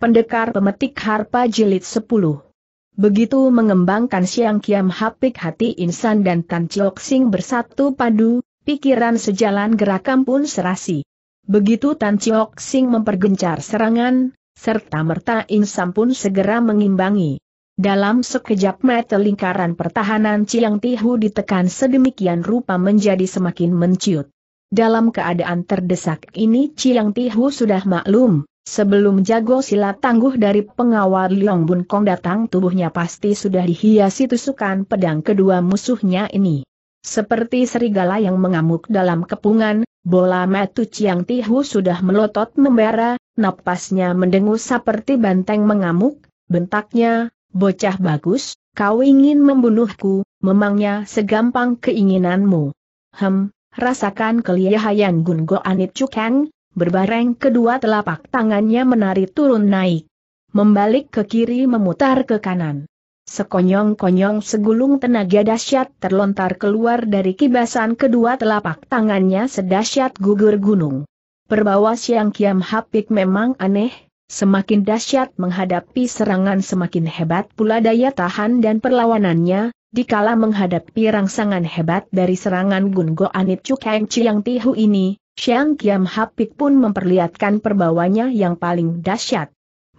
Pendekar Pemetik Harpa Jilid 10 Begitu mengembangkan siang kiam hapik hati insan dan Tan Chok Sing bersatu padu, pikiran sejalan gerakan pun serasi. Begitu Tan Chok Sing mempergencar serangan, serta merta insan pun segera mengimbangi. Dalam sekejap mata lingkaran pertahanan Chiang Tihu ditekan sedemikian rupa menjadi semakin menciut. Dalam keadaan terdesak ini Chiang Tihu sudah maklum, Sebelum jago silat tangguh dari pengawal Liong Bun Kong datang tubuhnya pasti sudah dihiasi tusukan pedang kedua musuhnya ini. Seperti serigala yang mengamuk dalam kepungan, bola metu Ciang Tihu sudah melotot membara, napasnya mendengus seperti banteng mengamuk, bentaknya, bocah bagus, kau ingin membunuhku, memangnya segampang keinginanmu. Hem, rasakan kelihayan Gun Go Anit Chukeng, Berbareng kedua telapak tangannya menari turun naik. Membalik ke kiri memutar ke kanan. Sekonyong-konyong segulung tenaga dahsyat terlontar keluar dari kibasan kedua telapak tangannya sedahsyat gugur gunung. Perbawa Siang Kiam Hapik memang aneh, semakin dahsyat menghadapi serangan semakin hebat pula daya tahan dan perlawanannya, dikala menghadapi rangsangan hebat dari serangan Gun Goanit Cukeng Chiang Tihu ini, Chiang Kiam Hapik pun memperlihatkan perbawanya yang paling dahsyat.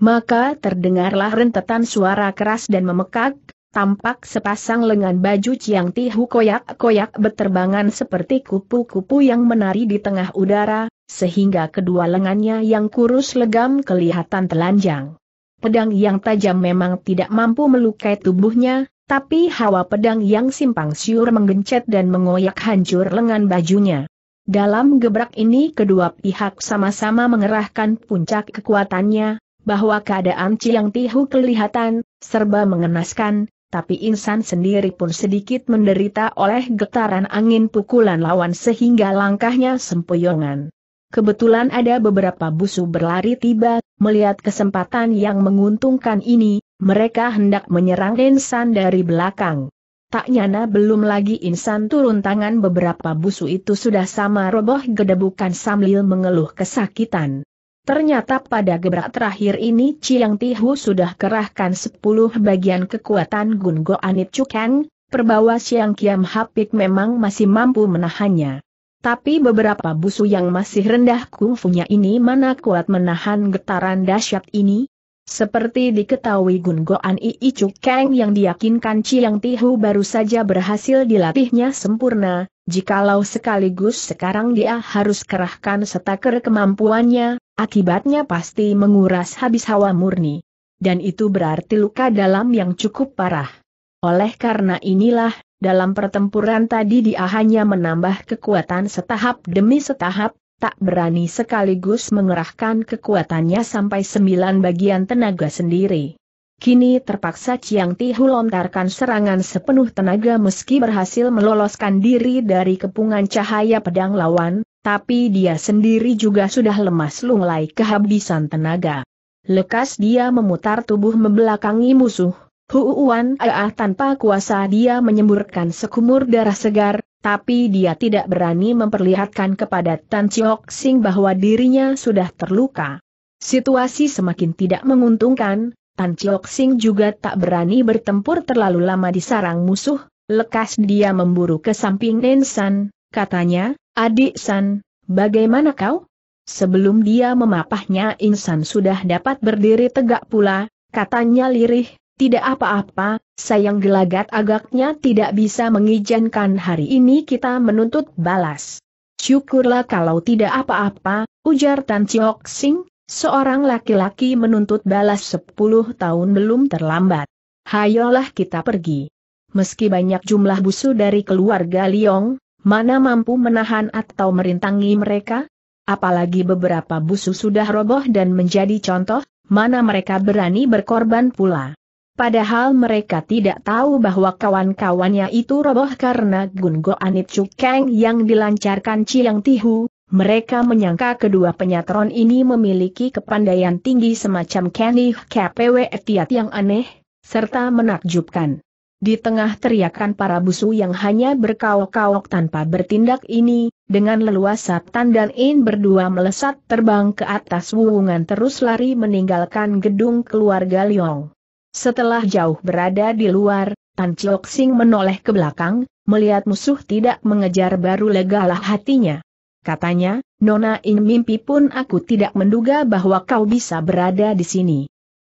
Maka terdengarlah rentetan suara keras dan memekak, tampak sepasang lengan baju Chiang Tihu koyak-koyak berterbangan seperti kupu-kupu yang menari di tengah udara, sehingga kedua lengannya yang kurus legam kelihatan telanjang. Pedang yang tajam memang tidak mampu melukai tubuhnya, tapi hawa pedang yang simpang siur menggencet dan mengoyak hancur lengan bajunya. Dalam gebrak ini kedua pihak sama-sama mengerahkan puncak kekuatannya, bahwa keadaan Ciang Tihu kelihatan, serba mengenaskan, tapi insan sendiri pun sedikit menderita oleh getaran angin pukulan lawan sehingga langkahnya sempoyongan. Kebetulan ada beberapa busu berlari tiba, melihat kesempatan yang menguntungkan ini, mereka hendak menyerang insan dari belakang. Tak nyana belum lagi insan turun tangan beberapa busu itu sudah sama roboh gedebukan sambil mengeluh kesakitan. Ternyata pada gebrak terakhir ini Chiang Tihu sudah kerahkan sepuluh bagian kekuatan Gun Go Anit Cukang. perbawa Siang Kiam Hapik memang masih mampu menahannya. Tapi beberapa busu yang masih rendah kungfunya ini mana kuat menahan getaran dahsyat ini, seperti diketahui Gun Goan Ii Kang yang diyakinkan Chiang Tihu baru saja berhasil dilatihnya sempurna, jikalau sekaligus sekarang dia harus kerahkan setaker kemampuannya, akibatnya pasti menguras habis hawa murni. Dan itu berarti luka dalam yang cukup parah. Oleh karena inilah, dalam pertempuran tadi dia hanya menambah kekuatan setahap demi setahap, tak berani sekaligus mengerahkan kekuatannya sampai sembilan bagian tenaga sendiri. Kini terpaksa Chiang Tihu lontarkan serangan sepenuh tenaga meski berhasil meloloskan diri dari kepungan cahaya pedang lawan, tapi dia sendiri juga sudah lemas lunglai kehabisan tenaga. Lekas dia memutar tubuh membelakangi musuh, Huuan Aah tanpa kuasa dia menyemburkan sekumur darah segar, tapi dia tidak berani memperlihatkan kepada Tan Chiok Sing bahwa dirinya sudah terluka. Situasi semakin tidak menguntungkan, Tan Chiok Sing juga tak berani bertempur terlalu lama di sarang musuh, lekas dia memburu ke samping Nensan, katanya, adik San, bagaimana kau? Sebelum dia memapahnya Insan sudah dapat berdiri tegak pula, katanya lirih, tidak apa-apa, sayang gelagat agaknya tidak bisa mengizinkan hari ini kita menuntut balas. Syukurlah kalau tidak apa-apa, ujar Tan Chiok Sing, seorang laki-laki menuntut balas 10 tahun belum terlambat. Hayolah kita pergi. Meski banyak jumlah busu dari keluarga Liong, mana mampu menahan atau merintangi mereka? Apalagi beberapa busu sudah roboh dan menjadi contoh, mana mereka berani berkorban pula. Padahal mereka tidak tahu bahwa kawan-kawannya itu roboh karena Gungo Anit Cukeng yang dilancarkan Ciang Tihu, mereka menyangka kedua penyatron ini memiliki kepandaian tinggi semacam Kenny KPW Etiat yang aneh, serta menakjubkan. Di tengah teriakan para busu yang hanya berkaok-kaok tanpa bertindak ini, dengan leluasa Tan dan In berdua melesat terbang ke atas wuungan terus lari meninggalkan gedung keluarga Leong. Setelah jauh berada di luar, Tan Chok Sing menoleh ke belakang, melihat musuh tidak mengejar baru legalah hatinya. Katanya, Nona In mimpi pun aku tidak menduga bahwa kau bisa berada di sini.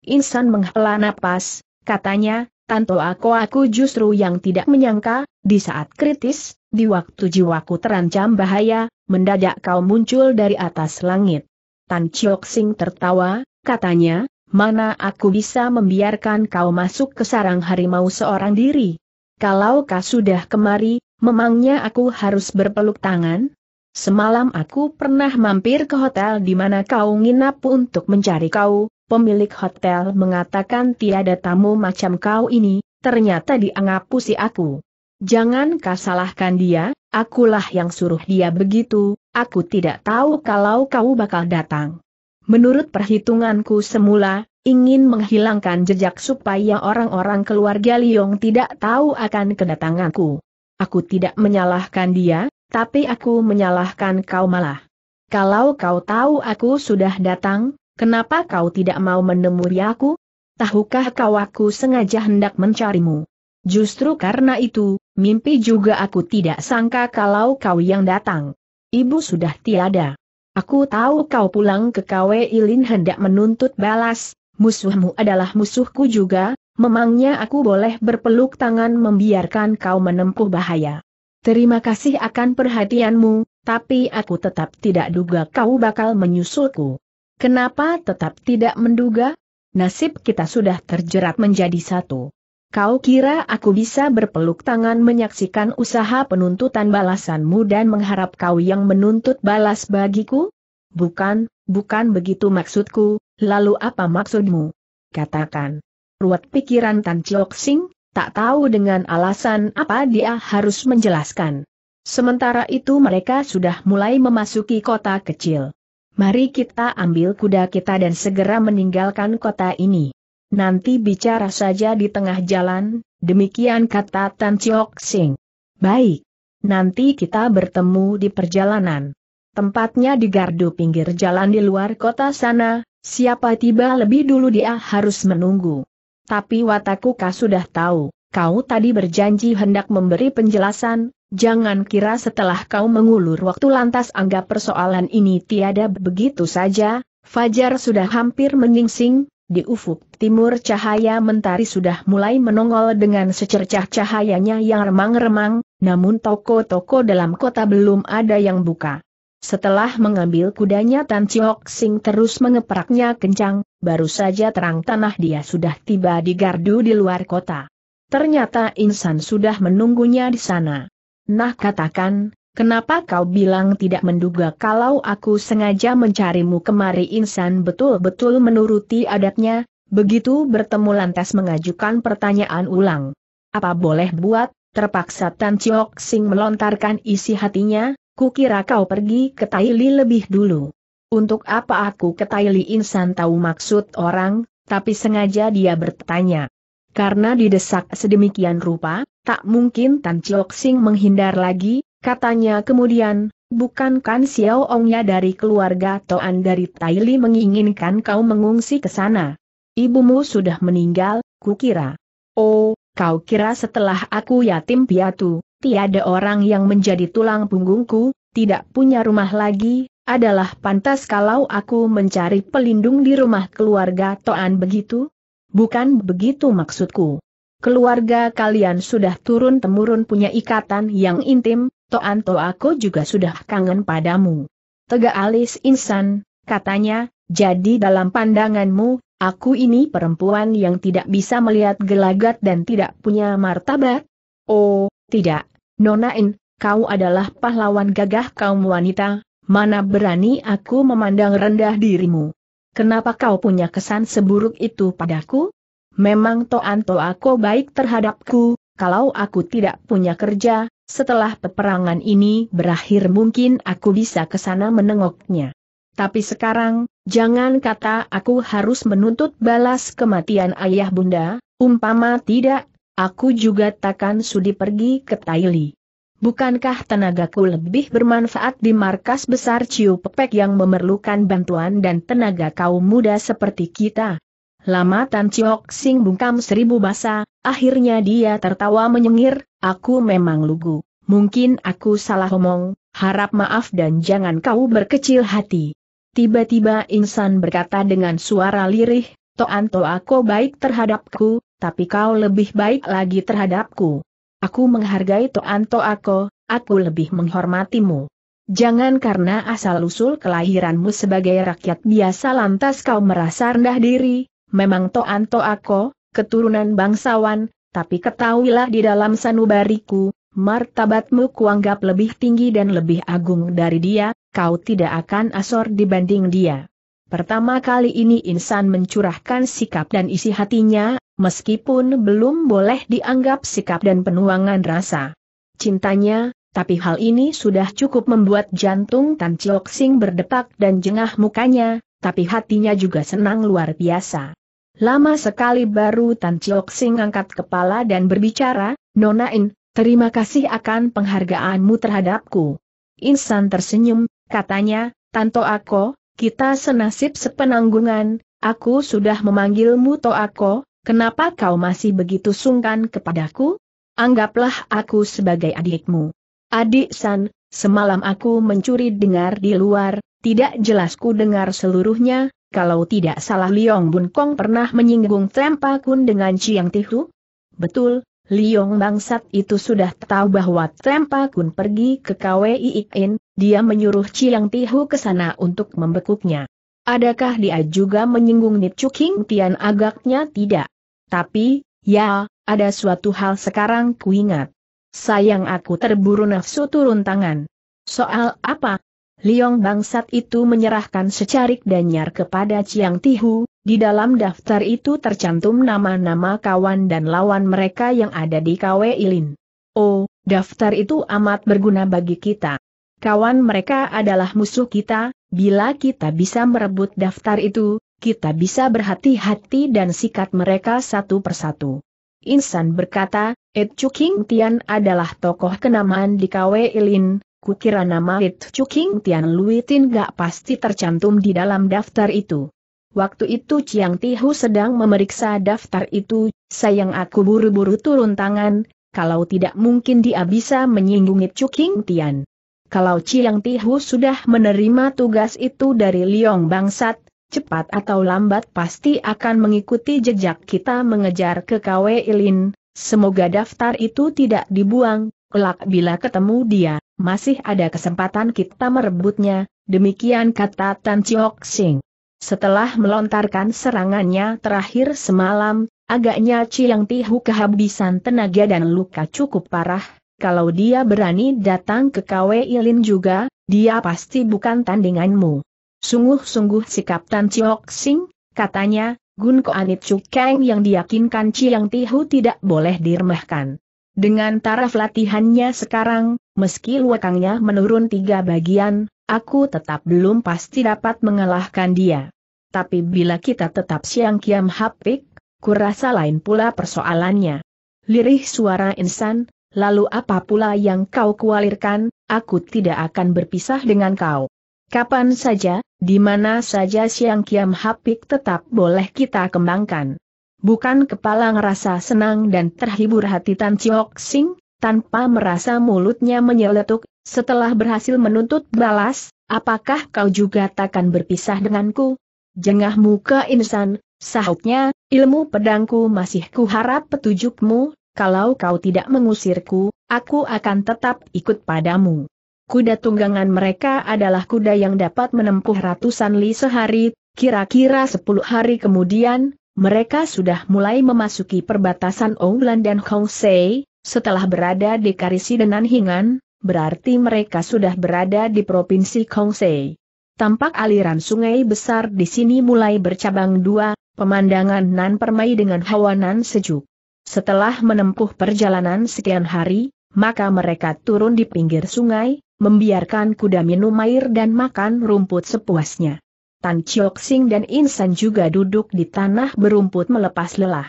Insan menghela napas, katanya, Tanto aku aku justru yang tidak menyangka, di saat kritis, di waktu jiwaku terancam bahaya, mendadak kau muncul dari atas langit. Tan Chok Sing tertawa, katanya, mana aku bisa membiarkan kau masuk ke sarang harimau seorang diri? Kalau kau sudah kemari, memangnya aku harus berpeluk tangan? Semalam aku pernah mampir ke hotel di mana kau nginap untuk mencari kau, pemilik hotel mengatakan tiada tamu macam kau ini, ternyata dianggap diangapusi aku. Jangan kau salahkan dia, akulah yang suruh dia begitu, aku tidak tahu kalau kau bakal datang. Menurut perhitunganku semula, ingin menghilangkan jejak supaya orang-orang keluarga Liong tidak tahu akan kedatanganku. Aku tidak menyalahkan dia, tapi aku menyalahkan kau malah. Kalau kau tahu aku sudah datang, kenapa kau tidak mau menemui aku? Tahukah kau aku sengaja hendak mencarimu? Justru karena itu, mimpi juga aku tidak sangka kalau kau yang datang. Ibu sudah tiada. Aku tahu kau pulang ke KW Ilin hendak menuntut balas, musuhmu adalah musuhku juga, memangnya aku boleh berpeluk tangan membiarkan kau menempuh bahaya. Terima kasih akan perhatianmu, tapi aku tetap tidak duga kau bakal menyusulku. Kenapa tetap tidak menduga? Nasib kita sudah terjerat menjadi satu kau kira aku bisa berpeluk tangan menyaksikan usaha penuntutan balasanmu dan mengharap kau yang menuntut balas bagiku? Bukan, bukan begitu maksudku, lalu apa maksudmu? Katakan. Ruat pikiran Tan Chok Sing, tak tahu dengan alasan apa dia harus menjelaskan. Sementara itu mereka sudah mulai memasuki kota kecil. Mari kita ambil kuda kita dan segera meninggalkan kota ini. Nanti bicara saja di tengah jalan, demikian kata Tan Chiok Sing. Baik. Nanti kita bertemu di perjalanan. Tempatnya di gardu pinggir jalan di luar kota sana, siapa tiba lebih dulu dia harus menunggu. Tapi kah sudah tahu, kau tadi berjanji hendak memberi penjelasan, jangan kira setelah kau mengulur waktu lantas anggap persoalan ini tiada begitu saja, Fajar sudah hampir menyingsing, di ufuk timur cahaya mentari sudah mulai menongol dengan secercah cahayanya yang remang-remang, namun toko-toko dalam kota belum ada yang buka. Setelah mengambil kudanya Tan Chiok Sing terus mengepraknya kencang, baru saja terang tanah dia sudah tiba di gardu di luar kota. Ternyata insan sudah menunggunya di sana. Nah katakan, Kenapa kau bilang tidak menduga kalau aku sengaja mencarimu kemari insan betul-betul menuruti adatnya, begitu bertemu lantas mengajukan pertanyaan ulang. Apa boleh buat, terpaksa Tan Chiok Sing melontarkan isi hatinya, kukira kau pergi ke Taili lebih dulu. Untuk apa aku ke Taili insan tahu maksud orang, tapi sengaja dia bertanya. Karena didesak sedemikian rupa, tak mungkin Tan Chiok Sing menghindar lagi, Katanya kemudian, bukan Xiao Ongnya dari keluarga Toan dari Taili menginginkan kau mengungsi ke sana. Ibumu sudah meninggal, kukira. Oh, kau kira setelah aku yatim piatu, tiada orang yang menjadi tulang punggungku, tidak punya rumah lagi, adalah pantas kalau aku mencari pelindung di rumah keluarga Toan begitu? Bukan begitu maksudku. Keluarga kalian sudah turun-temurun punya ikatan yang intim, Toanto aku juga sudah kangen padamu. Tegak alis insan, katanya, jadi dalam pandanganmu, aku ini perempuan yang tidak bisa melihat gelagat dan tidak punya martabat? Oh, tidak, Nonain, kau adalah pahlawan gagah kaum wanita, mana berani aku memandang rendah dirimu. Kenapa kau punya kesan seburuk itu padaku? Memang Toanto aku baik terhadapku, kalau aku tidak punya kerja, setelah peperangan ini berakhir mungkin aku bisa ke sana menengoknya. Tapi sekarang, jangan kata aku harus menuntut balas kematian ayah bunda, umpama tidak, aku juga takkan sudi pergi ke Taili. Bukankah tenagaku lebih bermanfaat di markas besar Ciu Pepek yang memerlukan bantuan dan tenaga kaum muda seperti kita? Lama Tan Chiok Sing bungkam seribu basa, akhirnya dia tertawa menyengir, aku memang lugu. Mungkin aku salah omong, harap maaf dan jangan kau berkecil hati. Tiba-tiba insan berkata dengan suara lirih, Toanto aku baik terhadapku, tapi kau lebih baik lagi terhadapku. Aku menghargai Toanto aku, aku lebih menghormatimu. Jangan karena asal-usul kelahiranmu sebagai rakyat biasa lantas kau merasa rendah diri, Memang Toan Toako, keturunan bangsawan, tapi ketahuilah di dalam sanubariku, martabatmu kuanggap lebih tinggi dan lebih agung dari dia, kau tidak akan asor dibanding dia. Pertama kali ini insan mencurahkan sikap dan isi hatinya, meskipun belum boleh dianggap sikap dan penuangan rasa cintanya, tapi hal ini sudah cukup membuat jantung Tan Chiok Sing berdetak dan jengah mukanya, tapi hatinya juga senang luar biasa. Lama sekali baru Tan Chiok Sing angkat kepala dan berbicara, Nona In, terima kasih akan penghargaanmu terhadapku. Insan tersenyum, katanya, Tanto Ako, kita senasib sepenanggungan, aku sudah memanggilmu To Ako, kenapa kau masih begitu sungkan kepadaku? Anggaplah aku sebagai adikmu. Adik San, Semalam aku mencuri dengar di luar, tidak jelas ku dengar seluruhnya, kalau tidak salah Liong Bun Kong pernah menyinggung Trempakun dengan Chiang Tihu? Betul, Liong Bangsat itu sudah tahu bahwa Trempakun pergi ke KWI In, dia menyuruh Chiang Tihu ke sana untuk membekuknya. Adakah dia juga menyinggung Nichu King Tian agaknya tidak? Tapi, ya, ada suatu hal sekarang ku ingat. Sayang aku terburu nafsu turun tangan. Soal apa? Liong bangsat itu menyerahkan secarik danyar kepada Chiang Tihu, di dalam daftar itu tercantum nama-nama kawan dan lawan mereka yang ada di KW Ilin. Oh, daftar itu amat berguna bagi kita. Kawan mereka adalah musuh kita, bila kita bisa merebut daftar itu, kita bisa berhati-hati dan sikat mereka satu persatu. Insan berkata, It Chuking Tian adalah tokoh kenamaan di Kwe Ilin, kukira nama It Chuking Tian Luitin gak pasti tercantum di dalam daftar itu. Waktu itu Chiang Hu sedang memeriksa daftar itu, sayang aku buru-buru turun tangan, kalau tidak mungkin dia bisa menyinggung Ed Chuking Tian. Kalau Chiang Hu sudah menerima tugas itu dari Liong Bangsat, cepat atau lambat pasti akan mengikuti jejak kita mengejar ke KW Ilin, semoga daftar itu tidak dibuang, kelak bila ketemu dia, masih ada kesempatan kita merebutnya, demikian kata Tan Chiok Sing. Setelah melontarkan serangannya terakhir semalam, agaknya Chiang Tihu kehabisan tenaga dan luka cukup parah, kalau dia berani datang ke KW Ilin juga, dia pasti bukan tandinganmu. Sungguh-sungguh sikap Tan Chiok Sing, katanya, Gun Koanit Kang yang diyakinkan Chiang Tihu tidak boleh diremehkan. Dengan taraf latihannya sekarang, meski luakangnya menurun tiga bagian, aku tetap belum pasti dapat mengalahkan dia. Tapi bila kita tetap siang kiam hapik, kurasa lain pula persoalannya. Lirih suara insan, lalu apa pula yang kau kualirkan, aku tidak akan berpisah dengan kau. Kapan saja, di mana saja siang kiam hapik tetap boleh kita kembangkan. Bukan kepala ngerasa senang dan terhibur hati Tan Chiok Sing, tanpa merasa mulutnya menyeletuk, setelah berhasil menuntut balas, apakah kau juga takkan berpisah denganku? Jengah muka insan, sahutnya, ilmu pedangku masih kuharap petunjukmu, kalau kau tidak mengusirku, aku akan tetap ikut padamu kuda tunggangan mereka adalah kuda yang dapat menempuh ratusan li sehari, kira-kira 10 hari kemudian, mereka sudah mulai memasuki perbatasan Oulan dan Hongsei, setelah berada di Karisi dan Hingan, berarti mereka sudah berada di Provinsi Hongsei. Tampak aliran sungai besar di sini mulai bercabang dua, pemandangan nan permai dengan hawa nan sejuk. Setelah menempuh perjalanan sekian hari, maka mereka turun di pinggir sungai, membiarkan kuda minum air dan makan rumput sepuasnya. Tan Chiok Sing dan Insan juga duduk di tanah berumput melepas lelah.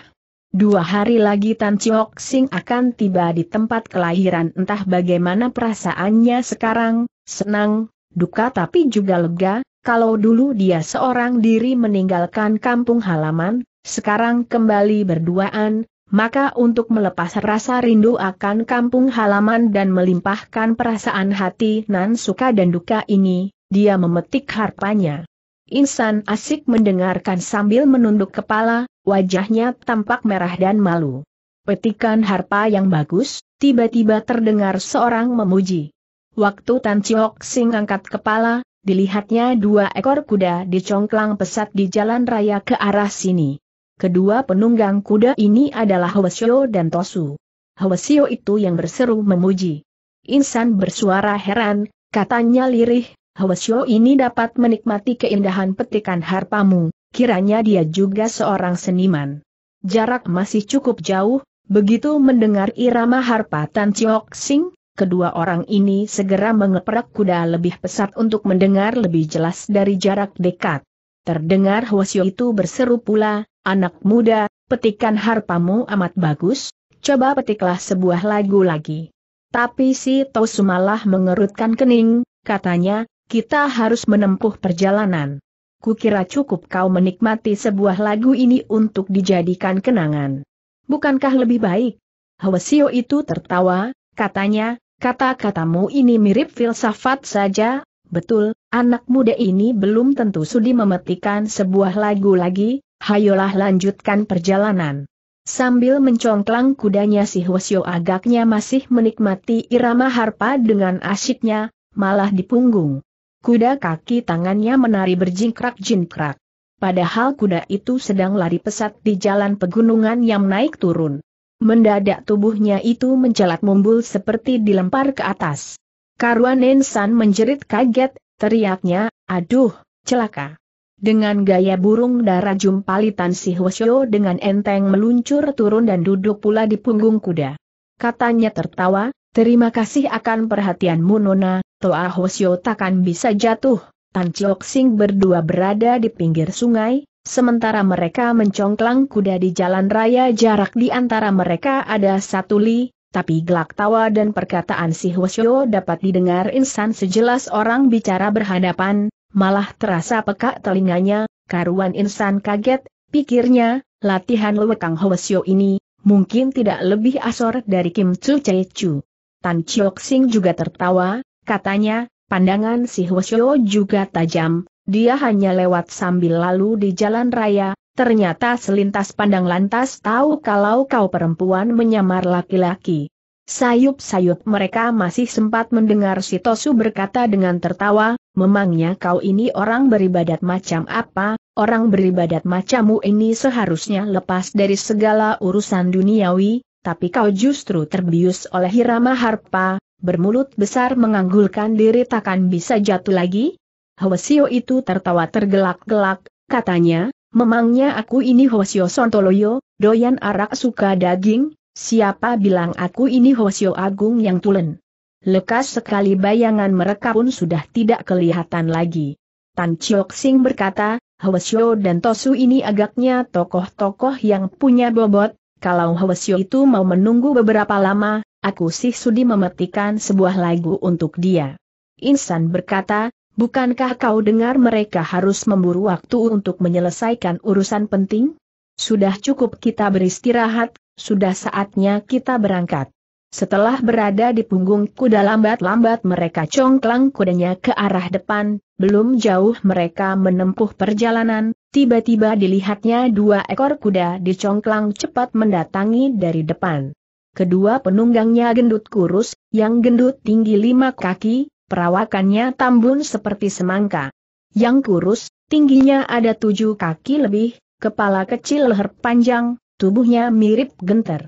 Dua hari lagi Tan Chiok Sing akan tiba di tempat kelahiran entah bagaimana perasaannya sekarang, senang, duka tapi juga lega, kalau dulu dia seorang diri meninggalkan kampung halaman, sekarang kembali berduaan, maka untuk melepas rasa rindu akan kampung halaman dan melimpahkan perasaan hati nan suka dan duka ini, dia memetik harpanya. Insan asik mendengarkan sambil menunduk kepala, wajahnya tampak merah dan malu. Petikan harpa yang bagus, tiba-tiba terdengar seorang memuji. Waktu Tan Chiok Sing angkat kepala, dilihatnya dua ekor kuda dicongklang pesat di jalan raya ke arah sini. Kedua penunggang kuda ini adalah Hwasyo dan Tosu. Hwasyo itu yang berseru memuji. Insan bersuara heran, katanya lirih, Hwasyo ini dapat menikmati keindahan petikan harpamu, kiranya dia juga seorang seniman. Jarak masih cukup jauh, begitu mendengar irama harpa Tan Chiok Sing, kedua orang ini segera mengeprak kuda lebih pesat untuk mendengar lebih jelas dari jarak dekat. Terdengar Hwasyo itu berseru pula, anak muda, petikan harpamu amat bagus, coba petiklah sebuah lagu lagi. Tapi si Tosu malah mengerutkan kening, katanya, kita harus menempuh perjalanan. Kukira cukup kau menikmati sebuah lagu ini untuk dijadikan kenangan. Bukankah lebih baik? Hwasyo itu tertawa, katanya, kata-katamu ini mirip filsafat saja, Betul, anak muda ini belum tentu sudi memetikan sebuah lagu lagi, hayolah lanjutkan perjalanan. Sambil mencongklang kudanya si Hwasyo agaknya masih menikmati irama harpa dengan asyiknya, malah di punggung. Kuda kaki tangannya menari berjingkrak-jingkrak. Padahal kuda itu sedang lari pesat di jalan pegunungan yang naik turun. Mendadak tubuhnya itu mencelat mumbul seperti dilempar ke atas. Karuan Ensan menjerit kaget, teriaknya, aduh, celaka. Dengan gaya burung darah, jumpalitan si Hwasyo dengan enteng meluncur turun dan duduk pula di punggung kuda. Katanya tertawa, terima kasih akan perhatianmu Nona, Toa Hwasyo takkan bisa jatuh. Tan Chok Sing berdua berada di pinggir sungai, sementara mereka mencongklang kuda di jalan raya jarak di antara mereka ada satu li, tapi gelak tawa dan perkataan si Hwasyo dapat didengar insan sejelas orang bicara berhadapan, malah terasa peka telinganya, karuan insan kaget, pikirnya, latihan lewekang Hwasyo ini, mungkin tidak lebih asor dari Kim Chu Chee Chu. Tan Chiok Sing juga tertawa, katanya, pandangan si Hwasyo juga tajam, dia hanya lewat sambil lalu di jalan raya, Ternyata selintas pandang lantas tahu kalau kau perempuan menyamar laki-laki. Sayup-sayup mereka masih sempat mendengar Sitosu berkata dengan tertawa, memangnya kau ini orang beribadat macam apa, orang beribadat macammu ini seharusnya lepas dari segala urusan duniawi, tapi kau justru terbius oleh Hirama Harpa, bermulut besar menganggulkan diri takkan bisa jatuh lagi? Hwasio itu tertawa tergelak-gelak, katanya, Memangnya aku ini Hosio Sontoloyo, doyan arak suka daging, siapa bilang aku ini Hosio Agung yang tulen. Lekas sekali bayangan mereka pun sudah tidak kelihatan lagi. Tan Chiok Sing berkata, Hwasyo dan Tosu ini agaknya tokoh-tokoh yang punya bobot, kalau Hwasyo itu mau menunggu beberapa lama, aku sih sudi memetikan sebuah lagu untuk dia. Insan berkata, Bukankah kau dengar mereka harus memburu waktu untuk menyelesaikan urusan penting? Sudah cukup kita beristirahat, sudah saatnya kita berangkat. Setelah berada di punggung kuda lambat-lambat mereka congklang kudanya ke arah depan, belum jauh mereka menempuh perjalanan, tiba-tiba dilihatnya dua ekor kuda dicongklang cepat mendatangi dari depan. Kedua penunggangnya gendut kurus, yang gendut tinggi lima kaki, perawakannya tambun seperti semangka. Yang kurus, tingginya ada tujuh kaki lebih, kepala kecil leher panjang, tubuhnya mirip genter.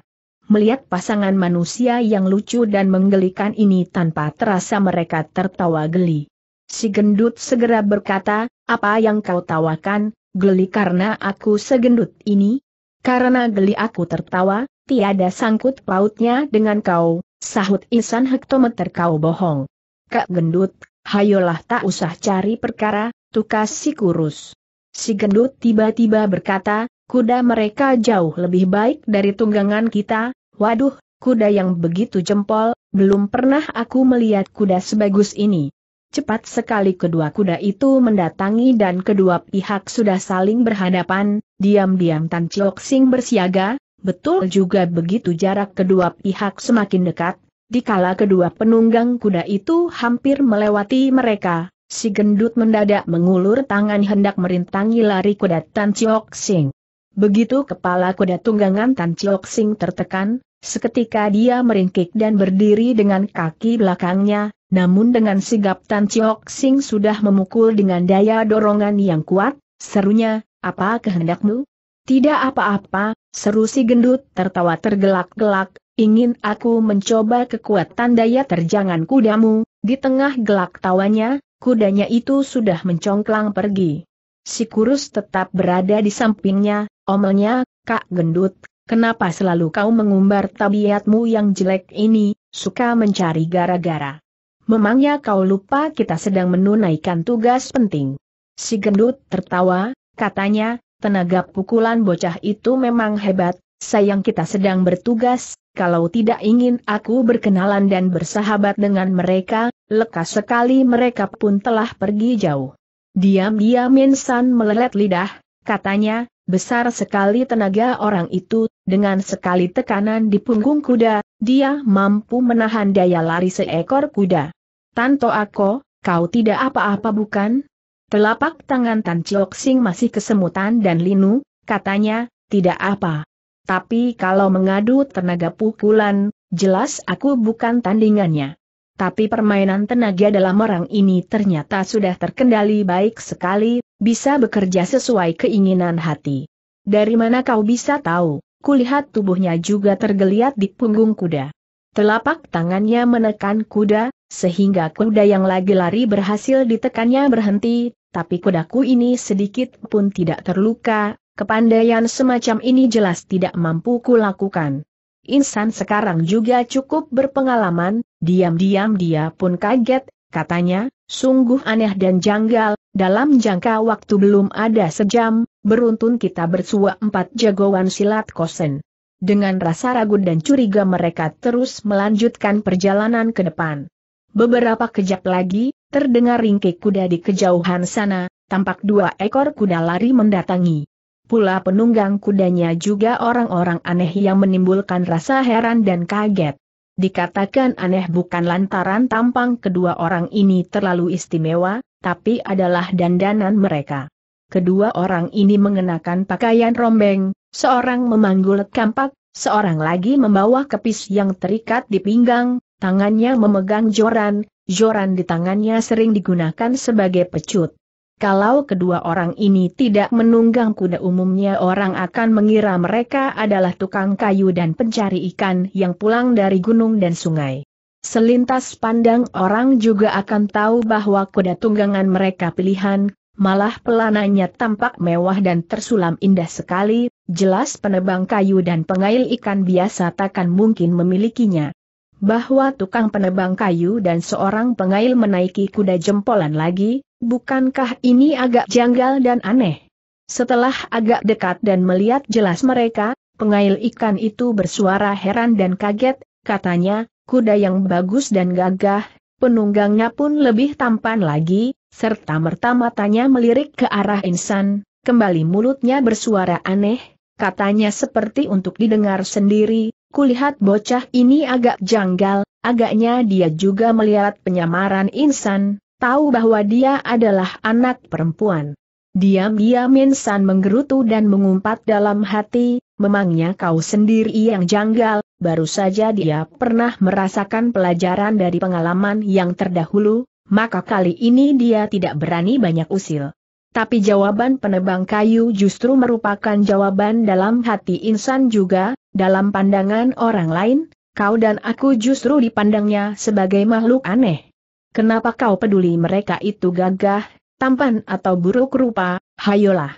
Melihat pasangan manusia yang lucu dan menggelikan ini tanpa terasa mereka tertawa geli. Si gendut segera berkata, apa yang kau tawakan, geli karena aku segendut ini? Karena geli aku tertawa, tiada sangkut pautnya dengan kau, sahut insan hektometer kau bohong. Kak gendut, hayolah tak usah cari perkara, tukas si kurus. Si gendut tiba-tiba berkata, kuda mereka jauh lebih baik dari tunggangan kita, waduh, kuda yang begitu jempol, belum pernah aku melihat kuda sebagus ini. Cepat sekali kedua kuda itu mendatangi dan kedua pihak sudah saling berhadapan, diam-diam Tan Chok Sing bersiaga, betul juga begitu jarak kedua pihak semakin dekat, Dikala kedua penunggang kuda itu hampir melewati mereka, si gendut mendadak mengulur tangan hendak merintangi lari kuda Tan Chiok Sing. Begitu kepala kuda tunggangan Tan Chiok Sing tertekan, seketika dia meringkik dan berdiri dengan kaki belakangnya, namun dengan sigap Tan Chiok Sing sudah memukul dengan daya dorongan yang kuat, serunya, apa kehendakmu? Tidak apa-apa, seru si gendut tertawa tergelak-gelak, Ingin aku mencoba kekuatan daya terjangan kudamu, di tengah gelak tawanya, kudanya itu sudah mencongklang pergi. Si kurus tetap berada di sampingnya, omelnya, kak gendut, kenapa selalu kau mengumbar tabiatmu yang jelek ini, suka mencari gara-gara. Memangnya kau lupa kita sedang menunaikan tugas penting. Si gendut tertawa, katanya, tenaga pukulan bocah itu memang hebat, sayang kita sedang bertugas, kalau tidak ingin aku berkenalan dan bersahabat dengan mereka, lekas sekali mereka pun telah pergi jauh. Diam-diam Minsan melelet lidah, katanya, besar sekali tenaga orang itu, dengan sekali tekanan di punggung kuda, dia mampu menahan daya lari seekor kuda. Tanto Ako, kau tidak apa-apa bukan? Telapak tangan Tan Chok Sing masih kesemutan dan linu, katanya, tidak apa. Tapi kalau mengadu tenaga pukulan, jelas aku bukan tandingannya. Tapi permainan tenaga dalam orang ini ternyata sudah terkendali baik sekali, bisa bekerja sesuai keinginan hati. Dari mana kau bisa tahu? Kulihat tubuhnya juga tergeliat di punggung kuda. Telapak tangannya menekan kuda, sehingga kuda yang lagi lari berhasil ditekannya berhenti, tapi kudaku ini sedikit pun tidak terluka, Kepandaian semacam ini jelas tidak mampu kulakukan. Insan sekarang juga cukup berpengalaman, diam-diam dia pun kaget, katanya, sungguh aneh dan janggal, dalam jangka waktu belum ada sejam, beruntun kita bersua empat jagoan silat kosen. Dengan rasa ragu dan curiga mereka terus melanjutkan perjalanan ke depan. Beberapa kejap lagi, terdengar ringkik kuda di kejauhan sana, tampak dua ekor kuda lari mendatangi pula penunggang kudanya juga orang-orang aneh yang menimbulkan rasa heran dan kaget. Dikatakan aneh bukan lantaran tampang kedua orang ini terlalu istimewa, tapi adalah dandanan mereka. Kedua orang ini mengenakan pakaian rombeng, seorang memanggul kampak, seorang lagi membawa kepis yang terikat di pinggang, tangannya memegang joran, joran di tangannya sering digunakan sebagai pecut. Kalau kedua orang ini tidak menunggang kuda umumnya orang akan mengira mereka adalah tukang kayu dan pencari ikan yang pulang dari gunung dan sungai. Selintas pandang orang juga akan tahu bahwa kuda tunggangan mereka pilihan, malah pelananya tampak mewah dan tersulam indah sekali, jelas penebang kayu dan pengail ikan biasa takkan mungkin memilikinya. Bahwa tukang penebang kayu dan seorang pengail menaiki kuda jempolan lagi, Bukankah ini agak janggal dan aneh? Setelah agak dekat dan melihat jelas mereka, pengail ikan itu bersuara heran dan kaget, katanya, kuda yang bagus dan gagah, penunggangnya pun lebih tampan lagi, serta merta matanya melirik ke arah insan, kembali mulutnya bersuara aneh, katanya seperti untuk didengar sendiri, kulihat bocah ini agak janggal, agaknya dia juga melihat penyamaran insan, tahu bahwa dia adalah anak perempuan. Diam-diam insan menggerutu dan mengumpat dalam hati, memangnya kau sendiri yang janggal, baru saja dia pernah merasakan pelajaran dari pengalaman yang terdahulu, maka kali ini dia tidak berani banyak usil. Tapi jawaban penebang kayu justru merupakan jawaban dalam hati insan juga, dalam pandangan orang lain, kau dan aku justru dipandangnya sebagai makhluk aneh. Kenapa kau peduli mereka itu gagah, tampan atau buruk rupa, hayolah.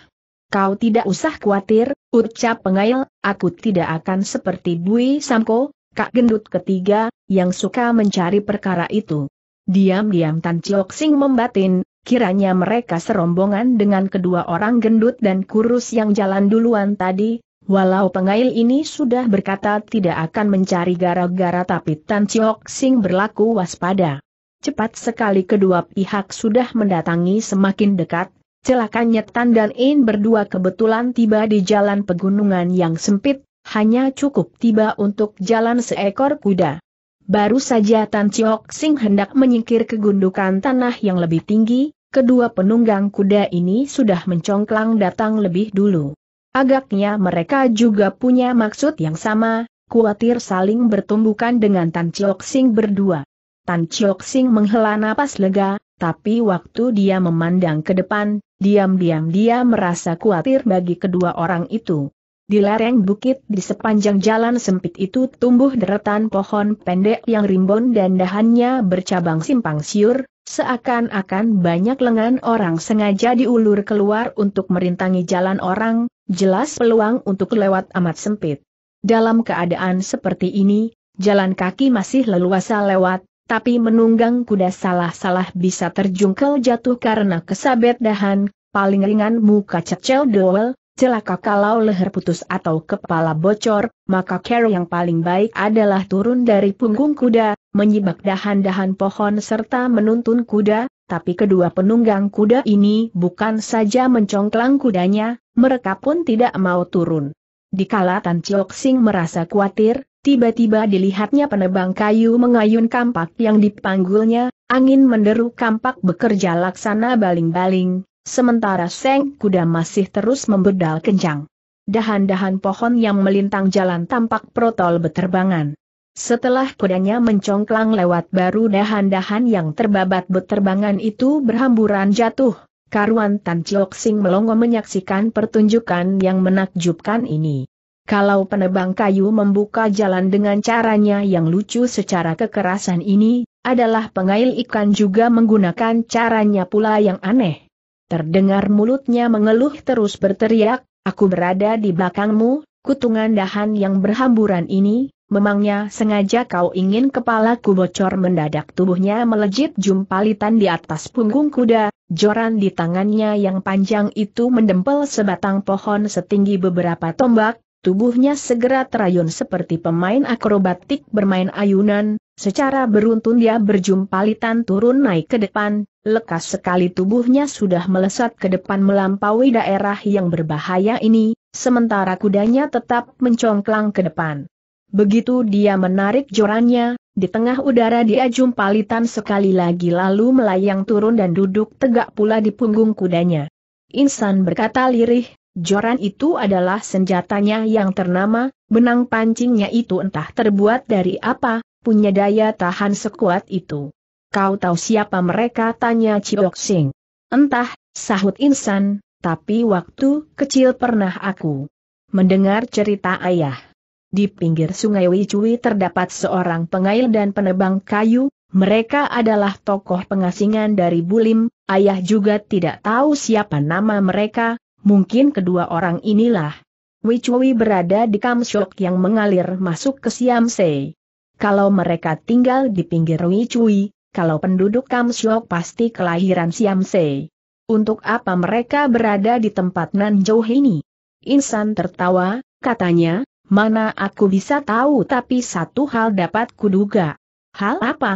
Kau tidak usah khawatir, ucap pengail, aku tidak akan seperti Bui, Samko, kak gendut ketiga, yang suka mencari perkara itu. Diam-diam Tan Chiok Sing membatin, kiranya mereka serombongan dengan kedua orang gendut dan kurus yang jalan duluan tadi, Walau pengail ini sudah berkata tidak akan mencari gara-gara tapi Tan Chiok Sing berlaku waspada. Cepat sekali kedua pihak sudah mendatangi semakin dekat, celakanya Tan dan In berdua kebetulan tiba di jalan pegunungan yang sempit, hanya cukup tiba untuk jalan seekor kuda. Baru saja Tan Chiok Sing hendak menyingkir kegundukan tanah yang lebih tinggi, kedua penunggang kuda ini sudah mencongklang datang lebih dulu. Agaknya mereka juga punya maksud yang sama, khawatir saling bertumbukan dengan Tan Chiok Sing berdua. Tan Chiok Sing menghela napas lega, tapi waktu dia memandang ke depan, diam-diam dia merasa khawatir bagi kedua orang itu. Di lereng bukit di sepanjang jalan sempit itu tumbuh deretan pohon pendek yang rimbun dan dahannya bercabang simpang siur, seakan-akan banyak lengan orang sengaja diulur keluar untuk merintangi jalan orang, jelas peluang untuk lewat amat sempit. Dalam keadaan seperti ini, jalan kaki masih leluasa lewat, tapi menunggang kuda salah-salah bisa terjungkel jatuh karena kesabet dahan, paling ringan muka cecel doel, celaka kalau leher putus atau kepala bocor, maka care yang paling baik adalah turun dari punggung kuda, menyibak dahan-dahan pohon serta menuntun kuda, tapi kedua penunggang kuda ini bukan saja mencongklang kudanya, mereka pun tidak mau turun. Dikala Tan Chok Sing merasa khawatir, tiba-tiba dilihatnya penebang kayu mengayun kampak yang dipanggulnya, angin menderu kampak bekerja laksana baling-baling, sementara seng kuda masih terus membedal kencang. Dahan-dahan pohon yang melintang jalan tampak protol beterbangan. Setelah kudanya mencongklang lewat baru dahan-dahan yang terbabat beterbangan itu berhamburan jatuh, Karuan Tan Chiok Sing melongo menyaksikan pertunjukan yang menakjubkan ini. Kalau penebang kayu membuka jalan dengan caranya yang lucu secara kekerasan ini, adalah pengail ikan juga menggunakan caranya pula yang aneh. Terdengar mulutnya mengeluh terus berteriak, aku berada di belakangmu, kutungan dahan yang berhamburan ini, memangnya sengaja kau ingin kepalaku bocor mendadak tubuhnya melejit jumpalitan di atas punggung kuda, Joran di tangannya yang panjang itu mendempel sebatang pohon setinggi beberapa tombak, tubuhnya segera terayun seperti pemain akrobatik bermain ayunan, secara beruntun dia berjumpalitan turun naik ke depan, lekas sekali tubuhnya sudah melesat ke depan melampaui daerah yang berbahaya ini, sementara kudanya tetap mencongklang ke depan. Begitu dia menarik jorannya, di tengah udara dia jumpalitan sekali lagi lalu melayang turun dan duduk tegak pula di punggung kudanya. Insan berkata lirih, joran itu adalah senjatanya yang ternama, benang pancingnya itu entah terbuat dari apa, punya daya tahan sekuat itu. Kau tahu siapa mereka? Tanya Ciok Sing. Entah, sahut Insan, tapi waktu kecil pernah aku mendengar cerita ayah. Di pinggir sungai Wicui terdapat seorang pengail dan penebang kayu, mereka adalah tokoh pengasingan dari Bulim, ayah juga tidak tahu siapa nama mereka, mungkin kedua orang inilah. Wicui berada di Kamshok yang mengalir masuk ke Siamse. Kalau mereka tinggal di pinggir Wicui, kalau penduduk Kamshok pasti kelahiran Siamse. Untuk apa mereka berada di tempat Nanjauh ini? Insan tertawa, katanya, Mana aku bisa tahu tapi satu hal dapat kuduga. Hal apa?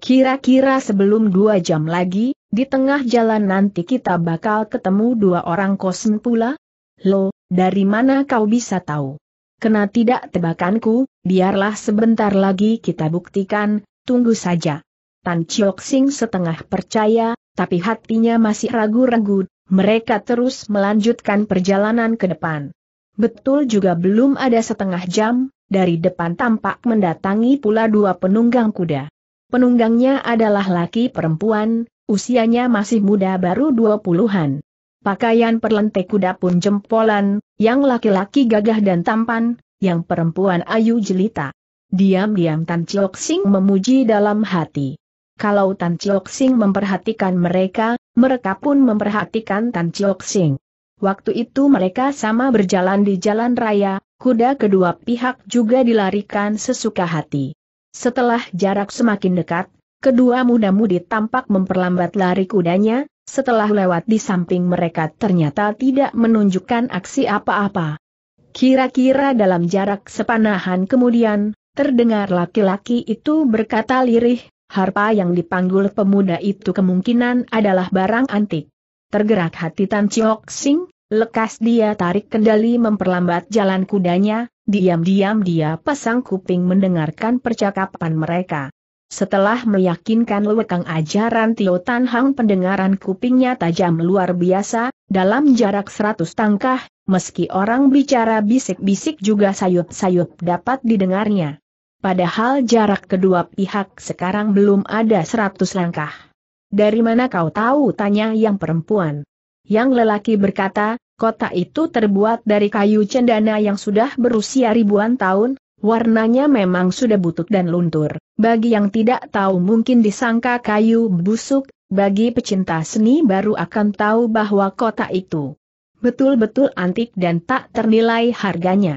Kira-kira sebelum dua jam lagi, di tengah jalan nanti kita bakal ketemu dua orang kosen pula? Lo, dari mana kau bisa tahu? Kena tidak tebakanku, biarlah sebentar lagi kita buktikan, tunggu saja. Tan Chiok Sing setengah percaya, tapi hatinya masih ragu-ragu, mereka terus melanjutkan perjalanan ke depan. Betul juga belum ada setengah jam, dari depan tampak mendatangi pula dua penunggang kuda. Penunggangnya adalah laki perempuan, usianya masih muda baru dua puluhan. Pakaian perlente kuda pun jempolan, yang laki-laki gagah dan tampan, yang perempuan ayu jelita. Diam-diam Tan Chiok Sing memuji dalam hati. Kalau Tan Chiok Sing memperhatikan mereka, mereka pun memperhatikan Tan Chiok Sing. Waktu itu mereka sama berjalan di jalan raya, kuda kedua pihak juga dilarikan sesuka hati. Setelah jarak semakin dekat, kedua muda-mudi tampak memperlambat lari kudanya, setelah lewat di samping mereka ternyata tidak menunjukkan aksi apa-apa. Kira-kira dalam jarak sepanahan kemudian, terdengar laki-laki itu berkata lirih, harpa yang dipanggul pemuda itu kemungkinan adalah barang antik. Tergerak hati Tan Chiok Sing, lekas dia tarik kendali memperlambat jalan kudanya, diam-diam dia pasang kuping mendengarkan percakapan mereka. Setelah meyakinkan lewekang ajaran Tio Tan Hang pendengaran kupingnya tajam luar biasa, dalam jarak seratus tangkah, meski orang bicara bisik-bisik juga sayup-sayup dapat didengarnya. Padahal jarak kedua pihak sekarang belum ada seratus langkah. Dari mana kau tahu? Tanya yang perempuan. Yang lelaki berkata, kota itu terbuat dari kayu cendana yang sudah berusia ribuan tahun, warnanya memang sudah butut dan luntur. Bagi yang tidak tahu mungkin disangka kayu busuk, bagi pecinta seni baru akan tahu bahwa kota itu betul-betul antik dan tak ternilai harganya.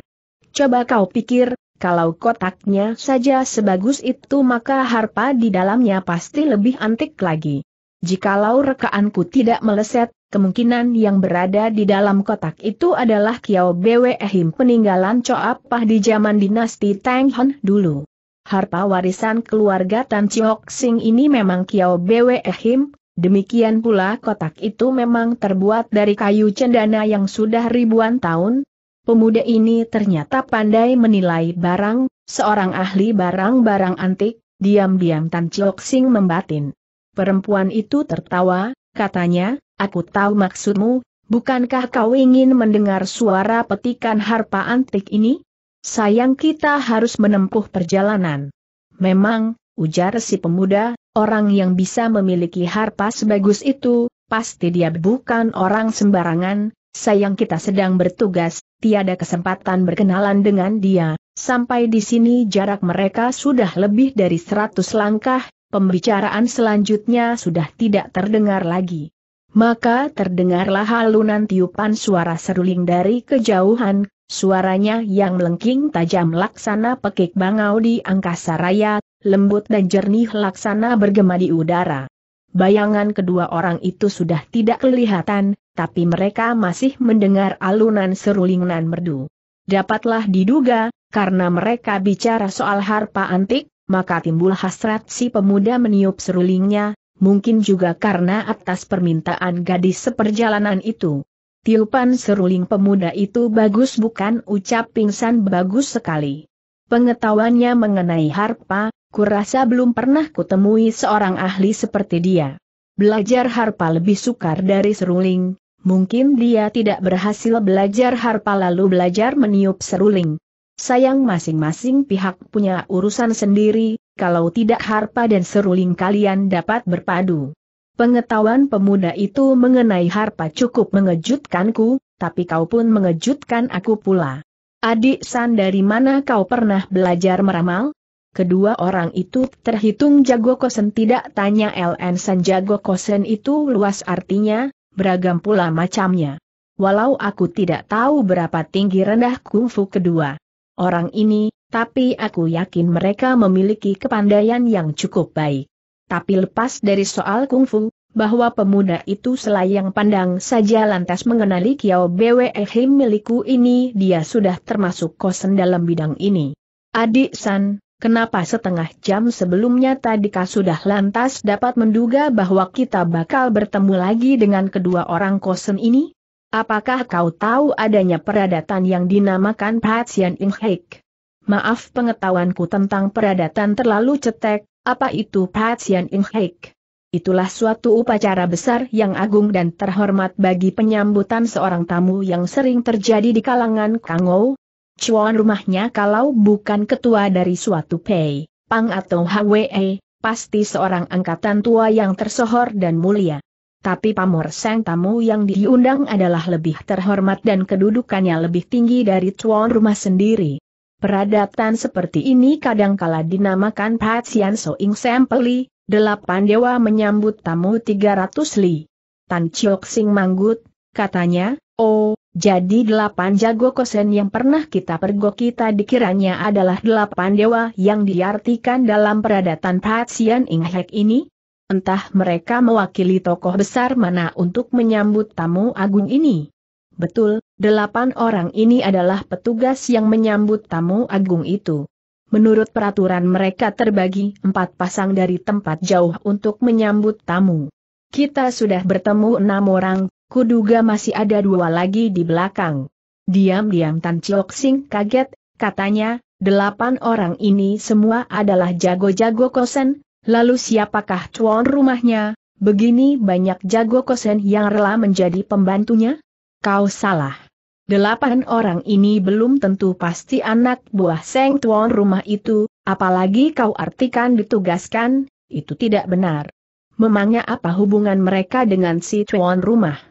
Coba kau pikir, kalau kotaknya saja sebagus itu maka harpa di dalamnya pasti lebih antik lagi. Jikalau rekaanku tidak meleset, kemungkinan yang berada di dalam kotak itu adalah Kiao Bwe Him peninggalan coapah di zaman dinasti Tang Han dulu. Harpa warisan keluarga Tan Chiok Sing ini memang Kiao Bwe Him, demikian pula kotak itu memang terbuat dari kayu cendana yang sudah ribuan tahun, Pemuda ini ternyata pandai menilai barang, seorang ahli barang-barang antik, diam-diam Tan Chok Sing membatin. Perempuan itu tertawa, katanya, aku tahu maksudmu, bukankah kau ingin mendengar suara petikan harpa antik ini? Sayang kita harus menempuh perjalanan. Memang, ujar si pemuda, orang yang bisa memiliki harpa sebagus itu, pasti dia bukan orang sembarangan, sayang kita sedang bertugas, tiada kesempatan berkenalan dengan dia, sampai di sini jarak mereka sudah lebih dari seratus langkah, pembicaraan selanjutnya sudah tidak terdengar lagi. Maka terdengarlah halunan tiupan suara seruling dari kejauhan, suaranya yang melengking tajam laksana pekik bangau di angkasa raya, lembut dan jernih laksana bergema di udara. Bayangan kedua orang itu sudah tidak kelihatan, tapi mereka masih mendengar alunan serulingan merdu. Dapatlah diduga, karena mereka bicara soal harpa antik, maka timbul hasrat si pemuda meniup serulingnya, mungkin juga karena atas permintaan gadis seperjalanan itu. Tiupan seruling pemuda itu bagus bukan ucap pingsan bagus sekali. Pengetahuannya mengenai harpa, kurasa belum pernah kutemui seorang ahli seperti dia. Belajar harpa lebih sukar dari seruling, Mungkin dia tidak berhasil belajar harpa lalu belajar meniup seruling. Sayang masing-masing pihak punya urusan sendiri, kalau tidak harpa dan seruling kalian dapat berpadu. Pengetahuan pemuda itu mengenai harpa cukup mengejutkanku, tapi kau pun mengejutkan aku pula. Adik San dari mana kau pernah belajar meramal? Kedua orang itu terhitung jago kosen tidak tanya LN San jago kosen itu luas artinya, beragam pula macamnya. Walau aku tidak tahu berapa tinggi rendah kungfu kedua orang ini, tapi aku yakin mereka memiliki kepandaian yang cukup baik. Tapi lepas dari soal kungfu, bahwa pemuda itu selayang pandang saja lantas mengenali Kiao Bwe Him milikku ini dia sudah termasuk kosen dalam bidang ini. Adik San, Kenapa setengah jam sebelumnya Tadi kau sudah lantas dapat menduga bahwa kita bakal bertemu lagi dengan kedua orang kosen ini? Apakah kau tahu adanya peradatan yang dinamakan Patsian Inghek? Maaf pengetahuanku tentang peradatan terlalu cetek, apa itu Patsian Inghek? Itulah suatu upacara besar yang agung dan terhormat bagi penyambutan seorang tamu yang sering terjadi di kalangan Kangou, cuan rumahnya kalau bukan ketua dari suatu Pei, Pang atau HWE, pasti seorang angkatan tua yang tersohor dan mulia. Tapi pamor sang tamu yang diundang adalah lebih terhormat dan kedudukannya lebih tinggi dari cuan rumah sendiri. Peradatan seperti ini kadangkala dinamakan Patsian Soing Sempeli, delapan dewa menyambut tamu 300 li. Tan Chiok Sing Manggut, katanya, oh, jadi delapan jago kosen yang pernah kita pergoki tadi kiranya adalah delapan dewa yang diartikan dalam peradatan Patsian Inghek ini? Entah mereka mewakili tokoh besar mana untuk menyambut tamu agung ini. Betul, delapan orang ini adalah petugas yang menyambut tamu agung itu. Menurut peraturan mereka terbagi empat pasang dari tempat jauh untuk menyambut tamu. Kita sudah bertemu enam orang, Kuduga masih ada dua lagi di belakang. Diam-diam Tan Chok Sing kaget, katanya, delapan orang ini semua adalah jago-jago kosen, lalu siapakah tuan rumahnya, begini banyak jago kosen yang rela menjadi pembantunya? Kau salah. Delapan orang ini belum tentu pasti anak buah Seng tuan rumah itu, apalagi kau artikan ditugaskan, itu tidak benar. Memangnya apa hubungan mereka dengan si tuan rumah?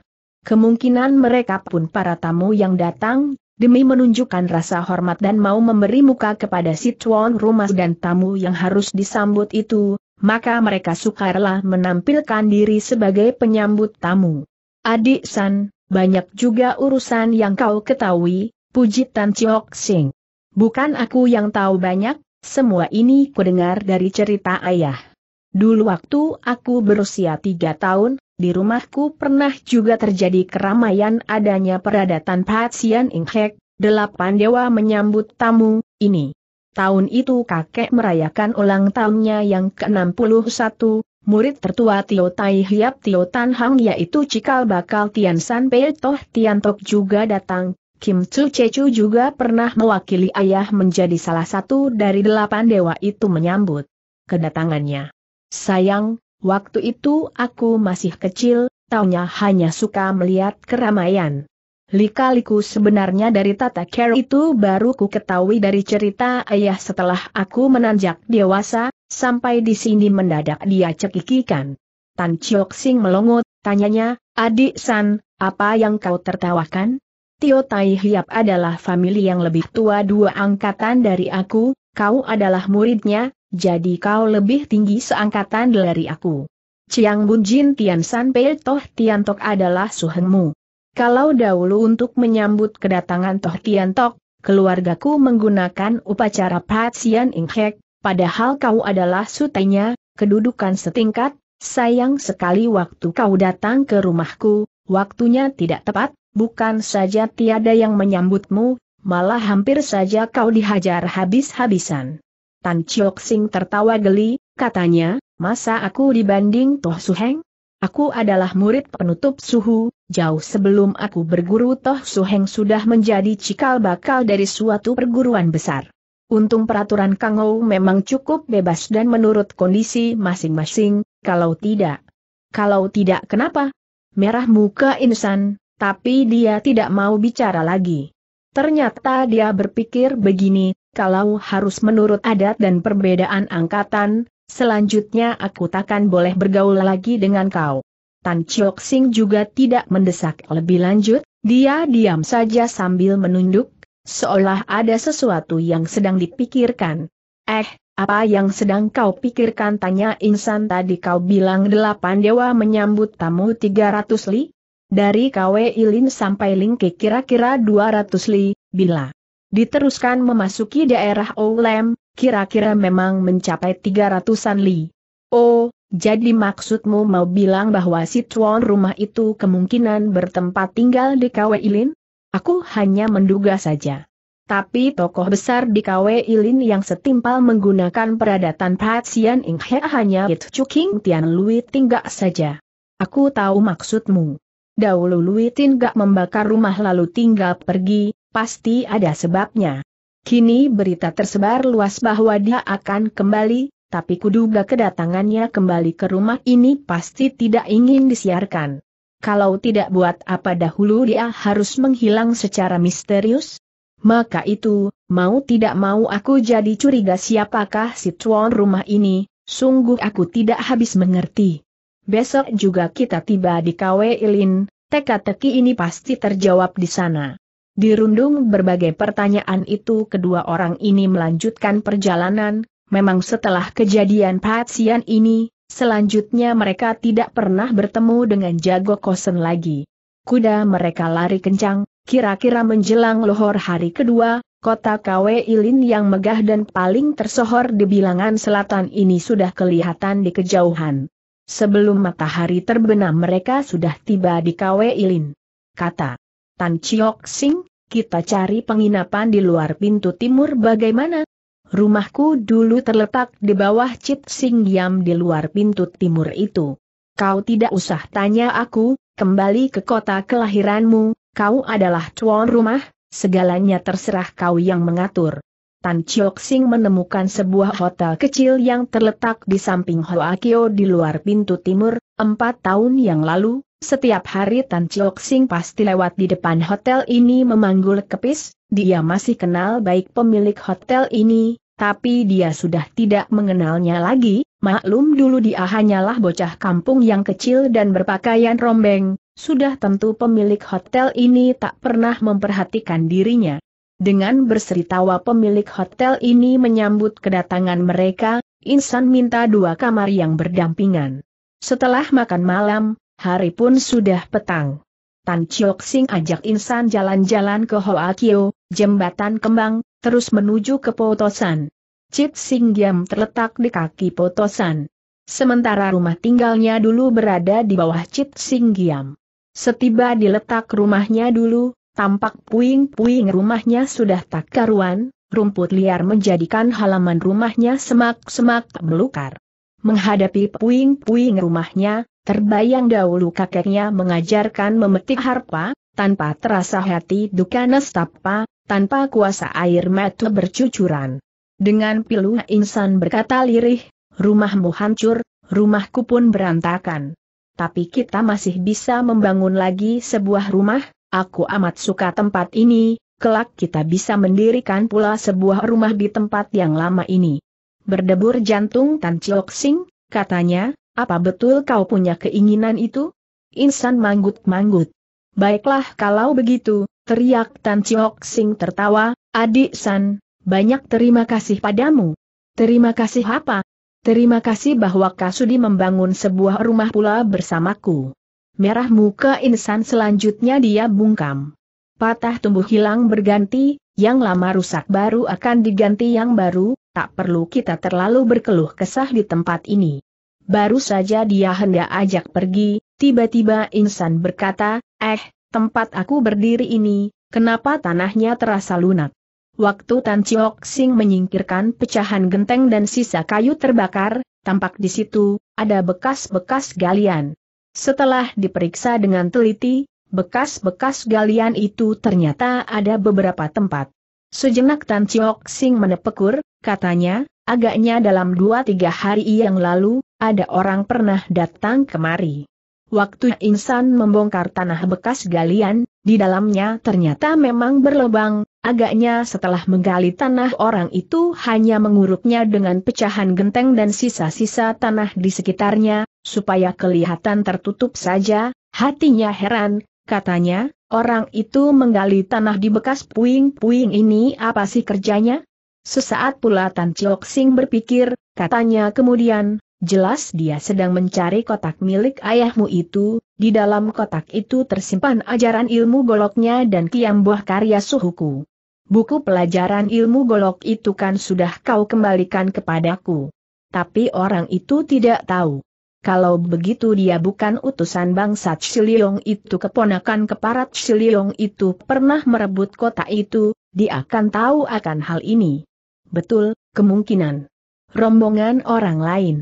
Kemungkinan mereka pun para tamu yang datang, demi menunjukkan rasa hormat dan mau memberi muka kepada si tuan rumah dan tamu yang harus disambut itu, maka mereka sukarela menampilkan diri sebagai penyambut tamu. Adik San, banyak juga urusan yang kau ketahui, puji Tan Chiok Sing. Bukan aku yang tahu banyak, semua ini kudengar dari cerita ayah. Dulu waktu aku berusia tiga tahun, di rumahku pernah juga terjadi keramaian adanya peradatan Patsian Inghek, delapan dewa menyambut tamu, ini. Tahun itu kakek merayakan ulang tahunnya yang ke-61, murid tertua Tio Tai Hiap Tio Tan Hang yaitu cikal bakal Tian San Pei Toh Tian Tok juga datang, Kim Chu Chechu juga pernah mewakili ayah menjadi salah satu dari delapan dewa itu menyambut kedatangannya. Sayang, waktu itu aku masih kecil, taunya hanya suka melihat keramaian. Lika-liku sebenarnya dari Tata Care itu baru ku ketahui dari cerita ayah setelah aku menanjak dewasa, sampai di sini mendadak dia cekikikan. Tan Chiok Sing melongot, tanyanya, adik San, apa yang kau tertawakan? Tio Tai Hiap adalah famili yang lebih tua dua angkatan dari aku, kau adalah muridnya, jadi kau lebih tinggi seangkatan dari aku. Chiang Bunjin Tian San Pei Toh Tian Tok adalah suhengmu. Kalau dahulu untuk menyambut kedatangan Toh Tian Tok, keluargaku menggunakan upacara Patsian Inghek, padahal kau adalah sutenya, kedudukan setingkat, sayang sekali waktu kau datang ke rumahku, waktunya tidak tepat, bukan saja tiada yang menyambutmu, malah hampir saja kau dihajar habis-habisan. Tan Chiok Sing tertawa geli, katanya, masa aku dibanding Toh Su Heng, Aku adalah murid penutup suhu, jauh sebelum aku berguru Toh Su Heng sudah menjadi cikal bakal dari suatu perguruan besar. Untung peraturan Kang Kangou memang cukup bebas dan menurut kondisi masing-masing, kalau tidak. Kalau tidak kenapa? Merah muka insan, tapi dia tidak mau bicara lagi. Ternyata dia berpikir begini, kalau harus menurut adat dan perbedaan angkatan, selanjutnya aku takkan boleh bergaul lagi dengan kau. Tan Chiok Sing juga tidak mendesak lebih lanjut, dia diam saja sambil menunduk, seolah ada sesuatu yang sedang dipikirkan. Eh, apa yang sedang kau pikirkan tanya insan tadi kau bilang delapan dewa menyambut tamu 300 li? Dari KW Ilin sampai Lingke kira-kira 200 li, bila diteruskan memasuki daerah Olem, kira-kira memang mencapai 300-an li. Oh, jadi maksudmu mau bilang bahwa si tuan rumah itu kemungkinan bertempat tinggal di KW Ilin? Aku hanya menduga saja. Tapi tokoh besar di KW Ilin yang setimpal menggunakan peradatan Patsian Ing He hanya itu Chuking Tian Lui Tinggak saja. Aku tahu maksudmu. Dahulu Lui Tinggak membakar rumah lalu tinggal pergi, pasti ada sebabnya. Kini berita tersebar luas bahwa dia akan kembali, tapi kuduga kedatangannya kembali ke rumah ini pasti tidak ingin disiarkan. Kalau tidak buat apa dahulu dia harus menghilang secara misterius? Maka itu, mau tidak mau aku jadi curiga siapakah si tuan rumah ini, sungguh aku tidak habis mengerti. Besok juga kita tiba di KW Ilin, teka-teki ini pasti terjawab di sana. Dirundung berbagai pertanyaan itu kedua orang ini melanjutkan perjalanan, memang setelah kejadian pasien ini, selanjutnya mereka tidak pernah bertemu dengan Jago Kosen lagi. Kuda mereka lari kencang, kira-kira menjelang lohor hari kedua, kota Kwe Ilin yang megah dan paling tersohor di bilangan selatan ini sudah kelihatan di kejauhan. Sebelum matahari terbenam mereka sudah tiba di Kwe Ilin. Kata Tan Chiok Sing, kita cari penginapan di luar pintu timur bagaimana? Rumahku dulu terletak di bawah Cip Sing Yam di luar pintu timur itu. Kau tidak usah tanya aku, kembali ke kota kelahiranmu, kau adalah tuan rumah, segalanya terserah kau yang mengatur. Tan Chiok Sing menemukan sebuah hotel kecil yang terletak di samping Hoa Kyo di luar pintu timur, empat tahun yang lalu, setiap hari Tan Chiok Sing pasti lewat di depan hotel ini memanggul kepis, dia masih kenal baik pemilik hotel ini, tapi dia sudah tidak mengenalnya lagi, maklum dulu dia hanyalah bocah kampung yang kecil dan berpakaian rombeng, sudah tentu pemilik hotel ini tak pernah memperhatikan dirinya. Dengan berseri tawa pemilik hotel ini menyambut kedatangan mereka, Insan minta dua kamar yang berdampingan. Setelah makan malam, hari pun sudah petang. Tan Chiok Sing ajak Insan jalan-jalan ke Hoa Kyo, jembatan kembang, terus menuju ke Potosan. Cit Sing Giam terletak di kaki Potosan. Sementara rumah tinggalnya dulu berada di bawah Cit Sing Giam. Setiba diletak rumahnya dulu, Tampak puing-puing rumahnya sudah tak karuan, rumput liar menjadikan halaman rumahnya semak-semak melukar. Menghadapi puing-puing rumahnya, terbayang dahulu kakeknya mengajarkan memetik harpa, tanpa terasa hati duka nestapa, tanpa kuasa air mata bercucuran. Dengan pilu insan berkata lirih, rumahmu hancur, rumahku pun berantakan. Tapi kita masih bisa membangun lagi sebuah rumah, Aku amat suka tempat ini, kelak kita bisa mendirikan pula sebuah rumah di tempat yang lama ini. Berdebur jantung Tan Chiok Sing, katanya, apa betul kau punya keinginan itu? Insan manggut-manggut. Baiklah kalau begitu, teriak Tan Chiok Sing tertawa, adik San, banyak terima kasih padamu. Terima kasih apa? Terima kasih bahwa Kasudi membangun sebuah rumah pula bersamaku merah muka insan selanjutnya dia bungkam. Patah tumbuh hilang berganti, yang lama rusak baru akan diganti yang baru, tak perlu kita terlalu berkeluh kesah di tempat ini. Baru saja dia hendak ajak pergi, tiba-tiba insan berkata, eh, tempat aku berdiri ini, kenapa tanahnya terasa lunak? Waktu Tan Chiok Sing menyingkirkan pecahan genteng dan sisa kayu terbakar, tampak di situ, ada bekas-bekas galian. Setelah diperiksa dengan teliti, bekas-bekas galian itu ternyata ada beberapa tempat. Sejenak Tan Chiok Sing menepekur, katanya, agaknya dalam dua tiga hari yang lalu, ada orang pernah datang kemari. Waktu insan membongkar tanah bekas galian, di dalamnya ternyata memang berlubang, agaknya setelah menggali tanah orang itu hanya menguruknya dengan pecahan genteng dan sisa-sisa tanah di sekitarnya, supaya kelihatan tertutup saja, hatinya heran, katanya, orang itu menggali tanah di bekas puing-puing ini apa sih kerjanya? Sesaat pula Tan Chok Sing berpikir, katanya kemudian, Jelas dia sedang mencari kotak milik ayahmu itu, di dalam kotak itu tersimpan ajaran ilmu goloknya dan buah karya suhuku. Buku pelajaran ilmu golok itu kan sudah kau kembalikan kepadaku. Tapi orang itu tidak tahu kalau begitu dia bukan utusan bangsa Ciliung itu keponakan keparat Ciliung itu pernah merebut kota itu, dia akan tahu akan hal ini. Betul, kemungkinan. Rombongan orang lain.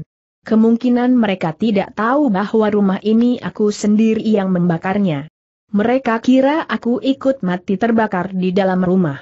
Kemungkinan mereka tidak tahu bahwa rumah ini aku sendiri yang membakarnya. Mereka kira aku ikut mati terbakar di dalam rumah.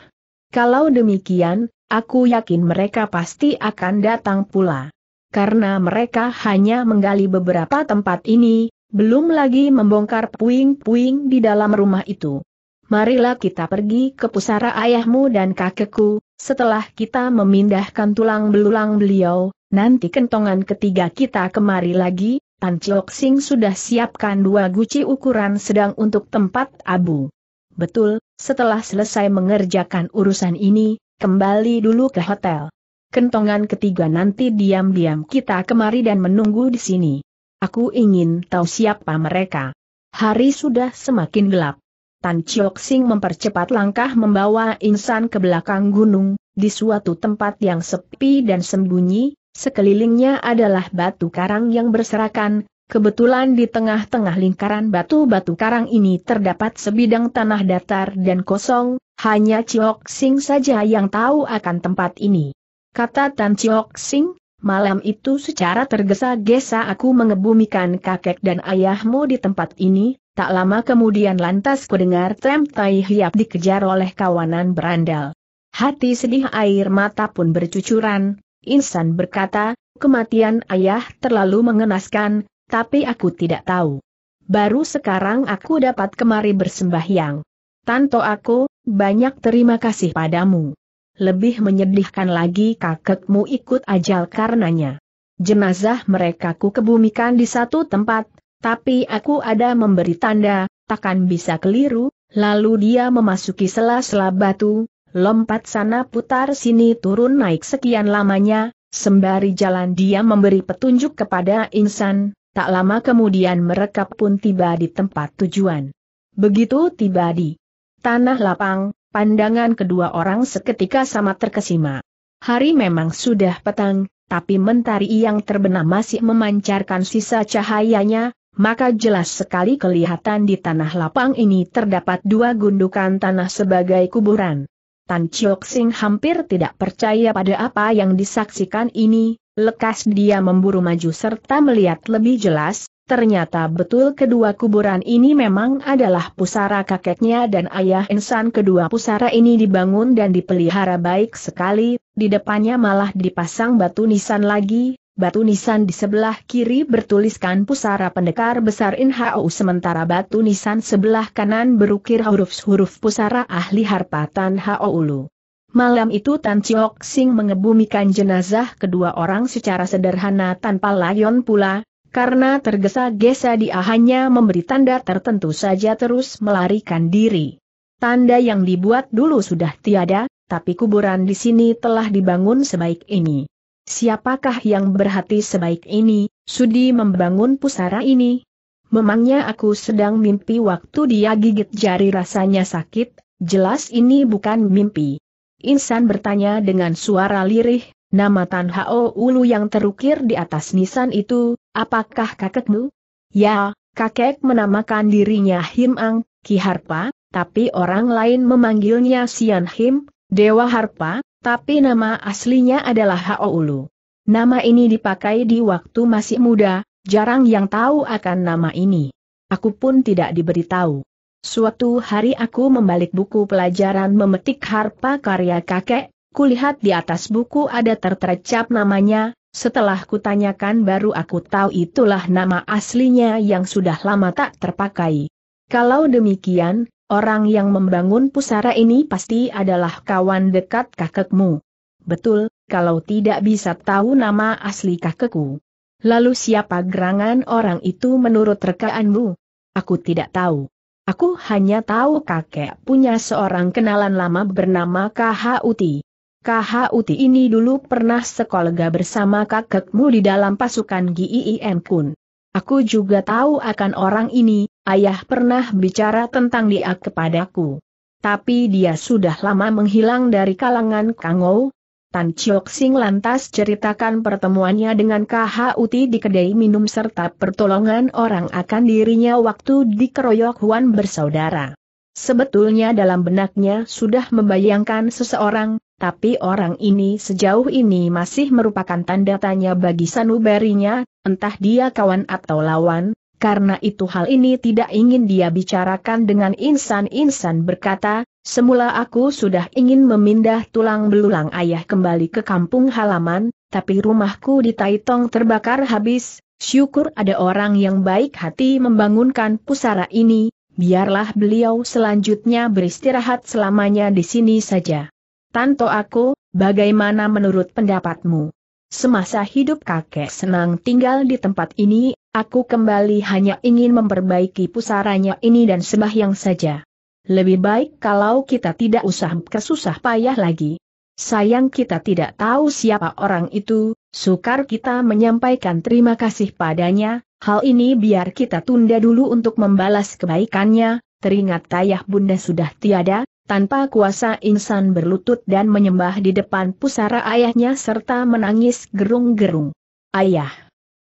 Kalau demikian, aku yakin mereka pasti akan datang pula karena mereka hanya menggali beberapa tempat ini, belum lagi membongkar puing-puing di dalam rumah itu. Marilah kita pergi ke pusara ayahmu dan kakekku, setelah kita memindahkan tulang belulang beliau, nanti kentongan ketiga kita kemari lagi, Tan Chok Sing sudah siapkan dua guci ukuran sedang untuk tempat abu. Betul, setelah selesai mengerjakan urusan ini, kembali dulu ke hotel kentongan ketiga nanti diam-diam kita kemari dan menunggu di sini. Aku ingin tahu siapa mereka. Hari sudah semakin gelap. Tan Chiok Sing mempercepat langkah membawa insan ke belakang gunung, di suatu tempat yang sepi dan sembunyi, sekelilingnya adalah batu karang yang berserakan, kebetulan di tengah-tengah lingkaran batu-batu karang ini terdapat sebidang tanah datar dan kosong, hanya Chiok Sing saja yang tahu akan tempat ini kata Tan Chiok Sing, malam itu secara tergesa-gesa aku mengebumikan kakek dan ayahmu di tempat ini, tak lama kemudian lantas kudengar Trem Tai Hiap dikejar oleh kawanan berandal. Hati sedih air mata pun bercucuran, Insan berkata, kematian ayah terlalu mengenaskan, tapi aku tidak tahu. Baru sekarang aku dapat kemari bersembahyang. Tanto aku, banyak terima kasih padamu. Lebih menyedihkan lagi kakekmu ikut ajal karenanya. Jenazah mereka ku kebumikan di satu tempat, tapi aku ada memberi tanda, takkan bisa keliru, lalu dia memasuki sela-sela batu, lompat sana putar sini turun naik sekian lamanya, sembari jalan dia memberi petunjuk kepada insan, tak lama kemudian mereka pun tiba di tempat tujuan. Begitu tiba di tanah lapang, Pandangan kedua orang seketika sama terkesima. Hari memang sudah petang, tapi mentari yang terbenam masih memancarkan sisa cahayanya, maka jelas sekali kelihatan di tanah lapang ini terdapat dua gundukan tanah sebagai kuburan. Tan Chiok Sing hampir tidak percaya pada apa yang disaksikan ini, lekas dia memburu maju serta melihat lebih jelas, Ternyata betul kedua kuburan ini memang adalah pusara kakeknya dan ayah insan kedua pusara ini dibangun dan dipelihara baik sekali, di depannya malah dipasang batu nisan lagi, batu nisan di sebelah kiri bertuliskan pusara pendekar besar Inhao sementara batu nisan sebelah kanan berukir huruf-huruf pusara ahli harpatan Haoulu. Malam itu Tan Chiok Sing mengebumikan jenazah kedua orang secara sederhana tanpa layon pula, karena tergesa-gesa dia hanya memberi tanda tertentu saja terus melarikan diri. Tanda yang dibuat dulu sudah tiada, tapi kuburan di sini telah dibangun sebaik ini. Siapakah yang berhati sebaik ini, sudi membangun pusara ini? Memangnya aku sedang mimpi waktu dia gigit jari rasanya sakit, jelas ini bukan mimpi. Insan bertanya dengan suara lirih, Nama Tan Hao Ulu yang terukir di atas nisan itu, apakah kakekmu? Ya, kakek menamakan dirinya Him Ang, Ki Harpa, tapi orang lain memanggilnya Sian Him, Dewa Harpa, tapi nama aslinya adalah Hao Ulu. Nama ini dipakai di waktu masih muda, jarang yang tahu akan nama ini. Aku pun tidak diberitahu. Suatu hari aku membalik buku pelajaran memetik harpa karya kakek, lihat di atas buku ada tertercap namanya, setelah kutanyakan baru aku tahu itulah nama aslinya yang sudah lama tak terpakai. Kalau demikian, orang yang membangun pusara ini pasti adalah kawan dekat kakekmu. Betul, kalau tidak bisa tahu nama asli kakekku. Lalu siapa gerangan orang itu menurut rekaanmu? Aku tidak tahu. Aku hanya tahu kakek punya seorang kenalan lama bernama KH Uti. KHUT ini dulu pernah sekolega bersama kakekmu di dalam pasukan GIIN Kun. Aku juga tahu akan orang ini, ayah pernah bicara tentang dia kepadaku. Tapi dia sudah lama menghilang dari kalangan Kangou. Tan Chiok Sing lantas ceritakan pertemuannya dengan KHUT di kedai minum serta pertolongan orang akan dirinya waktu dikeroyok Huan bersaudara. Sebetulnya dalam benaknya sudah membayangkan seseorang, tapi orang ini sejauh ini masih merupakan tanda tanya bagi sanubarinya, entah dia kawan atau lawan, karena itu hal ini tidak ingin dia bicarakan dengan insan-insan berkata, semula aku sudah ingin memindah tulang belulang ayah kembali ke kampung halaman, tapi rumahku di Taitong terbakar habis, syukur ada orang yang baik hati membangunkan pusara ini, biarlah beliau selanjutnya beristirahat selamanya di sini saja. Tanto aku, bagaimana menurut pendapatmu? Semasa hidup kakek senang tinggal di tempat ini, aku kembali hanya ingin memperbaiki pusaranya ini dan sembahyang saja. Lebih baik kalau kita tidak usah kesusah payah lagi. Sayang kita tidak tahu siapa orang itu, sukar kita menyampaikan terima kasih padanya, hal ini biar kita tunda dulu untuk membalas kebaikannya, teringat tayah bunda sudah tiada, tanpa kuasa insan berlutut dan menyembah di depan pusara ayahnya serta menangis gerung-gerung. Ayah,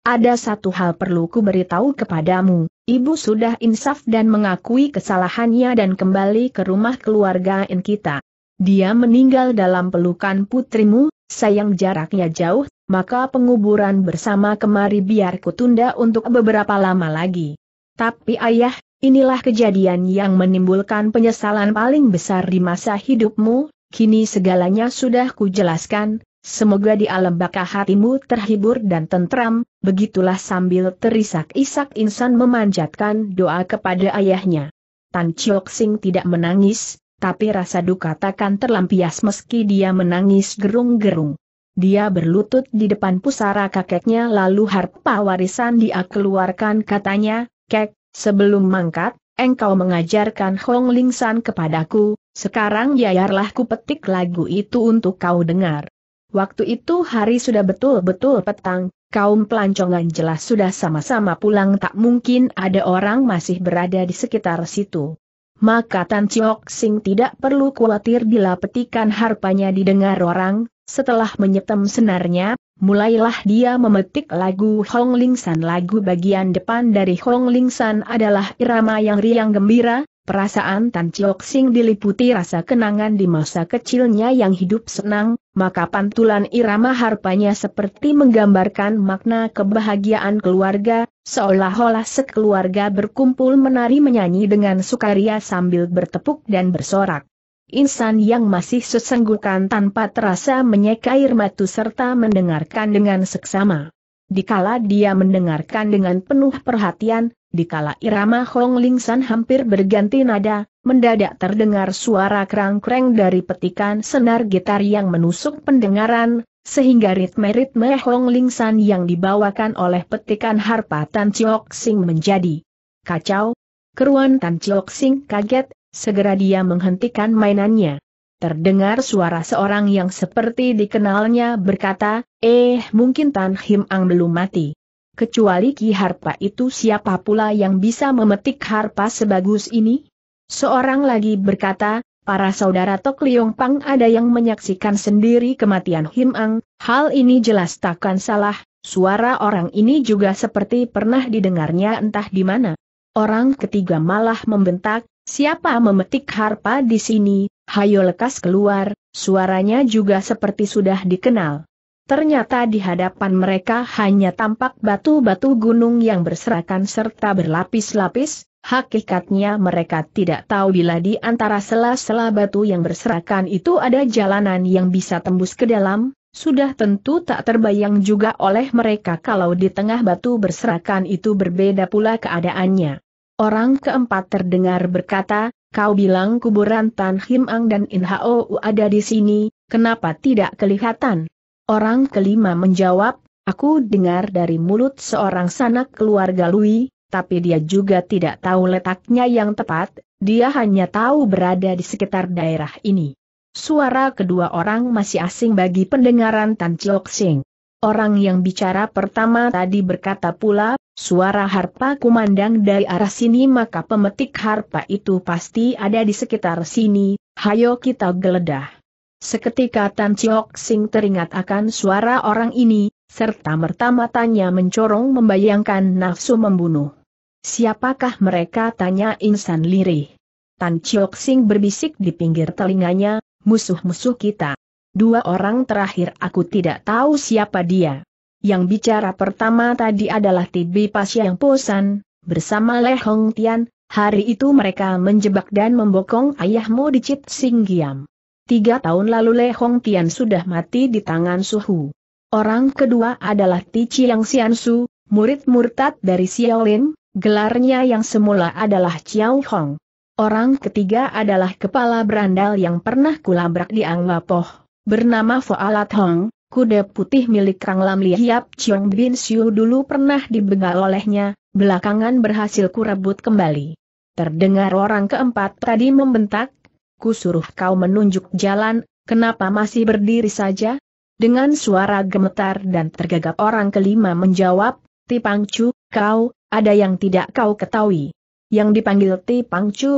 ada satu hal perlu ku beritahu kepadamu, ibu sudah insaf dan mengakui kesalahannya dan kembali ke rumah keluarga in kita. Dia meninggal dalam pelukan putrimu, sayang jaraknya jauh, maka penguburan bersama kemari biar kutunda untuk beberapa lama lagi. Tapi ayah, Inilah kejadian yang menimbulkan penyesalan paling besar di masa hidupmu, kini segalanya sudah kujelaskan, semoga di alam baka hatimu terhibur dan tentram, begitulah sambil terisak-isak insan memanjatkan doa kepada ayahnya. Tan Chiok Sing tidak menangis, tapi rasa duka takkan terlampias meski dia menangis gerung-gerung. Dia berlutut di depan pusara kakeknya lalu harpa warisan dia keluarkan katanya, Kek, Sebelum mangkat, engkau mengajarkan Hong San kepadaku, sekarang yayarlah ku petik lagu itu untuk kau dengar. Waktu itu hari sudah betul-betul petang, kaum pelancongan jelas sudah sama-sama pulang tak mungkin ada orang masih berada di sekitar situ. Maka Tan Chiok Sing tidak perlu khawatir bila petikan harpanya didengar orang, setelah menyetem senarnya, mulailah dia memetik lagu Hong Ling San. Lagu bagian depan dari Hong Ling San adalah irama yang riang gembira, perasaan Tan Chiok Sing diliputi rasa kenangan di masa kecilnya yang hidup senang, maka pantulan irama harpanya seperti menggambarkan makna kebahagiaan keluarga, seolah-olah sekeluarga berkumpul menari menyanyi dengan sukaria sambil bertepuk dan bersorak. Insan yang masih sesenggukan tanpa terasa menyeka air matu serta mendengarkan dengan seksama. Dikala dia mendengarkan dengan penuh perhatian, dikala irama Hong Ling San hampir berganti nada, mendadak terdengar suara kerang kerang dari petikan senar gitar yang menusuk pendengaran, sehingga ritme-ritme Hong Ling San yang dibawakan oleh petikan harpa Tan Chiok Sing menjadi kacau. Keruan Tan Chiok Sing kaget Segera dia menghentikan mainannya. Terdengar suara seorang yang seperti dikenalnya berkata, eh mungkin Tan Him Ang belum mati. Kecuali Ki Harpa itu siapa pula yang bisa memetik Harpa sebagus ini? Seorang lagi berkata, para saudara Tok Liong Pang ada yang menyaksikan sendiri kematian Him Ang, hal ini jelas takkan salah, suara orang ini juga seperti pernah didengarnya entah di mana. Orang ketiga malah membentak, Siapa memetik harpa di sini, hayo lekas keluar, suaranya juga seperti sudah dikenal. Ternyata di hadapan mereka hanya tampak batu-batu gunung yang berserakan serta berlapis-lapis, hakikatnya mereka tidak tahu bila di antara sela-sela batu yang berserakan itu ada jalanan yang bisa tembus ke dalam, sudah tentu tak terbayang juga oleh mereka kalau di tengah batu berserakan itu berbeda pula keadaannya. Orang keempat terdengar berkata, kau bilang kuburan Tan Him Ang dan In Hao ada di sini, kenapa tidak kelihatan? Orang kelima menjawab, aku dengar dari mulut seorang sanak keluarga Lui, tapi dia juga tidak tahu letaknya yang tepat, dia hanya tahu berada di sekitar daerah ini. Suara kedua orang masih asing bagi pendengaran Tan Chiok Sing. Orang yang bicara pertama tadi berkata pula, Suara harpa kumandang dari arah sini maka pemetik harpa itu pasti ada di sekitar sini, hayo kita geledah. Seketika Tan Chiok Sing teringat akan suara orang ini, serta merta matanya mencorong membayangkan nafsu membunuh. Siapakah mereka tanya insan lirih. Tan Chiok Sing berbisik di pinggir telinganya, musuh-musuh kita. Dua orang terakhir aku tidak tahu siapa dia yang bicara pertama tadi adalah Tibi Pasya yang posan, bersama Leh Hong Tian, hari itu mereka menjebak dan membokong ayahmu di Sing Singgiam. Tiga tahun lalu Le Hong Tian sudah mati di tangan Suhu. Orang kedua adalah Ti Chiang Su, murid murtad dari Xiao Lin, gelarnya yang semula adalah Chiao Hong. Orang ketiga adalah kepala berandal yang pernah kulabrak di Angwapoh, bernama Alat Hong, Kuda putih milik Kang Lam Liap Chiong Bin Siu dulu pernah dibegal olehnya, belakangan berhasil kurebut kembali. Terdengar orang keempat tadi membentak, "Ku suruh kau menunjuk jalan, kenapa masih berdiri saja? Dengan suara gemetar dan tergagap orang kelima menjawab, Tipangcu, kau, ada yang tidak kau ketahui. Yang dipanggil Ti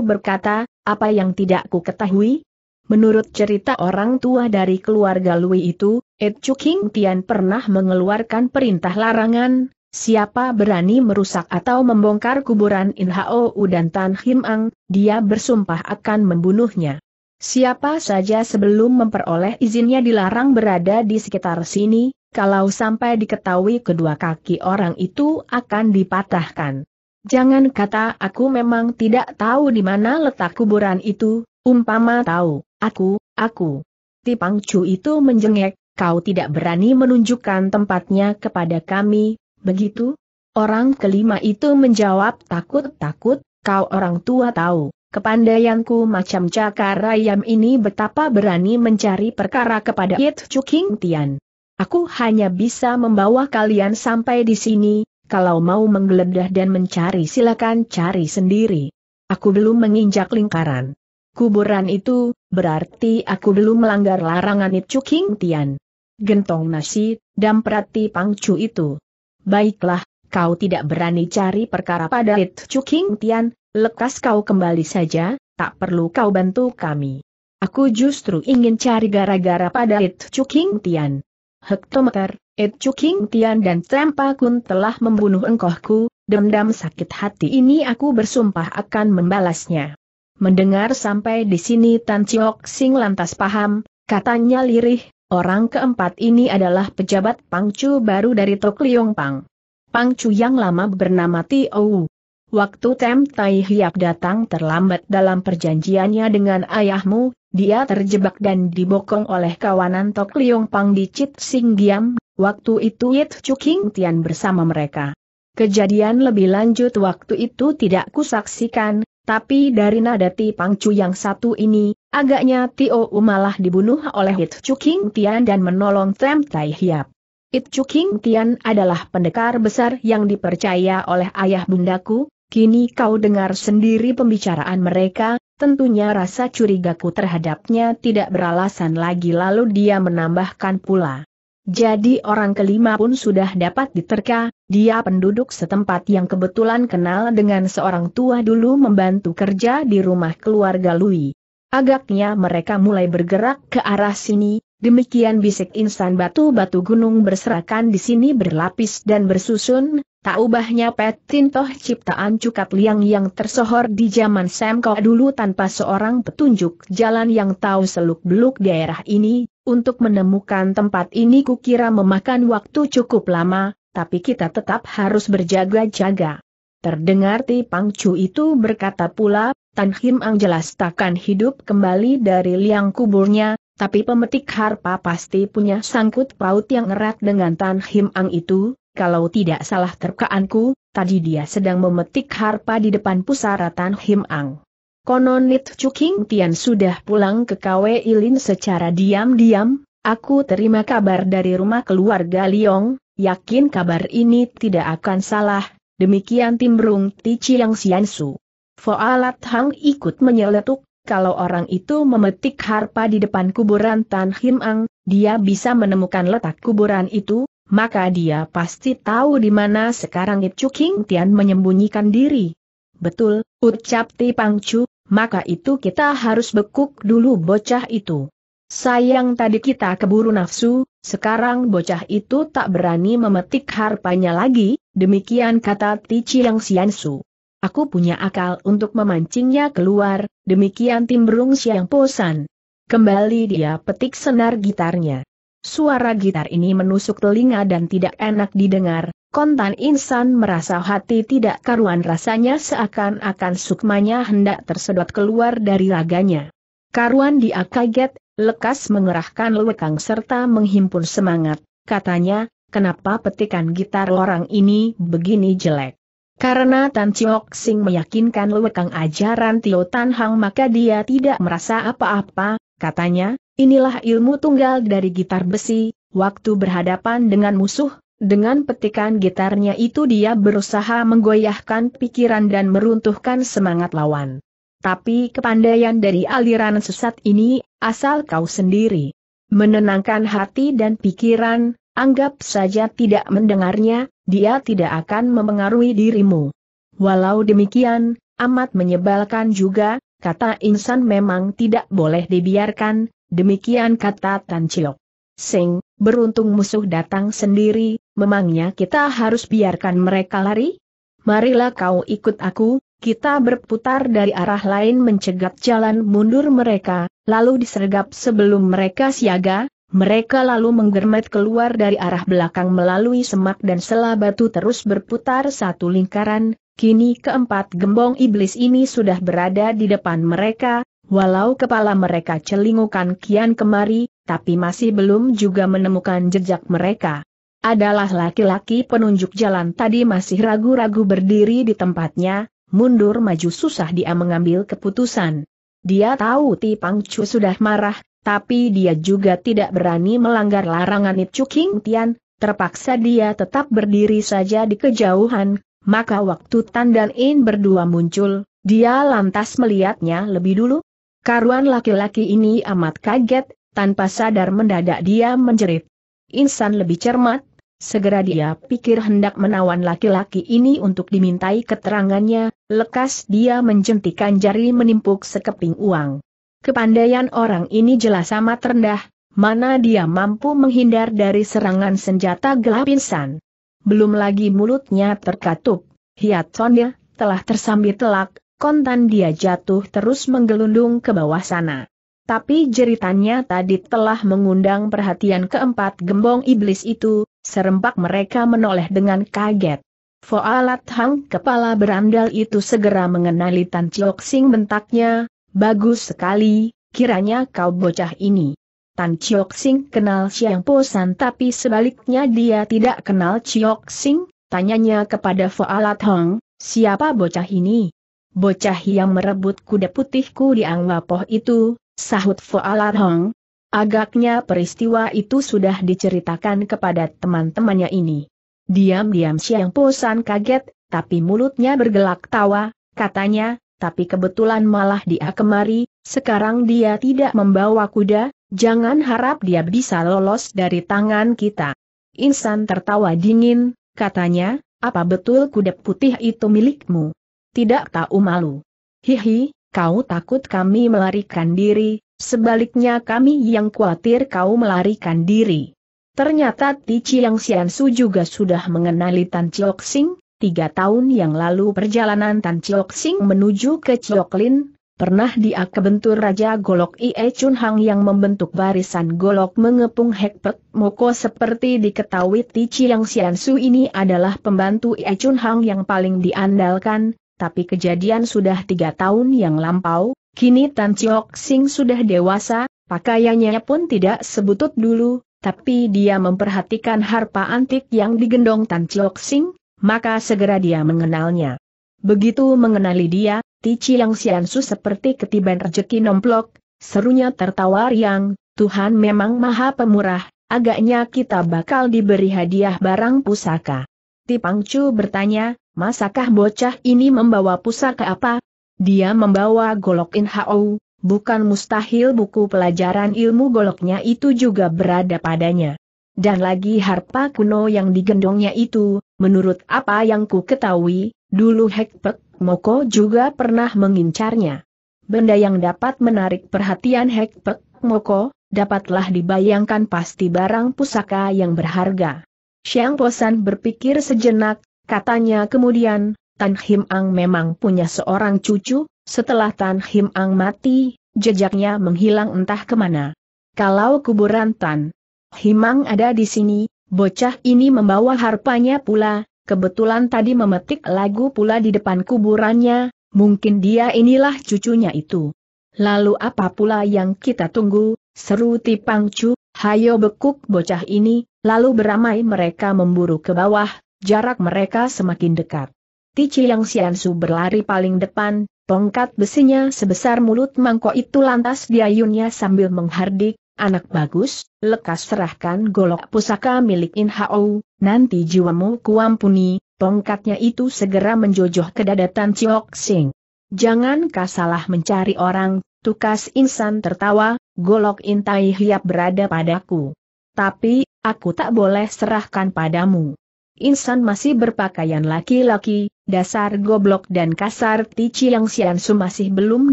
berkata, apa yang tidak ku ketahui? Menurut cerita orang tua dari keluarga Lui itu, Ed Chu King Tian pernah mengeluarkan perintah larangan, siapa berani merusak atau membongkar kuburan In Hao U dan Tan Him Ang, dia bersumpah akan membunuhnya. Siapa saja sebelum memperoleh izinnya dilarang berada di sekitar sini, kalau sampai diketahui kedua kaki orang itu akan dipatahkan. Jangan kata aku memang tidak tahu di mana letak kuburan itu, umpama tahu. Aku, aku. Tipang Chu itu menjengek, kau tidak berani menunjukkan tempatnya kepada kami, begitu? Orang kelima itu menjawab takut-takut, kau orang tua tahu, kepandaianku macam cakar ayam ini betapa berani mencari perkara kepada Yit King Tian. Aku hanya bisa membawa kalian sampai di sini, kalau mau menggeledah dan mencari silakan cari sendiri. Aku belum menginjak lingkaran kuburan itu, berarti aku belum melanggar larangan Itu King Tian. Gentong nasi, dan perhati pangcu itu. Baiklah, kau tidak berani cari perkara pada Nicu King Tian, lekas kau kembali saja, tak perlu kau bantu kami. Aku justru ingin cari gara-gara pada Nicu King Tian. Hektometer, Nicu King Tian dan Tempa Kun telah membunuh engkohku, dendam sakit hati ini aku bersumpah akan membalasnya. Mendengar sampai di sini Tan Chiok Sing lantas paham, katanya lirih, orang keempat ini adalah pejabat Pangcu baru dari Tok Liong Pang. Pangcu yang lama bernama Tio. Waktu Tem Tai Hiap datang terlambat dalam perjanjiannya dengan ayahmu, dia terjebak dan dibokong oleh kawanan Tok Liong Pang di Chit Sing Giam, waktu itu Yit King Tian bersama mereka. Kejadian lebih lanjut waktu itu tidak kusaksikan, tapi dari nada Ti Pangcu yang satu ini, agaknya Tio malah dibunuh oleh Chu Chuking Tian dan menolong Tem Tai Hiap. Chu Chuking Tian adalah pendekar besar yang dipercaya oleh ayah bundaku, kini kau dengar sendiri pembicaraan mereka, tentunya rasa curigaku terhadapnya tidak beralasan lagi lalu dia menambahkan pula. Jadi orang kelima pun sudah dapat diterka, dia penduduk setempat yang kebetulan kenal dengan seorang tua dulu membantu kerja di rumah keluarga Lui. Agaknya mereka mulai bergerak ke arah sini, demikian bisik insan batu-batu gunung berserakan di sini berlapis dan bersusun, tak ubahnya Petin Toh ciptaan cukat liang yang tersohor di zaman Semko dulu tanpa seorang petunjuk jalan yang tahu seluk-beluk daerah ini, untuk menemukan tempat ini kukira memakan waktu cukup lama, tapi kita tetap harus berjaga-jaga. Terdengar Ti Pang Chu itu berkata pula, Tan Him Ang jelas takkan hidup kembali dari liang kuburnya, tapi pemetik harpa pasti punya sangkut paut yang erat dengan Tan Him Ang itu, kalau tidak salah terkaanku, tadi dia sedang memetik harpa di depan pusara Tan Him Ang. Konon Nit Chuking Tian sudah pulang ke Kwe Ilin secara diam-diam, aku terima kabar dari rumah keluarga Liong, yakin kabar ini tidak akan salah, demikian timbrung Ti Chiang Su. Foalat Hang ikut menyeletuk, kalau orang itu memetik harpa di depan kuburan Tan Him Ang, dia bisa menemukan letak kuburan itu, maka dia pasti tahu di mana sekarang Nit Chu Tian menyembunyikan diri. Betul, ucap Ti Pangcu, maka itu kita harus bekuk dulu bocah itu. Sayang tadi kita keburu nafsu, sekarang bocah itu tak berani memetik harpanya lagi, demikian kata Tichi yang Siansu. Aku punya akal untuk memancingnya keluar, demikian timbrung Siang Posan. Kembali dia petik senar gitarnya. Suara gitar ini menusuk telinga dan tidak enak didengar, kontan insan merasa hati tidak karuan rasanya seakan-akan sukmanya hendak tersedot keluar dari raganya. Karuan dia kaget, lekas mengerahkan lekang serta menghimpun semangat, katanya, kenapa petikan gitar orang ini begini jelek. Karena Tan Chiok Sing meyakinkan lekang ajaran Tio Tan Hang maka dia tidak merasa apa-apa, katanya, Inilah ilmu tunggal dari gitar besi, waktu berhadapan dengan musuh, dengan petikan gitarnya itu dia berusaha menggoyahkan pikiran dan meruntuhkan semangat lawan. Tapi kepandaian dari aliran sesat ini, asal kau sendiri. Menenangkan hati dan pikiran, anggap saja tidak mendengarnya, dia tidak akan memengaruhi dirimu. Walau demikian, amat menyebalkan juga, kata insan memang tidak boleh dibiarkan, Demikian kata Tan Chiok. Sing, beruntung musuh datang sendiri, memangnya kita harus biarkan mereka lari? Marilah kau ikut aku, kita berputar dari arah lain mencegat jalan mundur mereka, lalu disergap sebelum mereka siaga, mereka lalu menggermet keluar dari arah belakang melalui semak dan sela batu terus berputar satu lingkaran, kini keempat gembong iblis ini sudah berada di depan mereka, Walau kepala mereka celingukan kian kemari, tapi masih belum juga menemukan jejak mereka. Adalah laki-laki penunjuk jalan tadi masih ragu-ragu berdiri di tempatnya, mundur maju susah dia mengambil keputusan. Dia tahu Ti Chu sudah marah, tapi dia juga tidak berani melanggar larangan Itu King Tian, terpaksa dia tetap berdiri saja di kejauhan, maka waktu Tan dan In berdua muncul, dia lantas melihatnya lebih dulu, Karuan laki-laki ini amat kaget, tanpa sadar mendadak dia menjerit. Insan lebih cermat, segera dia pikir hendak menawan laki-laki ini untuk dimintai keterangannya, lekas dia menjentikan jari menimpuk sekeping uang. Kepandaian orang ini jelas amat rendah, mana dia mampu menghindar dari serangan senjata gelap insan. Belum lagi mulutnya terkatup, hiatonnya telah tersambit telak, kontan dia jatuh terus menggelundung ke bawah sana. Tapi jeritannya tadi telah mengundang perhatian keempat gembong iblis itu, serempak mereka menoleh dengan kaget. Foalat Hang kepala berandal itu segera mengenali Tan Chiok Sing bentaknya, bagus sekali, kiranya kau bocah ini. Tan Chiok Sing kenal Siang Po San tapi sebaliknya dia tidak kenal Chiok Sing, tanyanya kepada Foalat Hang, siapa bocah ini? bocah yang merebut kuda putihku di Anglapoh itu, sahut Foalarhong. Agaknya peristiwa itu sudah diceritakan kepada teman-temannya ini. Diam-diam Siang Posan kaget, tapi mulutnya bergelak tawa, katanya, tapi kebetulan malah dia kemari, sekarang dia tidak membawa kuda, jangan harap dia bisa lolos dari tangan kita. Insan tertawa dingin, katanya, apa betul kuda putih itu milikmu? tidak tahu malu. Hihi, kau takut kami melarikan diri, sebaliknya kami yang khawatir kau melarikan diri. Ternyata Tichi Yang Sian Su juga sudah mengenali Tan Chiok Sing, tiga tahun yang lalu perjalanan Tan Chiok Sing menuju ke Chiok Lin, Pernah dia kebentur Raja Golok Ie Chun Hang yang membentuk barisan golok mengepung Hekpet Moko seperti diketahui Ti Chiang Sian Su ini adalah pembantu Ie Chun Hang yang paling diandalkan, tapi kejadian sudah tiga tahun yang lampau, kini Tan Chiok Sing sudah dewasa, pakaiannya pun tidak sebutut dulu, tapi dia memperhatikan harpa antik yang digendong Tan Chiok Sing, maka segera dia mengenalnya. Begitu mengenali dia, Tici yang Siansu seperti ketiban rejeki nomplok, serunya tertawa riang, Tuhan memang maha pemurah, agaknya kita bakal diberi hadiah barang pusaka. Tipangcu bertanya, Masakah bocah ini membawa pusaka apa? Dia membawa golok inhaou, bukan mustahil buku pelajaran ilmu goloknya itu juga berada padanya. Dan lagi harpa kuno yang digendongnya itu, menurut apa yang ku ketahui, dulu Hekpek Moko juga pernah mengincarnya. Benda yang dapat menarik perhatian Hekpek Moko, dapatlah dibayangkan pasti barang pusaka yang berharga. Xiang Posan berpikir sejenak, Katanya kemudian, Tan Him Ang memang punya seorang cucu, setelah Tan Him Ang mati, jejaknya menghilang entah kemana. Kalau kuburan Tan Him Ang ada di sini, bocah ini membawa harpanya pula, kebetulan tadi memetik lagu pula di depan kuburannya, mungkin dia inilah cucunya itu. Lalu apa pula yang kita tunggu, seru Tipang Cu, hayo bekuk bocah ini, lalu beramai mereka memburu ke bawah, Jarak mereka semakin dekat. Tici yang Xiansu berlari paling depan, tongkat besinya sebesar mulut mangkok itu lantas diayunnya sambil menghardik, anak bagus, lekas serahkan golok pusaka milik In Hao, nanti jiwamu kuampuni, tongkatnya itu segera menjojoh ke dadatan Ciok Chiok Sing. Jangan kasalah mencari orang, tukas insan tertawa, golok intai hiap berada padaku. Tapi, aku tak boleh serahkan padamu. Insan masih berpakaian laki-laki, dasar goblok dan kasar Tici yang Siansu masih belum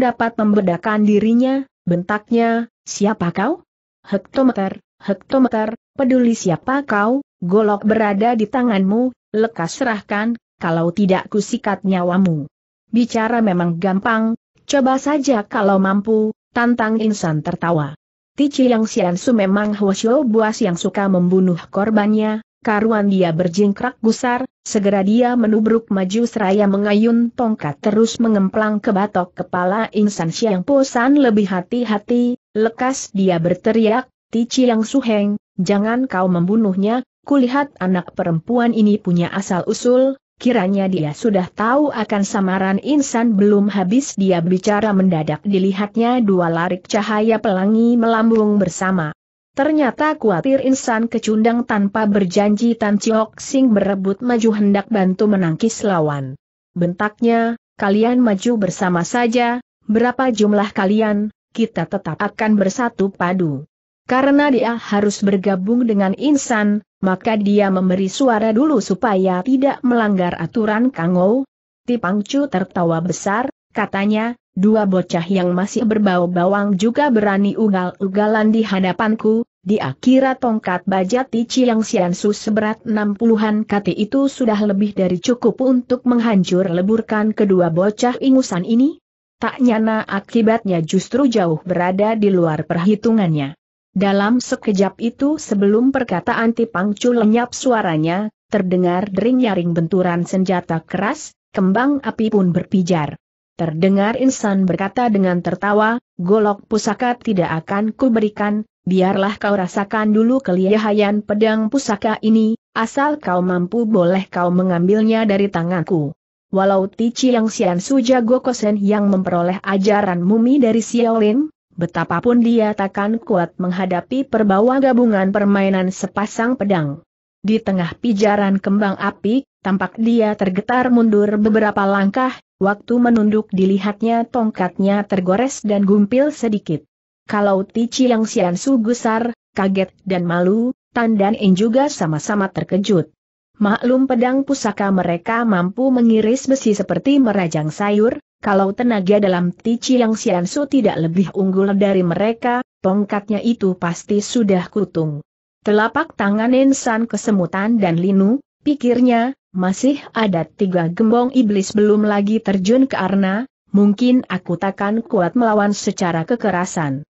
dapat membedakan dirinya, bentaknya, siapa kau? Hektometer, hektometer, peduli siapa kau, golok berada di tanganmu, lekas serahkan, kalau tidak kusikat nyawamu. Bicara memang gampang, coba saja kalau mampu, tantang insan tertawa. Tici Yang Siansu memang Hwasyo Buas yang suka membunuh korbannya, Karuan dia berjingkrak gusar, segera dia menubruk maju seraya mengayun tongkat terus mengemplang ke batok kepala insan Siang Posan lebih hati-hati, lekas dia berteriak, Tici yang suheng, jangan kau membunuhnya, kulihat anak perempuan ini punya asal-usul, kiranya dia sudah tahu akan samaran insan belum habis dia bicara mendadak dilihatnya dua larik cahaya pelangi melambung bersama. Ternyata kuatir insan kecundang tanpa berjanji Tan Chiok Sing berebut maju hendak bantu menangkis lawan. Bentaknya, kalian maju bersama saja, berapa jumlah kalian, kita tetap akan bersatu padu. Karena dia harus bergabung dengan insan, maka dia memberi suara dulu supaya tidak melanggar aturan Kangou. Tipangcu tertawa besar, katanya, Dua bocah yang masih berbau bawang juga berani ugal-ugalan di hadapanku, Di akhir tongkat baja tici yang Siansu seberat 60-an kati itu sudah lebih dari cukup untuk menghancur leburkan kedua bocah ingusan ini? Tak nyana akibatnya justru jauh berada di luar perhitungannya. Dalam sekejap itu sebelum perkataan Tipangcu lenyap suaranya, terdengar dering-nyaring benturan senjata keras, kembang api pun berpijar. Terdengar insan berkata dengan tertawa, golok pusaka tidak akan kuberikan, biarlah kau rasakan dulu kelihayan pedang pusaka ini, asal kau mampu boleh kau mengambilnya dari tanganku. Walau Tici yang Sian Suja Gokosen yang memperoleh ajaran mumi dari Xiaolin, betapapun dia takkan kuat menghadapi perbawa gabungan permainan sepasang pedang. Di tengah pijaran kembang api, tampak dia tergetar mundur beberapa langkah, Waktu menunduk dilihatnya tongkatnya tergores dan gumpil sedikit. Kalau Tici yang Sian Su gusar, kaget dan malu, Tan dan En juga sama-sama terkejut. Maklum pedang pusaka mereka mampu mengiris besi seperti merajang sayur, kalau tenaga dalam Tici yang Sian Su tidak lebih unggul dari mereka, tongkatnya itu pasti sudah kutung. Telapak tangan Ensan kesemutan dan linu, Pikirnya, masih ada tiga gembong iblis belum lagi terjun ke arna, mungkin aku takkan kuat melawan secara kekerasan.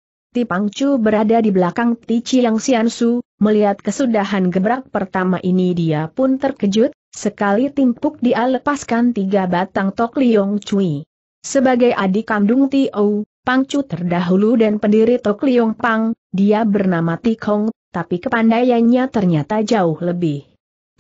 Pang Chu berada di belakang Tici Yang Siansu, melihat kesudahan gebrak pertama ini dia pun terkejut, sekali timpuk dia lepaskan tiga batang Tok Liong Cui. Sebagai adik kandung Tio, Chu terdahulu dan pendiri Tok Liong Pang, dia bernama Kong, tapi kepandaiannya ternyata jauh lebih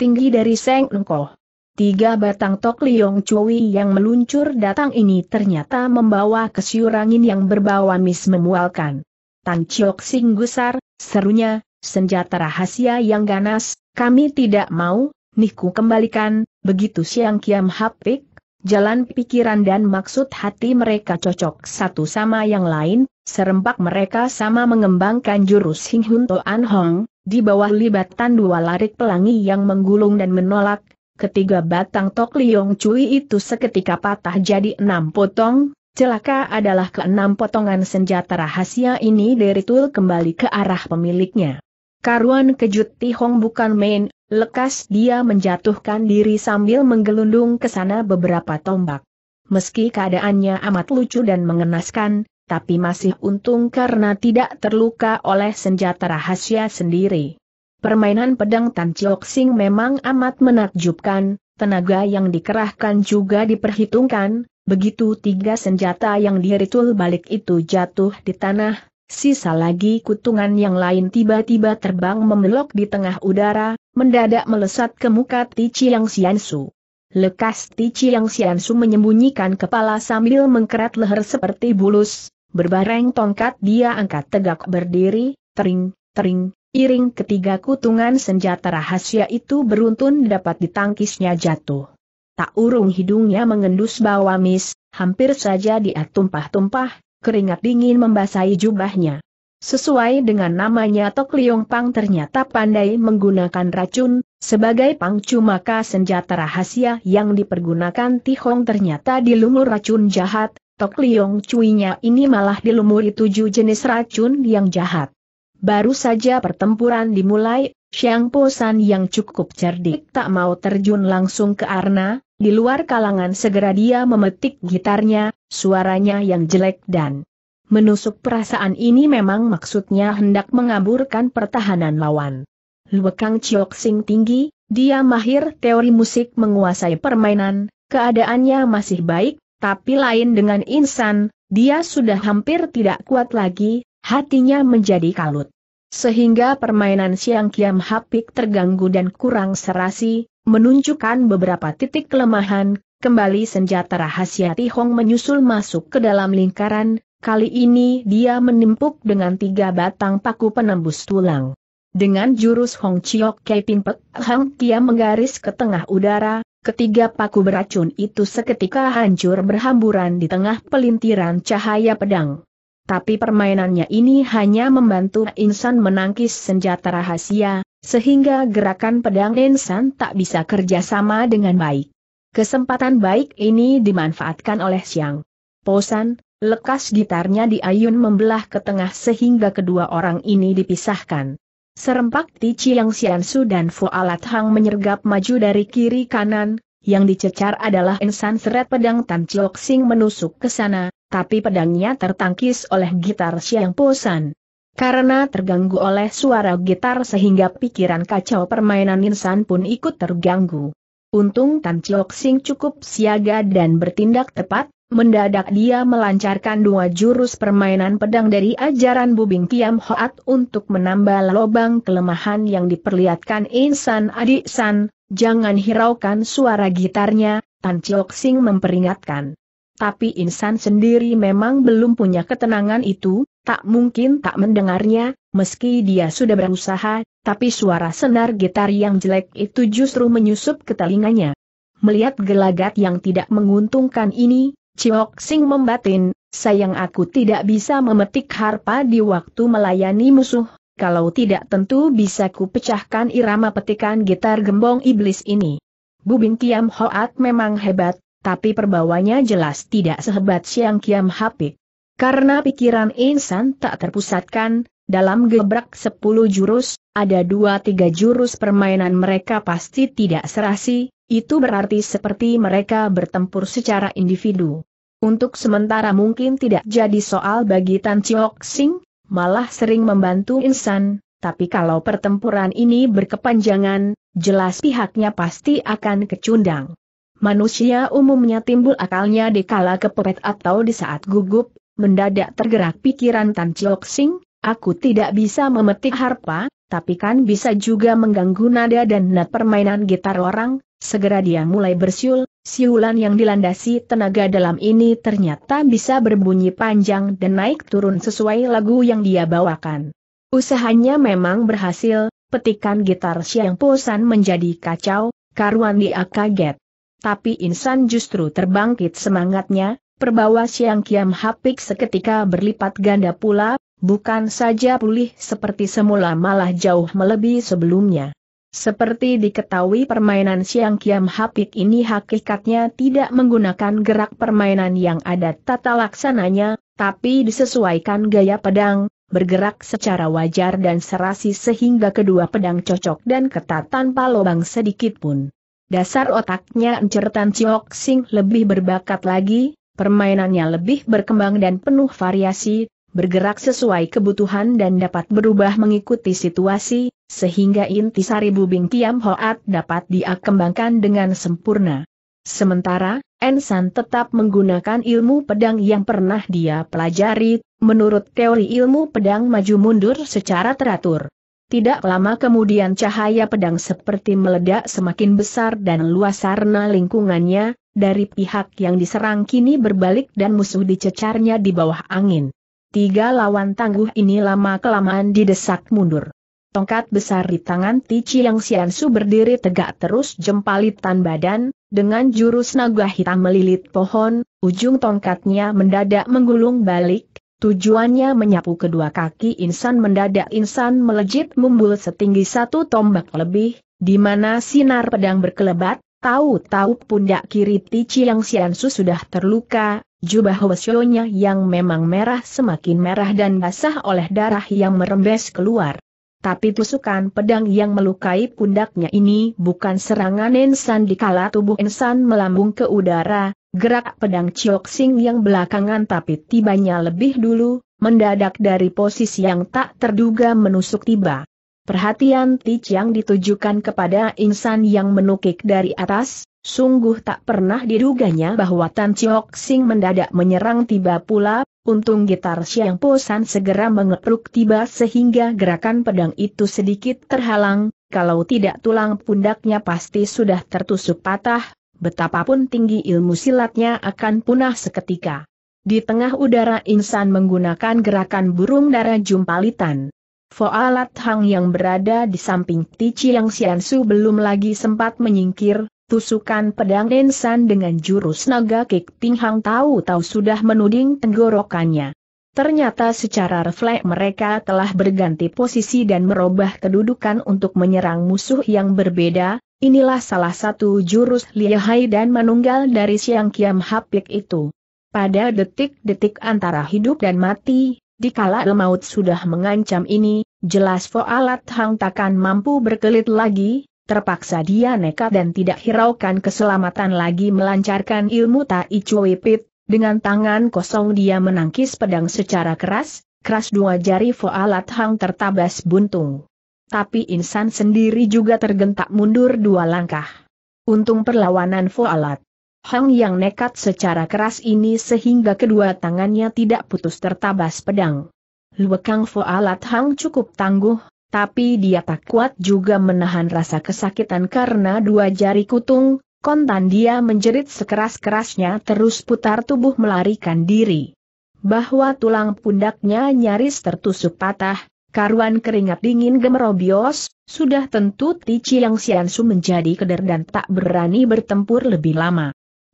tinggi dari Seng Nungko. Tiga batang tok liong cuwi yang meluncur datang ini ternyata membawa kesyurangin yang berbawa amis memualkan. Tan Chiok Sing gusar, serunya, senjata rahasia yang ganas, kami tidak mau, niku kembalikan, begitu siang kiam hapik, jalan pikiran dan maksud hati mereka cocok satu sama yang lain, Serempak mereka sama mengembangkan jurus Hing Hun Toan Hong, di bawah libatan dua larik pelangi yang menggulung dan menolak, ketiga batang Tok Liong Cui itu seketika patah jadi enam potong, celaka adalah keenam potongan senjata rahasia ini dari tul kembali ke arah pemiliknya. Karuan kejut ti Hong bukan main, lekas dia menjatuhkan diri sambil menggelundung ke sana beberapa tombak. Meski keadaannya amat lucu dan mengenaskan, tapi masih untung karena tidak terluka oleh senjata rahasia sendiri. Permainan pedang Tan Chiok Sing memang amat menakjubkan, tenaga yang dikerahkan juga diperhitungkan, begitu tiga senjata yang diritul balik itu jatuh di tanah, sisa lagi kutungan yang lain tiba-tiba terbang memelok di tengah udara, mendadak melesat ke muka Ti Chiang Su. Lekas Ti Chiang Su menyembunyikan kepala sambil mengkerat leher seperti bulus, Berbareng tongkat dia angkat tegak berdiri, tering, tering, iring ketiga kutungan senjata rahasia itu beruntun dapat ditangkisnya jatuh. Tak urung hidungnya mengendus bawah mis, hampir saja dia tumpah-tumpah, keringat dingin membasahi jubahnya. Sesuai dengan namanya Tok Liong Pang ternyata pandai menggunakan racun, sebagai pangcu maka senjata rahasia yang dipergunakan Tihong ternyata dilumur racun jahat, Tok Liong cui ini malah dilumuri tujuh jenis racun yang jahat. Baru saja pertempuran dimulai, Xiang Po San yang cukup cerdik tak mau terjun langsung ke Arna, di luar kalangan segera dia memetik gitarnya, suaranya yang jelek dan menusuk perasaan ini memang maksudnya hendak mengaburkan pertahanan lawan. Luekang Chiok Sing tinggi, dia mahir teori musik menguasai permainan, keadaannya masih baik, tapi lain dengan insan, dia sudah hampir tidak kuat lagi, hatinya menjadi kalut. Sehingga permainan Siang Kiam Hapik terganggu dan kurang serasi, menunjukkan beberapa titik kelemahan, kembali senjata rahasia Tihong menyusul masuk ke dalam lingkaran, kali ini dia menimpuk dengan tiga batang paku penembus tulang. Dengan jurus Hong Chiok Kei Ping Pek, Hang Kia menggaris ke tengah udara, Ketiga paku beracun itu seketika hancur berhamburan di tengah pelintiran cahaya pedang. Tapi permainannya ini hanya membantu insan menangkis senjata rahasia, sehingga gerakan pedang insan tak bisa kerjasama dengan baik. Kesempatan baik ini dimanfaatkan oleh Siang. Posan, lekas gitarnya diayun membelah ke tengah sehingga kedua orang ini dipisahkan. Serempak Ti Chiang Xiansu dan Fo Alat Hang menyergap maju dari kiri kanan, yang dicecar adalah insan seret pedang Tan Chiok Sing menusuk ke sana, tapi pedangnya tertangkis oleh gitar Xiang Posan. Karena terganggu oleh suara gitar sehingga pikiran kacau permainan insan pun ikut terganggu. Untung Tan Chiok Sing cukup siaga dan bertindak tepat, Mendadak dia melancarkan dua jurus permainan pedang dari ajaran Bubing Kiam Hoat untuk menambah lobang kelemahan yang diperlihatkan Insan Adik San, jangan hiraukan suara gitarnya, Tan Chiok Sing memperingatkan. Tapi Insan sendiri memang belum punya ketenangan itu, tak mungkin tak mendengarnya, meski dia sudah berusaha, tapi suara senar gitar yang jelek itu justru menyusup ke telinganya. Melihat gelagat yang tidak menguntungkan ini, Ciok Sing membatin, sayang aku tidak bisa memetik harpa di waktu melayani musuh, kalau tidak tentu bisa ku pecahkan irama petikan gitar gembong iblis ini. Bubing Kiam Hoat memang hebat, tapi perbawanya jelas tidak sehebat Siang Kiam Hapik. Karena pikiran insan tak terpusatkan, dalam gebrak sepuluh jurus, ada dua tiga jurus permainan mereka pasti tidak serasi, itu berarti seperti mereka bertempur secara individu. Untuk sementara mungkin tidak jadi soal bagi Tan Chiok Sing, malah sering membantu insan, tapi kalau pertempuran ini berkepanjangan, jelas pihaknya pasti akan kecundang. Manusia umumnya timbul akalnya di kala kepepet atau di saat gugup, mendadak tergerak pikiran Tan Chiok Sing, aku tidak bisa memetik harpa, tapi kan bisa juga mengganggu nada dan nat permainan gitar orang, Segera dia mulai bersiul, siulan yang dilandasi tenaga dalam ini ternyata bisa berbunyi panjang dan naik turun sesuai lagu yang dia bawakan. Usahanya memang berhasil, petikan gitar Siang Posan menjadi kacau, karuan dia kaget. Tapi insan justru terbangkit semangatnya, perbawa Siang Kiam Hapik seketika berlipat ganda pula, bukan saja pulih seperti semula malah jauh melebihi sebelumnya. Seperti diketahui permainan Siang Kiam Hapik ini hakikatnya tidak menggunakan gerak permainan yang ada tata laksananya, tapi disesuaikan gaya pedang, bergerak secara wajar dan serasi sehingga kedua pedang cocok dan ketat tanpa lobang sedikit pun. Dasar otaknya Encertan Ciok Sing lebih berbakat lagi, permainannya lebih berkembang dan penuh variasi, bergerak sesuai kebutuhan dan dapat berubah mengikuti situasi, sehingga intisari bubing Kiam Hoat dapat diakembangkan dengan sempurna. Sementara, Ensan tetap menggunakan ilmu pedang yang pernah dia pelajari, menurut teori ilmu pedang maju mundur secara teratur. Tidak lama kemudian cahaya pedang seperti meledak semakin besar dan luas sarna lingkungannya, dari pihak yang diserang kini berbalik dan musuh dicecarnya di bawah angin. Tiga lawan tangguh ini lama-kelamaan didesak mundur. Tongkat besar di tangan Tici yang Xiansu berdiri tegak terus jempalitan badan, dengan jurus naga hitam melilit pohon, ujung tongkatnya mendadak menggulung balik, tujuannya menyapu kedua kaki insan mendadak insan melejit mumbul setinggi satu tombak lebih, di mana sinar pedang berkelebat, tahu-tahu pundak kiri Tici yang Xiansu sudah terluka, Jubah wesionya yang memang merah semakin merah dan basah oleh darah yang merembes keluar. Tapi tusukan pedang yang melukai pundaknya ini bukan serangan Ensan dikala tubuh Ensan melambung ke udara, gerak pedang Chiok Sing yang belakangan tapi tibanya lebih dulu, mendadak dari posisi yang tak terduga menusuk tiba. Perhatian yang ditujukan kepada insan yang menukik dari atas, sungguh tak pernah diduganya bahwa Tan Chiok Sing mendadak menyerang tiba pula, untung gitar Siang Posan segera mengepruk tiba sehingga gerakan pedang itu sedikit terhalang, kalau tidak tulang pundaknya pasti sudah tertusuk patah, betapapun tinggi ilmu silatnya akan punah seketika. Di tengah udara insan menggunakan gerakan burung darah jumpalitan. Foalat Hang yang berada di samping Tici yang Xiansu belum lagi sempat menyingkir, tusukan pedang Densan dengan jurus naga Kik Ting Hang tahu-tahu sudah menuding tenggorokannya. Ternyata secara refleks mereka telah berganti posisi dan merubah kedudukan untuk menyerang musuh yang berbeda, inilah salah satu jurus lihai dan manunggal dari Siang Kiam Hapik itu. Pada detik-detik antara hidup dan mati, Dikala maut sudah mengancam ini, jelas Foalat Hang takkan mampu berkelit lagi, terpaksa dia nekat dan tidak hiraukan keselamatan lagi melancarkan ilmu Tai Chui Pit, dengan tangan kosong dia menangkis pedang secara keras, keras dua jari Foalat Hang tertabas buntung. Tapi insan sendiri juga tergentak mundur dua langkah. Untung perlawanan Foalat Hang yang nekat secara keras ini sehingga kedua tangannya tidak putus tertabas pedang. Luekang Fo alat Hang cukup tangguh, tapi dia tak kuat juga menahan rasa kesakitan karena dua jari kutung, kontan dia menjerit sekeras-kerasnya terus putar tubuh melarikan diri. Bahwa tulang pundaknya nyaris tertusuk patah, karuan keringat dingin gemerobios, sudah tentu Ti Chiang Siansu menjadi keder dan tak berani bertempur lebih lama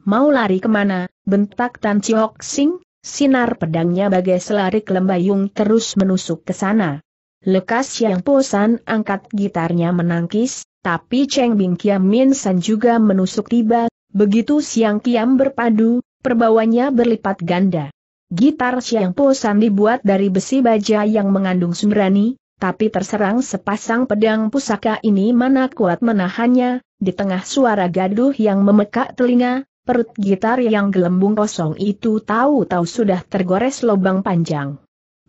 mau lari kemana, bentak Tan Chiok Sing, sinar pedangnya bagai selari lembayung terus menusuk ke sana. Lekas yang posan angkat gitarnya menangkis, tapi Cheng Bing Kiam Min San juga menusuk tiba, begitu siang kiam berpadu, perbawanya berlipat ganda. Gitar siang posan dibuat dari besi baja yang mengandung sumberani, tapi terserang sepasang pedang pusaka ini mana kuat menahannya, di tengah suara gaduh yang memekak telinga, Perut gitar yang gelembung kosong itu tahu-tahu sudah tergores lubang panjang.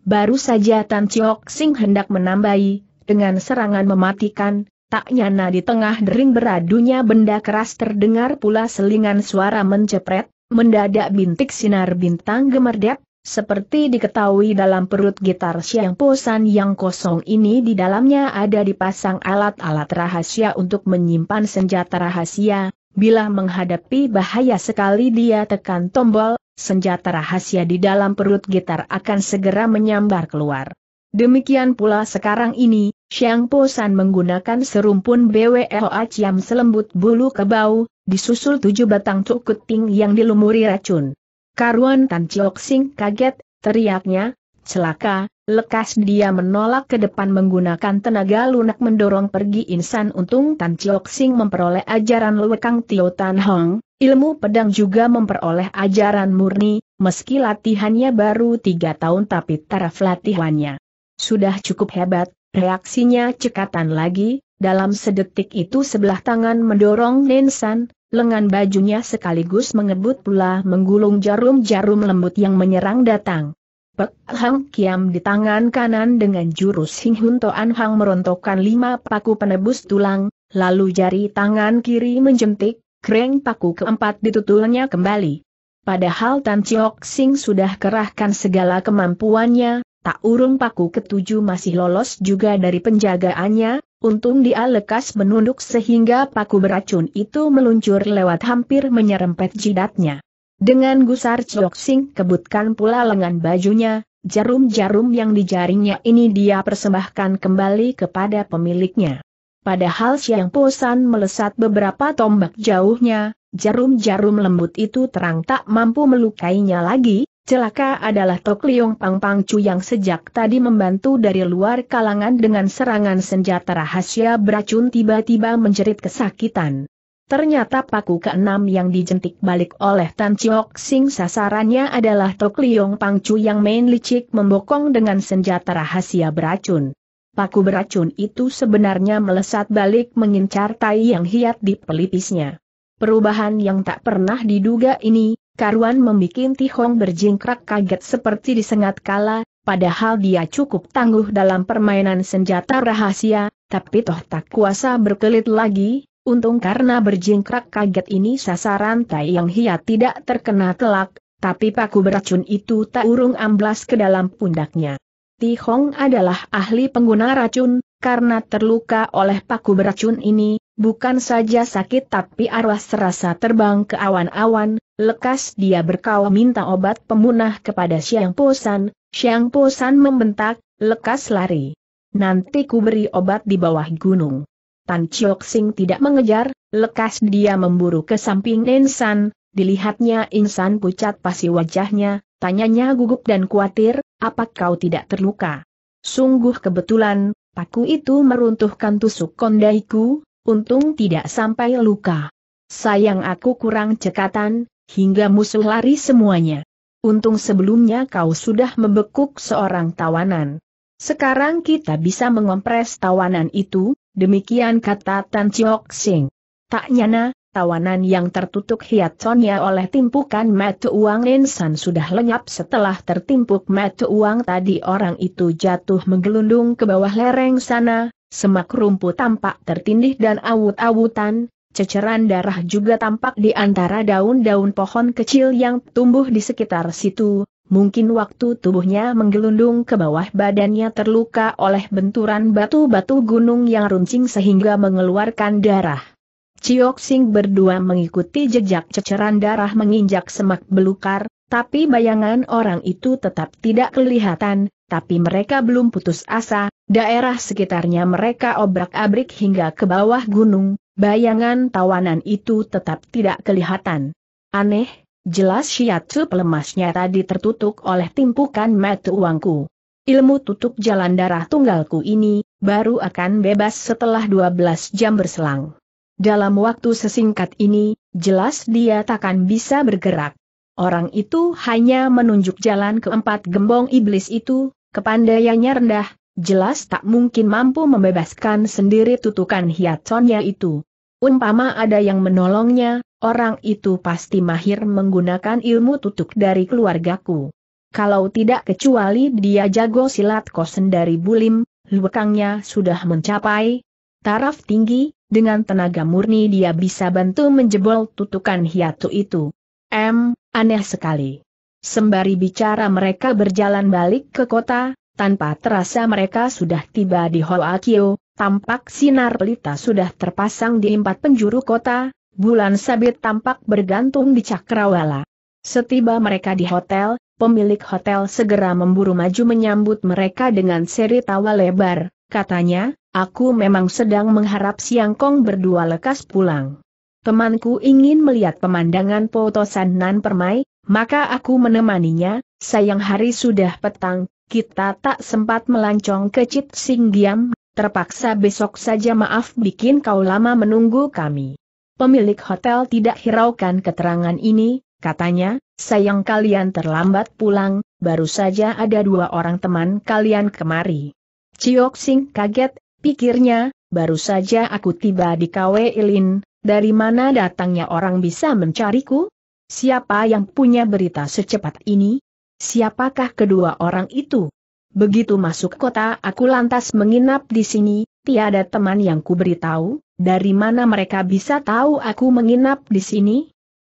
Baru saja Tan Chiok Sing hendak menambahi, dengan serangan mematikan, tak nyana di tengah dering beradunya benda keras terdengar pula selingan suara mencepret, mendadak bintik sinar bintang gemerdep, seperti diketahui dalam perut gitar siang posan yang kosong ini di dalamnya ada dipasang alat-alat rahasia untuk menyimpan senjata rahasia, Bila menghadapi bahaya sekali dia tekan tombol, senjata rahasia di dalam perut gitar akan segera menyambar keluar. Demikian pula sekarang ini, Xiang Po San menggunakan serumpun BWLA Ciam selembut bulu kebau, disusul tujuh batang cukuting yang dilumuri racun. Karuan Tan Chiok Sing kaget, teriaknya, celaka, Lekas dia menolak ke depan menggunakan tenaga lunak mendorong pergi insan untung Tan Chiok Sing memperoleh ajaran Lekang Tio Tan Hong, ilmu pedang juga memperoleh ajaran murni, meski latihannya baru tiga tahun tapi taraf latihannya sudah cukup hebat, reaksinya cekatan lagi, dalam sedetik itu sebelah tangan mendorong Nensan, lengan bajunya sekaligus mengebut pula menggulung jarum-jarum lembut yang menyerang datang. Pek Hang Kiam di tangan kanan dengan jurus Sing Hun Toan Hang merontokkan lima paku penebus tulang, lalu jari tangan kiri menjentik, kreng paku keempat ditutulnya kembali. Padahal Tan Chiok Sing sudah kerahkan segala kemampuannya, tak urung paku ketujuh masih lolos juga dari penjagaannya, untung dia lekas menunduk sehingga paku beracun itu meluncur lewat hampir menyerempet jidatnya. Dengan gusar Chok kebutkan pula lengan bajunya, jarum-jarum yang di jarinya ini dia persembahkan kembali kepada pemiliknya. Padahal Siang Posan melesat beberapa tombak jauhnya, jarum-jarum lembut itu terang tak mampu melukainya lagi, celaka adalah Tok Liong Pang Pang Chu yang sejak tadi membantu dari luar kalangan dengan serangan senjata rahasia beracun tiba-tiba menjerit kesakitan. Ternyata paku keenam yang dijentik balik oleh Tan Chiok Sing sasarannya adalah Tok Liong Pangcu yang main licik membokong dengan senjata rahasia beracun. Paku beracun itu sebenarnya melesat balik mengincar tai yang hiat di pelipisnya. Perubahan yang tak pernah diduga ini, karuan membuat Tihong berjingkrak kaget seperti disengat kala, padahal dia cukup tangguh dalam permainan senjata rahasia, tapi toh tak kuasa berkelit lagi, Untung karena berjingkrak kaget ini sasaran Tai Yang Hia tidak terkena telak, tapi paku beracun itu tak urung amblas ke dalam pundaknya. Ti Hong adalah ahli pengguna racun, karena terluka oleh paku beracun ini, bukan saja sakit tapi arwah serasa terbang ke awan-awan, lekas dia berkau minta obat pemunah kepada Siang Posan, Siang Posan membentak, lekas lari. Nanti ku beri obat di bawah gunung. Tan Chiok Sing tidak mengejar, lekas dia memburu ke samping Insan, dilihatnya Insan pucat pasi wajahnya, tanyanya gugup dan khawatir, apa kau tidak terluka? Sungguh kebetulan, paku itu meruntuhkan tusuk kondaiku, untung tidak sampai luka. Sayang aku kurang cekatan, hingga musuh lari semuanya. Untung sebelumnya kau sudah membekuk seorang tawanan. Sekarang kita bisa mengompres tawanan itu, Demikian kata Tan Chiok Sing. Tak nyana, tawanan yang tertutup hiatonnya oleh timpukan mata uang Insan sudah lenyap setelah tertimpuk mata uang tadi orang itu jatuh menggelundung ke bawah lereng sana, semak rumput tampak tertindih dan awut-awutan, Ceceran darah juga tampak di antara daun-daun pohon kecil yang tumbuh di sekitar situ, Mungkin waktu tubuhnya menggelundung ke bawah badannya terluka oleh benturan batu-batu gunung yang runcing sehingga mengeluarkan darah. Ciok Sing berdua mengikuti jejak ceceran darah menginjak semak belukar, tapi bayangan orang itu tetap tidak kelihatan, tapi mereka belum putus asa, daerah sekitarnya mereka obrak-abrik hingga ke bawah gunung, bayangan tawanan itu tetap tidak kelihatan. Aneh, Jelas sup lemasnya tadi tertutup oleh timpukan mata uangku. Ilmu tutup jalan darah tunggalku ini, baru akan bebas setelah 12 jam berselang. Dalam waktu sesingkat ini, jelas dia takkan bisa bergerak. Orang itu hanya menunjuk jalan keempat gembong iblis itu, kepandaiannya rendah, jelas tak mungkin mampu membebaskan sendiri tutukan hiatsonnya itu. Umpama ada yang menolongnya, Orang itu pasti mahir menggunakan ilmu tutuk dari keluargaku. Kalau tidak kecuali dia jago silat kosen dari bulim, lukangnya sudah mencapai taraf tinggi, dengan tenaga murni dia bisa bantu menjebol tutukan hiatu itu. M, aneh sekali. Sembari bicara mereka berjalan balik ke kota, tanpa terasa mereka sudah tiba di Hoakio, tampak sinar pelita sudah terpasang di empat penjuru kota, bulan sabit tampak bergantung di cakrawala. Setiba mereka di hotel, pemilik hotel segera memburu maju menyambut mereka dengan seri tawa lebar, katanya, aku memang sedang mengharap Siang Kong berdua lekas pulang. Temanku ingin melihat pemandangan Potosan Nan Permai, maka aku menemaninya, sayang hari sudah petang, kita tak sempat melancong ke Cit Sing Diam, terpaksa besok saja maaf bikin kau lama menunggu kami. Pemilik hotel tidak hiraukan keterangan ini, katanya, sayang kalian terlambat pulang, baru saja ada dua orang teman kalian kemari. Ciok Sing kaget, pikirnya, baru saja aku tiba di KW Ilin, dari mana datangnya orang bisa mencariku? Siapa yang punya berita secepat ini? Siapakah kedua orang itu? Begitu masuk kota aku lantas menginap di sini, tiada teman yang kuberitahu, dari mana mereka bisa tahu aku menginap di sini?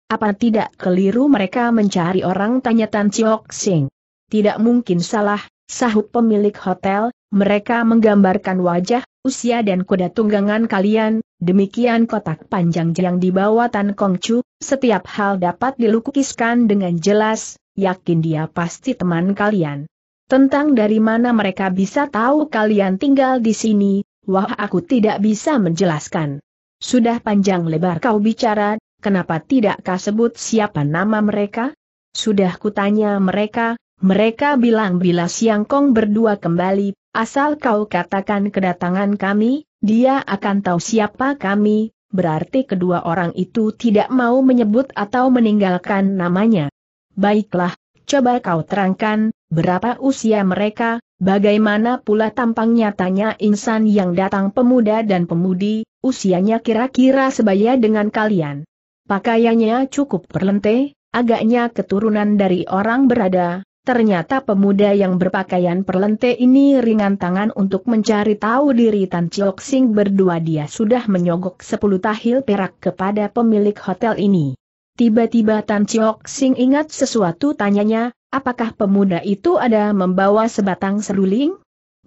Apa tidak keliru mereka mencari orang tanya Tan Chiok Sing? Tidak mungkin salah, sahut pemilik hotel, mereka menggambarkan wajah, usia dan kuda tunggangan kalian, demikian kotak panjang yang dibawa Tan Kong Chu, setiap hal dapat dilukiskan dengan jelas, yakin dia pasti teman kalian. Tentang dari mana mereka bisa tahu kalian tinggal di sini, wah aku tidak bisa menjelaskan. Sudah panjang lebar kau bicara, kenapa tidak kau sebut siapa nama mereka? Sudah kutanya mereka, mereka bilang bila Siang Kong berdua kembali, asal kau katakan kedatangan kami, dia akan tahu siapa kami, berarti kedua orang itu tidak mau menyebut atau meninggalkan namanya. Baiklah, Coba kau terangkan, berapa usia mereka, bagaimana pula tampang nyatanya insan yang datang pemuda dan pemudi, usianya kira-kira sebaya dengan kalian. Pakaiannya cukup perlente, agaknya keturunan dari orang berada, Ternyata pemuda yang berpakaian perlente ini ringan tangan untuk mencari tahu diri Tan Chiok Sing berdua dia sudah menyogok 10 tahil perak kepada pemilik hotel ini. Tiba-tiba Tan Chiok Sing ingat sesuatu tanyanya, apakah pemuda itu ada membawa sebatang seruling?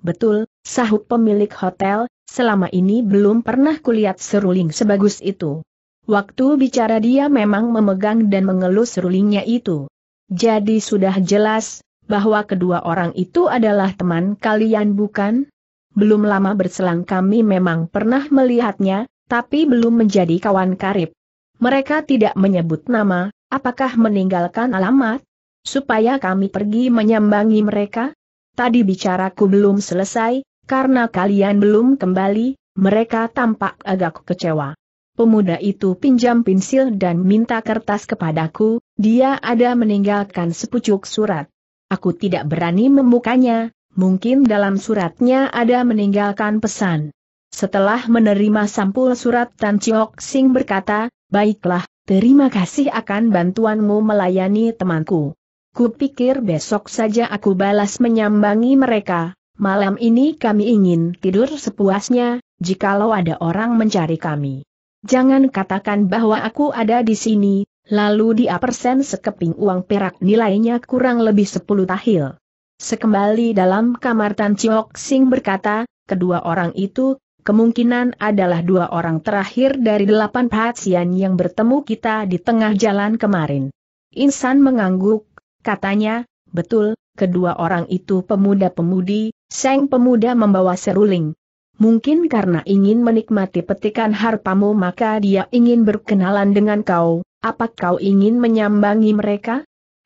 Betul, sahut pemilik hotel, selama ini belum pernah kulihat seruling sebagus itu. Waktu bicara dia memang memegang dan mengelus serulingnya itu. Jadi sudah jelas, bahwa kedua orang itu adalah teman kalian bukan? Belum lama berselang kami memang pernah melihatnya, tapi belum menjadi kawan karib. Mereka tidak menyebut nama, apakah meninggalkan alamat? Supaya kami pergi menyambangi mereka? Tadi bicaraku belum selesai, karena kalian belum kembali, mereka tampak agak kecewa. Pemuda itu pinjam pensil dan minta kertas kepadaku, dia ada meninggalkan sepucuk surat. Aku tidak berani membukanya, mungkin dalam suratnya ada meninggalkan pesan. Setelah menerima sampul surat Tan Chiok Sing berkata, Baiklah, terima kasih akan bantuanmu melayani temanku. Kupikir besok saja aku balas menyambangi mereka, malam ini kami ingin tidur sepuasnya, jikalau ada orang mencari kami. Jangan katakan bahwa aku ada di sini, lalu dia persen sekeping uang perak nilainya kurang lebih sepuluh tahil. Sekembali dalam kamar Tan Chiok Sing berkata, kedua orang itu kemungkinan adalah dua orang terakhir dari delapan pasien yang bertemu kita di tengah jalan kemarin. Insan mengangguk, katanya, betul, kedua orang itu pemuda-pemudi, Seng pemuda membawa seruling. Mungkin karena ingin menikmati petikan harpamu maka dia ingin berkenalan dengan kau, apa kau ingin menyambangi mereka?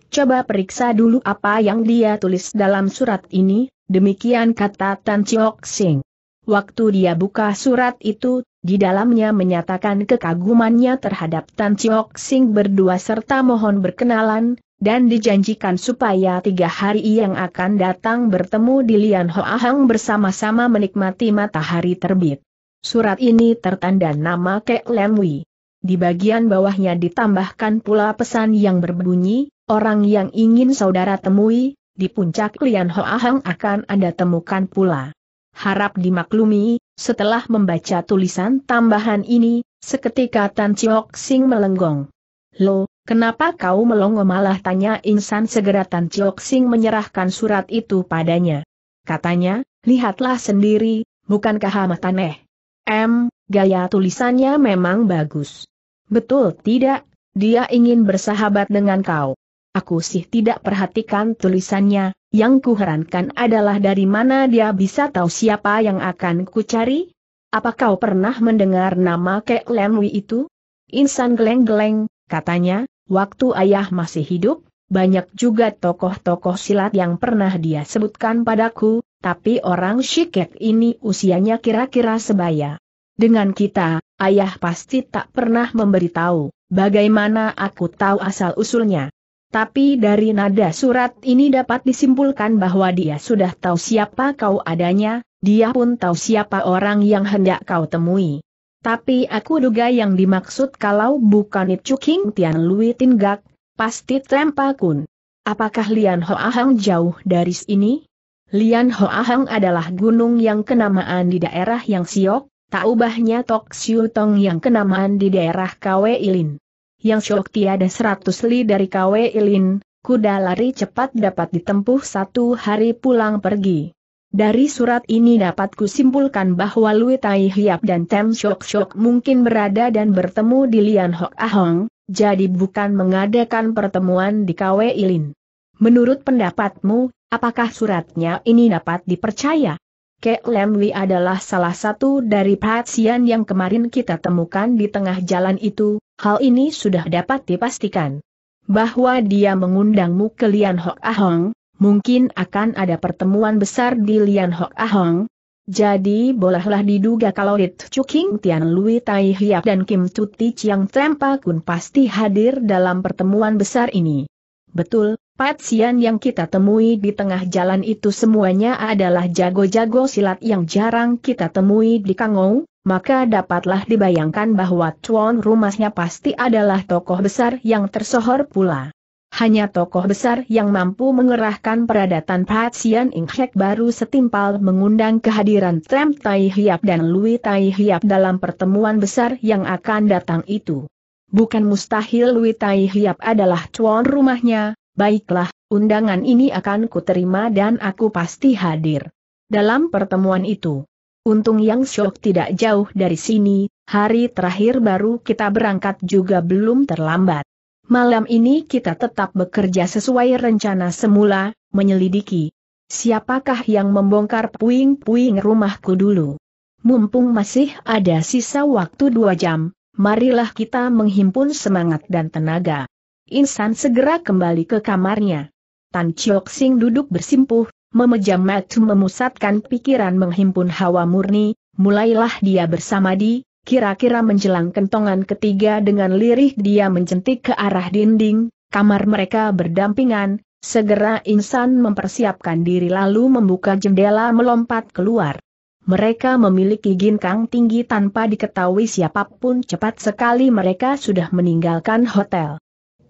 Coba periksa dulu apa yang dia tulis dalam surat ini, demikian kata Tan Chiok Sing. Waktu dia buka surat itu, di dalamnya menyatakan kekagumannya terhadap Tan Chiok Sing berdua serta mohon berkenalan, dan dijanjikan supaya tiga hari yang akan datang bertemu di Lian Hoa Hang bersama-sama menikmati matahari terbit. Surat ini tertanda nama Kek Lam Wei. Di bagian bawahnya ditambahkan pula pesan yang berbunyi, orang yang ingin saudara temui, di puncak Lian Hoa Hang akan Anda temukan pula harap dimaklumi, setelah membaca tulisan tambahan ini, seketika Tan Chiok Sing melenggong. Lo, kenapa kau melongo malah tanya insan segera Tan Chiok Sing menyerahkan surat itu padanya. Katanya, lihatlah sendiri, bukankah taneh? M, gaya tulisannya memang bagus. Betul tidak, dia ingin bersahabat dengan kau. Aku sih tidak perhatikan tulisannya, yang kuherankan adalah dari mana dia bisa tahu siapa yang akan kucari? Apa kau pernah mendengar nama Kek Lemwi itu? Insan geleng-geleng, katanya, waktu ayah masih hidup, banyak juga tokoh-tokoh silat yang pernah dia sebutkan padaku, tapi orang Shikek ini usianya kira-kira sebaya. Dengan kita, ayah pasti tak pernah memberitahu, bagaimana aku tahu asal-usulnya. Tapi dari nada surat ini dapat disimpulkan bahwa dia sudah tahu siapa kau adanya, dia pun tahu siapa orang yang hendak kau temui. Tapi aku duga yang dimaksud kalau bukan It King Tian Lui Tin Gak, pasti Tempa Kun. Apakah Lian Ho jauh dari sini? Lian Ho adalah gunung yang kenamaan di daerah yang siok, tak ubahnya Tok Siu Tong yang kenamaan di daerah Kwe Ilin yang syok tiada seratus li dari KW Ilin, kuda lari cepat dapat ditempuh satu hari pulang pergi. Dari surat ini dapat kusimpulkan bahwa Lui Tai Hiap dan Tem Shok Shok mungkin berada dan bertemu di Lian Hok Ahong, jadi bukan mengadakan pertemuan di KW Ilin. Menurut pendapatmu, apakah suratnya ini dapat dipercaya? Kek Lem Wi adalah salah satu dari pasien yang kemarin kita temukan di tengah jalan itu, hal ini sudah dapat dipastikan. Bahwa dia mengundangmu ke Lian Hok Ahong, mungkin akan ada pertemuan besar di Lian Hok Ahong. Jadi bolehlah diduga kalau Rit King Tian Lui Tai Hiap dan Kim Tuti Chiang tempa Kun pasti hadir dalam pertemuan besar ini. Betul, Patsian yang kita temui di tengah jalan itu semuanya adalah jago-jago silat yang jarang kita temui di Kangou, maka dapatlah dibayangkan bahwa tuan rumahnya pasti adalah tokoh besar yang tersohor pula. Hanya tokoh besar yang mampu mengerahkan peradatan Patsian Inghek baru setimpal mengundang kehadiran Trem Tai Hiap dan Lui Tai Hiap dalam pertemuan besar yang akan datang itu. Bukan mustahil Lui Tai Hiap adalah tuan rumahnya, Baiklah, undangan ini akan kuterima dan aku pasti hadir. Dalam pertemuan itu, untung yang syok tidak jauh dari sini, hari terakhir baru kita berangkat juga belum terlambat. Malam ini kita tetap bekerja sesuai rencana semula, menyelidiki. Siapakah yang membongkar puing-puing rumahku dulu? Mumpung masih ada sisa waktu dua jam, marilah kita menghimpun semangat dan tenaga. Insan segera kembali ke kamarnya. Tan Chiok Sing duduk bersimpuh, memejam mata memusatkan pikiran menghimpun hawa murni, mulailah dia bersamadi, kira-kira menjelang kentongan ketiga dengan lirih dia mencentik ke arah dinding, kamar mereka berdampingan, segera insan mempersiapkan diri lalu membuka jendela melompat keluar. Mereka memiliki ginkang tinggi tanpa diketahui siapapun cepat sekali mereka sudah meninggalkan hotel.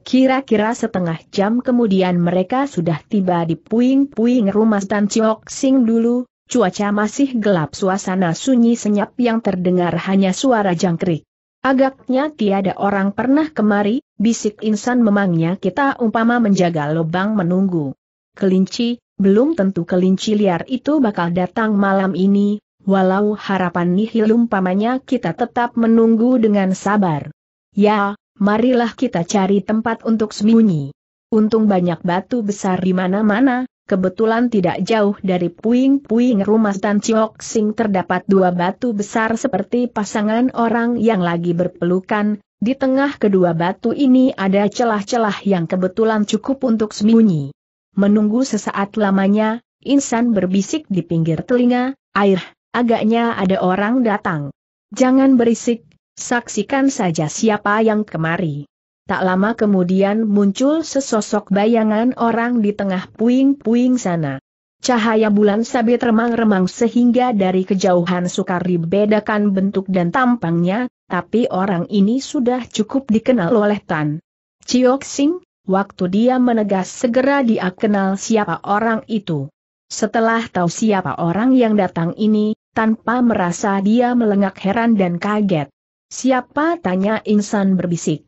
Kira-kira setengah jam kemudian mereka sudah tiba di puing-puing rumah Tan Chiok Sing dulu, cuaca masih gelap suasana sunyi senyap yang terdengar hanya suara jangkrik. Agaknya tiada orang pernah kemari, bisik insan memangnya kita umpama menjaga lubang menunggu. Kelinci, belum tentu kelinci liar itu bakal datang malam ini, Walau harapan nihil umpamanya kita tetap menunggu dengan sabar. Ya, marilah kita cari tempat untuk sembunyi. Untung banyak batu besar di mana-mana, kebetulan tidak jauh dari puing-puing rumah Tan Chiok Sing terdapat dua batu besar seperti pasangan orang yang lagi berpelukan, di tengah kedua batu ini ada celah-celah yang kebetulan cukup untuk sembunyi. Menunggu sesaat lamanya, Insan berbisik di pinggir telinga, air, agaknya ada orang datang. Jangan berisik, Saksikan saja siapa yang kemari. Tak lama kemudian muncul sesosok bayangan orang di tengah puing-puing sana. Cahaya bulan sabit remang-remang sehingga dari kejauhan sukar dibedakan bentuk dan tampangnya, tapi orang ini sudah cukup dikenal oleh Tan. Chiok Sing, waktu dia menegas segera dia kenal siapa orang itu. Setelah tahu siapa orang yang datang ini, tanpa merasa dia melengak heran dan kaget. Siapa tanya insan berbisik?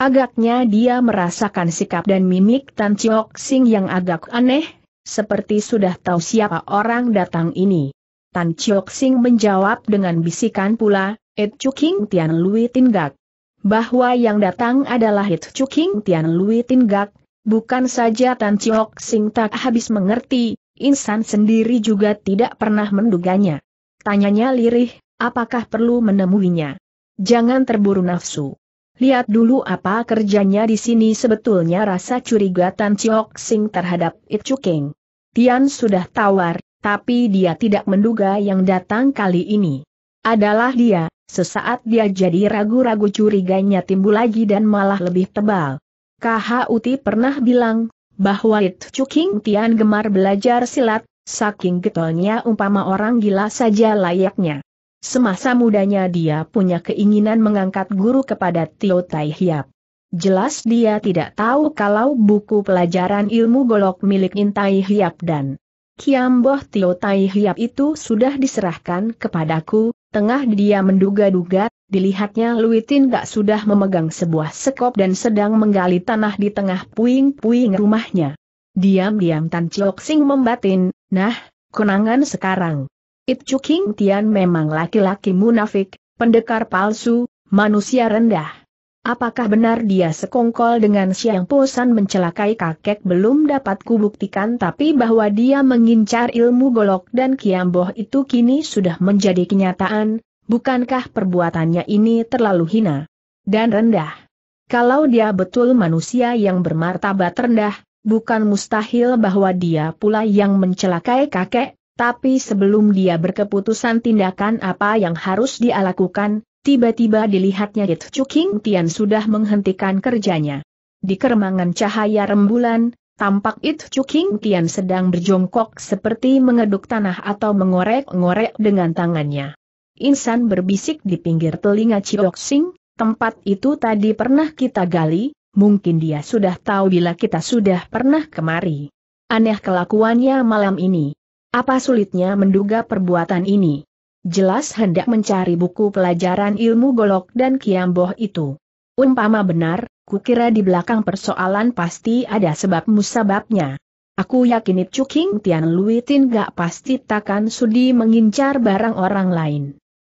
Agaknya dia merasakan sikap dan mimik Tan Chiok Sing yang agak aneh, seperti sudah tahu siapa orang datang ini. Tan Chiok Sing menjawab dengan bisikan pula, Et Chuking Tian Lui Tinggak. Bahwa yang datang adalah Et Chuking Tian Lui Tinggak, bukan saja Tan Chiok Sing tak habis mengerti, insan sendiri juga tidak pernah menduganya. Tanyanya lirih, apakah perlu menemuinya? Jangan terburu nafsu. Lihat dulu apa kerjanya di sini sebetulnya rasa curiga Tan Chiok Sing terhadap It Chuking. Tian sudah tawar, tapi dia tidak menduga yang datang kali ini. Adalah dia, sesaat dia jadi ragu-ragu curiganya timbul lagi dan malah lebih tebal. KHUT pernah bilang, bahwa It Chuking Tian gemar belajar silat, saking getolnya umpama orang gila saja layaknya semasa mudanya dia punya keinginan mengangkat guru kepada Tio Tai Hiap. Jelas dia tidak tahu kalau buku pelajaran ilmu golok milik Intai Hiap dan Kiamboh Tio Tai Hiap itu sudah diserahkan kepadaku, tengah dia menduga-duga, dilihatnya Luitin gak sudah memegang sebuah sekop dan sedang menggali tanah di tengah puing-puing rumahnya. Diam-diam Tan Chiok Sing membatin, nah, kenangan sekarang. It Chuking Tian memang laki-laki munafik, pendekar palsu, manusia rendah. Apakah benar dia sekongkol dengan Siang Posan mencelakai kakek belum dapat kubuktikan tapi bahwa dia mengincar ilmu golok dan kiamboh itu kini sudah menjadi kenyataan, bukankah perbuatannya ini terlalu hina dan rendah? Kalau dia betul manusia yang bermartabat rendah, bukan mustahil bahwa dia pula yang mencelakai kakek, tapi sebelum dia berkeputusan tindakan apa yang harus dia lakukan, tiba-tiba dilihatnya It King Tian sudah menghentikan kerjanya. Di keremangan cahaya rembulan, tampak It King Tian sedang berjongkok seperti mengeduk tanah atau mengorek-ngorek dengan tangannya. Insan berbisik di pinggir telinga Chiok Sing, tempat itu tadi pernah kita gali, mungkin dia sudah tahu bila kita sudah pernah kemari. Aneh kelakuannya malam ini. Apa sulitnya menduga perbuatan ini? Jelas hendak mencari buku pelajaran ilmu golok dan kiamboh itu. Umpama benar, kukira di belakang persoalan pasti ada sebab musababnya. Aku yakin itu Cuking Tian Luitin gak pasti takkan sudi mengincar barang orang lain.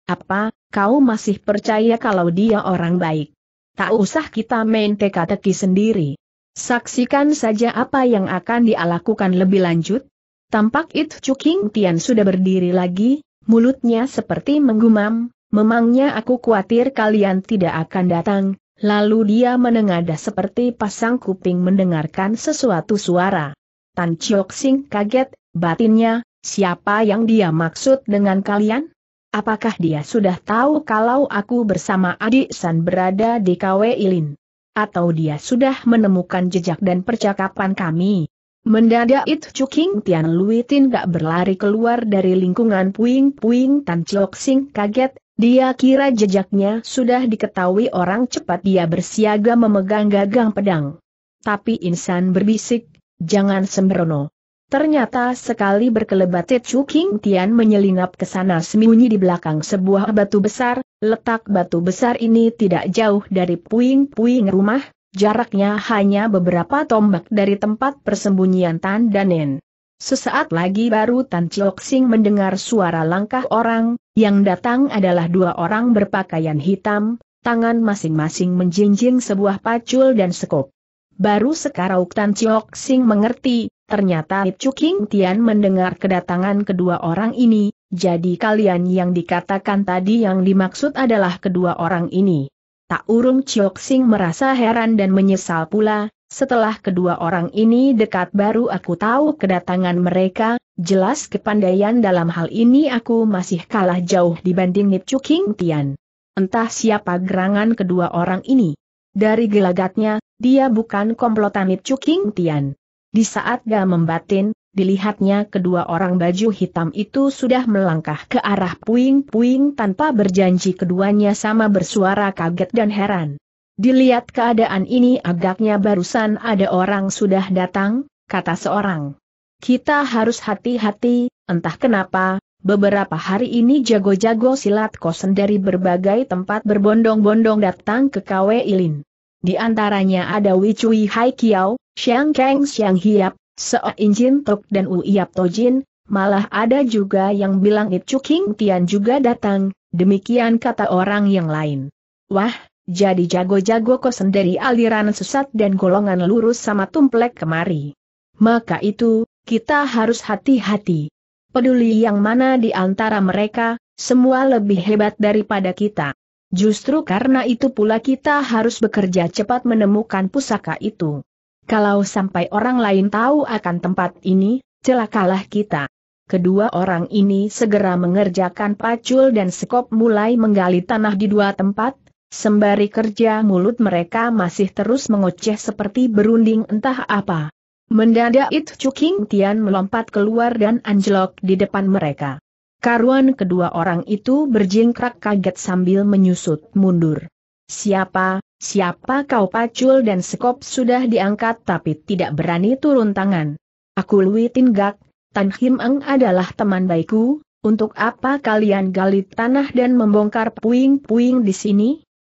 Apa, kau masih percaya kalau dia orang baik? Tak usah kita main teka-teki sendiri. Saksikan saja apa yang akan dialakukan lebih lanjut, Tampak It Chu King Tian sudah berdiri lagi, mulutnya seperti menggumam, memangnya aku khawatir kalian tidak akan datang, lalu dia menengadah seperti pasang kuping mendengarkan sesuatu suara. Tan Chiok Sing kaget, batinnya, siapa yang dia maksud dengan kalian? Apakah dia sudah tahu kalau aku bersama adik San berada di KW Ilin? Atau dia sudah menemukan jejak dan percakapan kami? Mendadak It Chuking Tian Lui gak berlari keluar dari lingkungan puing-puing Tan Chok Sing kaget, dia kira jejaknya sudah diketahui orang cepat dia bersiaga memegang gagang pedang. Tapi insan berbisik, jangan sembrono. Ternyata sekali berkelebat It Chuking Tian menyelinap ke sana sembunyi di belakang sebuah batu besar, letak batu besar ini tidak jauh dari puing-puing rumah, Jaraknya hanya beberapa tombak dari tempat persembunyian Tan Danen. Sesaat lagi baru Tan Chiok Sing mendengar suara langkah orang, yang datang adalah dua orang berpakaian hitam, tangan masing-masing menjinjing sebuah pacul dan sekop. Baru sekarang Tan Chiok Sing mengerti, ternyata Chu King Tian mendengar kedatangan kedua orang ini, jadi kalian yang dikatakan tadi yang dimaksud adalah kedua orang ini. Tak urung Chiok Sing merasa heran dan menyesal pula, setelah kedua orang ini dekat baru aku tahu kedatangan mereka, jelas kepandaian dalam hal ini aku masih kalah jauh dibanding Nip Chuking Tian. Entah siapa gerangan kedua orang ini. Dari gelagatnya, dia bukan komplotan Nip Chuking Tian. Di saat Ga membatin, Dilihatnya kedua orang baju hitam itu sudah melangkah ke arah puing-puing tanpa berjanji keduanya sama bersuara kaget dan heran. Dilihat keadaan ini agaknya barusan ada orang sudah datang, kata seorang. Kita harus hati-hati, entah kenapa, beberapa hari ini jago-jago silat kosen dari berbagai tempat berbondong-bondong datang ke KW Ilin. Di antaranya ada Wicui Hai Kiao, Xiang Kang Xiang Hiap, Seo Injin Tok dan Uiap Tojin, malah ada juga yang bilang Itchu King Tian juga datang, demikian kata orang yang lain. Wah, jadi jago-jago kau sendiri aliran sesat dan golongan lurus sama tumplek kemari. Maka itu, kita harus hati-hati. Peduli yang mana di antara mereka, semua lebih hebat daripada kita. Justru karena itu pula kita harus bekerja cepat menemukan pusaka itu. Kalau sampai orang lain tahu akan tempat ini, celakalah kita. Kedua orang ini segera mengerjakan pacul dan sekop mulai menggali tanah di dua tempat, sembari kerja mulut mereka masih terus mengoceh seperti berunding entah apa. Mendadak It Chuking Tian melompat keluar dan anjlok di depan mereka. Karuan kedua orang itu berjingkrak kaget sambil menyusut mundur. Siapa, Siapa kau pacul dan sekop sudah diangkat tapi tidak berani turun tangan. Aku Lui Tinggak, Tan Him Eng adalah teman baikku, untuk apa kalian gali tanah dan membongkar puing-puing di sini?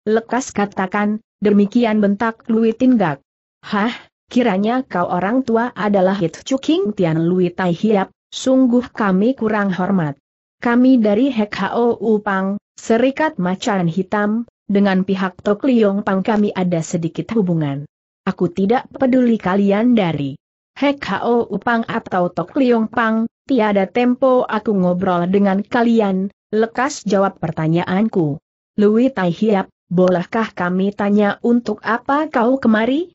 Lekas katakan, demikian bentak Lui Tinggak. Hah, kiranya kau orang tua adalah Hit Chuking Tian Lui Tai Hiap, sungguh kami kurang hormat. Kami dari Hek Hou Upang, Serikat Macan Hitam, dengan pihak Tok Liong Pang kami ada sedikit hubungan. Aku tidak peduli kalian dari Hek Hao Upang atau Tok Liong Pang, tiada tempo aku ngobrol dengan kalian, lekas jawab pertanyaanku. Lui Tai Hiap, bolehkah kami tanya untuk apa kau kemari?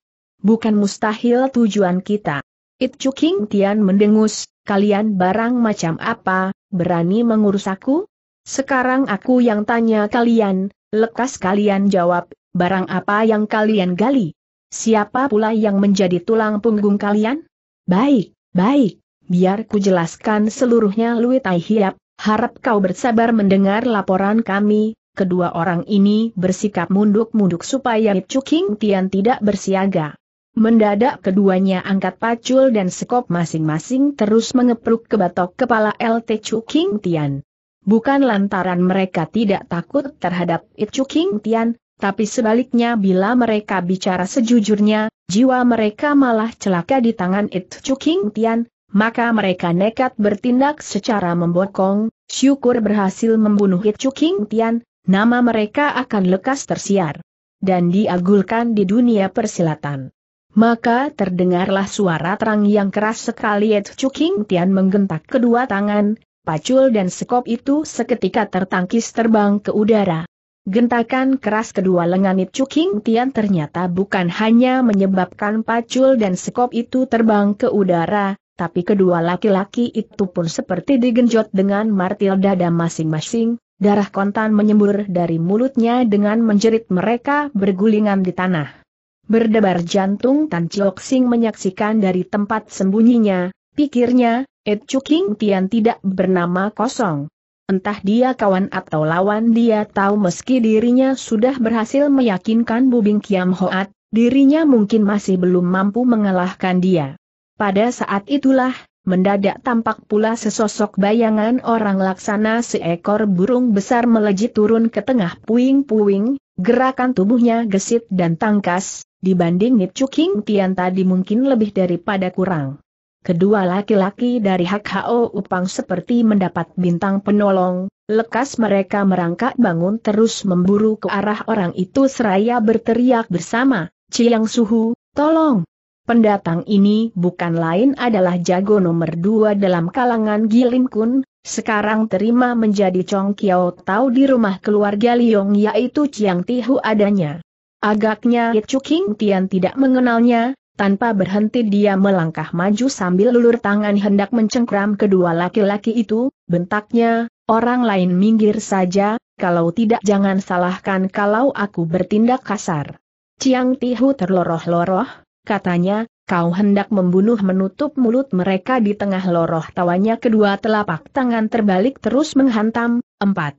Bukan mustahil tujuan kita. It Chuking Tian mendengus, kalian barang macam apa, berani mengurus aku? Sekarang aku yang tanya kalian, Lekas kalian jawab, barang apa yang kalian gali? Siapa pula yang menjadi tulang punggung kalian? Baik, baik, biar ku jelaskan seluruhnya Lui Tai Hiap, harap kau bersabar mendengar laporan kami, kedua orang ini bersikap munduk-munduk supaya King Tian tidak bersiaga. Mendadak keduanya angkat pacul dan sekop masing-masing terus mengepruk ke batok kepala LT King Tian bukan lantaran mereka tidak takut terhadap Itchu King Tian, tapi sebaliknya bila mereka bicara sejujurnya, jiwa mereka malah celaka di tangan Itchu King Tian, maka mereka nekat bertindak secara membokong, syukur berhasil membunuh Itchu King Tian, nama mereka akan lekas tersiar dan diagulkan di dunia persilatan. Maka terdengarlah suara terang yang keras sekali Chu King Tian menggentak kedua tangan, pacul dan sekop itu seketika tertangkis terbang ke udara. Gentakan keras kedua lengan Chu King Tian ternyata bukan hanya menyebabkan pacul dan sekop itu terbang ke udara, tapi kedua laki-laki itu pun seperti digenjot dengan martil dada masing-masing, darah kontan menyembur dari mulutnya dengan menjerit mereka bergulingan di tanah. Berdebar jantung Tan Chiok Sing menyaksikan dari tempat sembunyinya, Pikirnya, Ed Chuking Tian tidak bernama kosong. Entah dia kawan atau lawan dia tahu meski dirinya sudah berhasil meyakinkan Bubing Kiam Hoat, dirinya mungkin masih belum mampu mengalahkan dia. Pada saat itulah, mendadak tampak pula sesosok bayangan orang laksana seekor burung besar melejit turun ke tengah puing-puing, gerakan tubuhnya gesit dan tangkas, dibanding Chuking Tian tadi mungkin lebih daripada kurang. Kedua laki-laki dari Hak Hao Upang seperti mendapat bintang penolong, lekas mereka merangkak bangun terus memburu ke arah orang itu seraya berteriak bersama, Ciang Suhu, tolong! Pendatang ini bukan lain adalah jago nomor dua dalam kalangan Gilim Kun, sekarang terima menjadi Chong Kiao Tau di rumah keluarga Liong yaitu Ciang Tihu adanya. Agaknya Chu King Tian tidak mengenalnya, tanpa berhenti dia melangkah maju sambil lulur tangan hendak mencengkram kedua laki-laki itu, bentaknya, orang lain minggir saja, kalau tidak jangan salahkan kalau aku bertindak kasar. Ciang Tihu terloroh-loroh, katanya, kau hendak membunuh menutup mulut mereka di tengah loroh tawanya kedua telapak tangan terbalik terus menghantam, empat.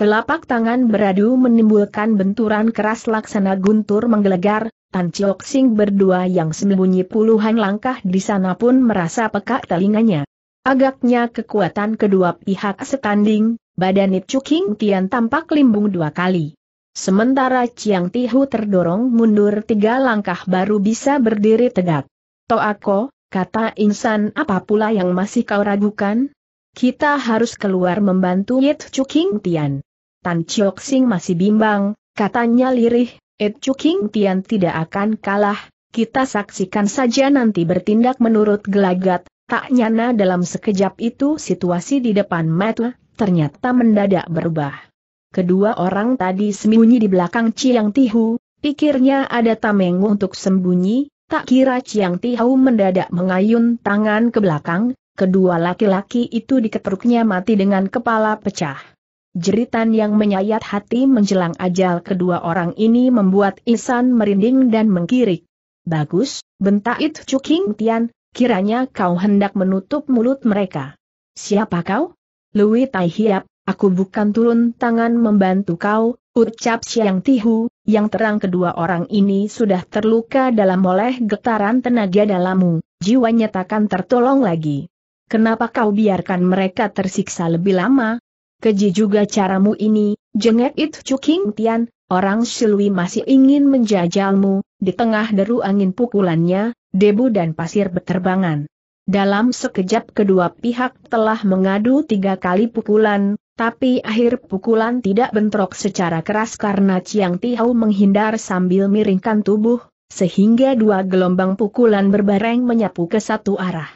Telapak tangan beradu menimbulkan benturan keras laksana guntur menggelegar, Tan Chiok Sing berdua yang sembunyi puluhan langkah di sana pun merasa pekak telinganya. Agaknya kekuatan kedua pihak setanding, badan It Chuking Tian tampak limbung dua kali. Sementara Chiang Tihu terdorong mundur tiga langkah baru bisa berdiri tegak. Toako, kata insan apa pula yang masih kau ragukan? Kita harus keluar membantu Yit Chuking Tian. Tan Chiok Sing masih bimbang, katanya lirih, Ed Et King Tian tidak akan kalah, kita saksikan saja nanti bertindak menurut gelagat, tak nyana dalam sekejap itu situasi di depan mata, ternyata mendadak berubah. Kedua orang tadi sembunyi di belakang Chiang Tihu, pikirnya ada tameng untuk sembunyi, tak kira Chiang Tihu mendadak mengayun tangan ke belakang, kedua laki-laki itu diketruknya mati dengan kepala pecah. Jeritan yang menyayat hati menjelang ajal kedua orang ini membuat Isan merinding dan mengkirik. Bagus, bentak It King Tian, kiranya kau hendak menutup mulut mereka. Siapa kau? Lui Tai Hiap, aku bukan turun tangan membantu kau, ucap Siang Tihu, yang terang kedua orang ini sudah terluka dalam oleh getaran tenaga dalammu, jiwanya takkan tertolong lagi. Kenapa kau biarkan mereka tersiksa lebih lama, Keji juga caramu ini, jengek It King Tian, orang Silwi masih ingin menjajalmu, di tengah deru angin pukulannya, debu dan pasir berterbangan. Dalam sekejap kedua pihak telah mengadu tiga kali pukulan, tapi akhir pukulan tidak bentrok secara keras karena Chiang Tiao menghindar sambil miringkan tubuh, sehingga dua gelombang pukulan berbareng menyapu ke satu arah.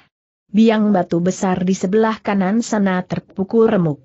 Biang batu besar di sebelah kanan sana terpukul remuk.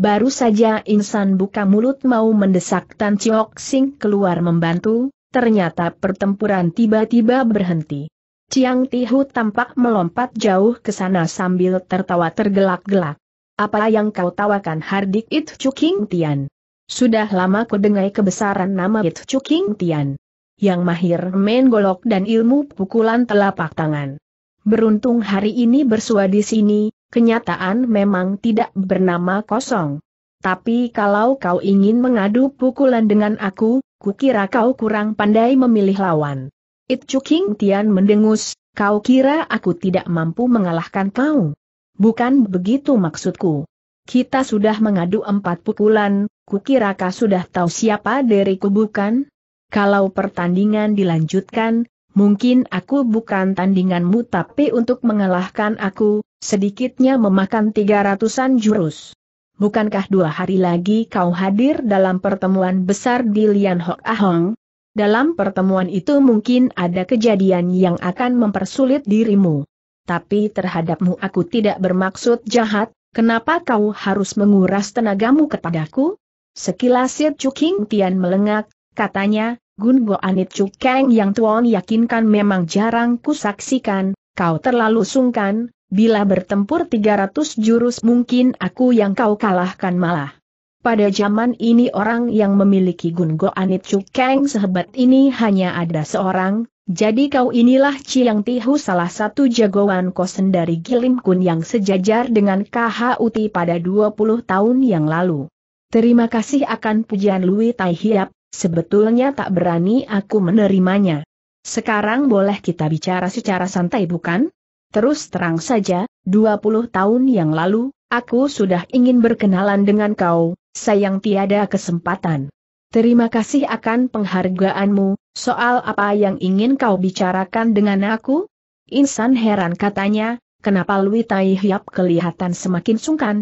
Baru saja insan buka mulut mau mendesak Tan Chiok Sing keluar membantu, ternyata pertempuran tiba-tiba berhenti. Chiang Tihu tampak melompat jauh ke sana sambil tertawa tergelak-gelak. Apa yang kau tawakan Hardik It Chuking Tian? Sudah lama dengai kebesaran nama It Chuking Tian. Yang mahir main golok dan ilmu pukulan telapak tangan. Beruntung hari ini bersua di sini, kenyataan memang tidak bernama kosong. Tapi kalau kau ingin mengadu pukulan dengan aku, kukira kau kurang pandai memilih lawan. It Chuking Tian mendengus, kau kira aku tidak mampu mengalahkan kau? Bukan begitu maksudku. Kita sudah mengadu empat pukulan, kukira kau sudah tahu siapa diriku bukan? Kalau pertandingan dilanjutkan, mungkin aku bukan tandinganmu tapi untuk mengalahkan aku, sedikitnya memakan tiga ratusan jurus. Bukankah dua hari lagi kau hadir dalam pertemuan besar di Lian Hok Ahong? Dalam pertemuan itu mungkin ada kejadian yang akan mempersulit dirimu. Tapi terhadapmu aku tidak bermaksud jahat, kenapa kau harus menguras tenagamu kepadaku? Sekilas Sir Chu Tian melengak, katanya, Gun Anit Cukeng yang Tuan yakinkan memang jarang kusaksikan, kau terlalu sungkan, bila bertempur 300 jurus mungkin aku yang kau kalahkan malah. Pada zaman ini orang yang memiliki Gun Goanit Cukeng sehebat ini hanya ada seorang, jadi kau inilah Ciang Tihu salah satu jagoan kosen dari Gilim Kun yang sejajar dengan KH Uti pada 20 tahun yang lalu. Terima kasih akan pujian Lui Tai Hiap, Sebetulnya tak berani aku menerimanya. Sekarang boleh kita bicara secara santai bukan? Terus terang saja, 20 tahun yang lalu, aku sudah ingin berkenalan dengan kau, sayang tiada kesempatan. Terima kasih akan penghargaanmu, soal apa yang ingin kau bicarakan dengan aku? Insan heran katanya, kenapa Lui Tai Hiap kelihatan semakin sungkan,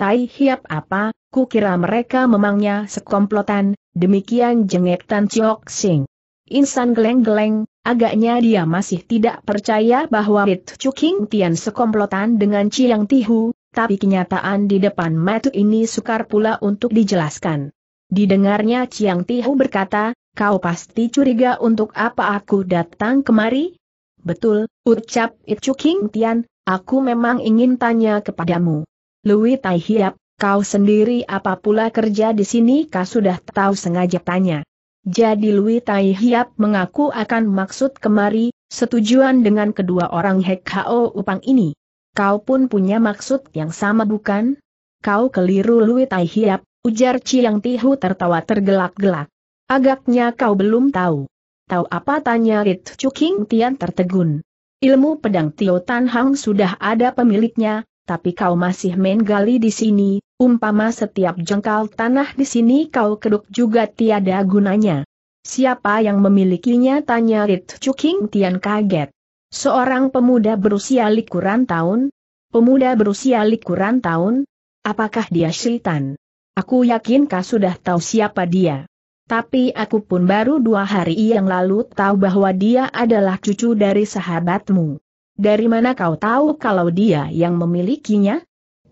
Tai hiap apa, kukira mereka memangnya sekomplotan, demikian jengek Tan Chok Sing. Insan geleng-geleng, agaknya dia masih tidak percaya bahwa It Chuking Tian sekomplotan dengan Chiang Tihu, tapi kenyataan di depan mata ini sukar pula untuk dijelaskan. Didengarnya Chiang Tihu berkata, kau pasti curiga untuk apa aku datang kemari? Betul, ucap It Chuking Tian, aku memang ingin tanya kepadamu. Lui Tai Hiap, kau sendiri apa pula kerja di sini kau sudah tahu sengaja tanya. Jadi Lui Tai Hiap mengaku akan maksud kemari, setujuan dengan kedua orang Hek Hao Upang ini. Kau pun punya maksud yang sama bukan? Kau keliru Lui Tai Hiap, ujar Chiang Tihu tertawa tergelak-gelak. Agaknya kau belum tahu. Tahu apa tanya Rit Cuking Tian tertegun. Ilmu pedang Tio Tan Hang sudah ada pemiliknya, tapi kau masih main gali di sini, umpama setiap jengkal tanah di sini kau keduk juga tiada gunanya. Siapa yang memilikinya tanya Rit Chuking Tian kaget. Seorang pemuda berusia likuran tahun? Pemuda berusia likuran tahun? Apakah dia syaitan? Aku yakin kau sudah tahu siapa dia. Tapi aku pun baru dua hari yang lalu tahu bahwa dia adalah cucu dari sahabatmu. Dari mana kau tahu kalau dia yang memilikinya?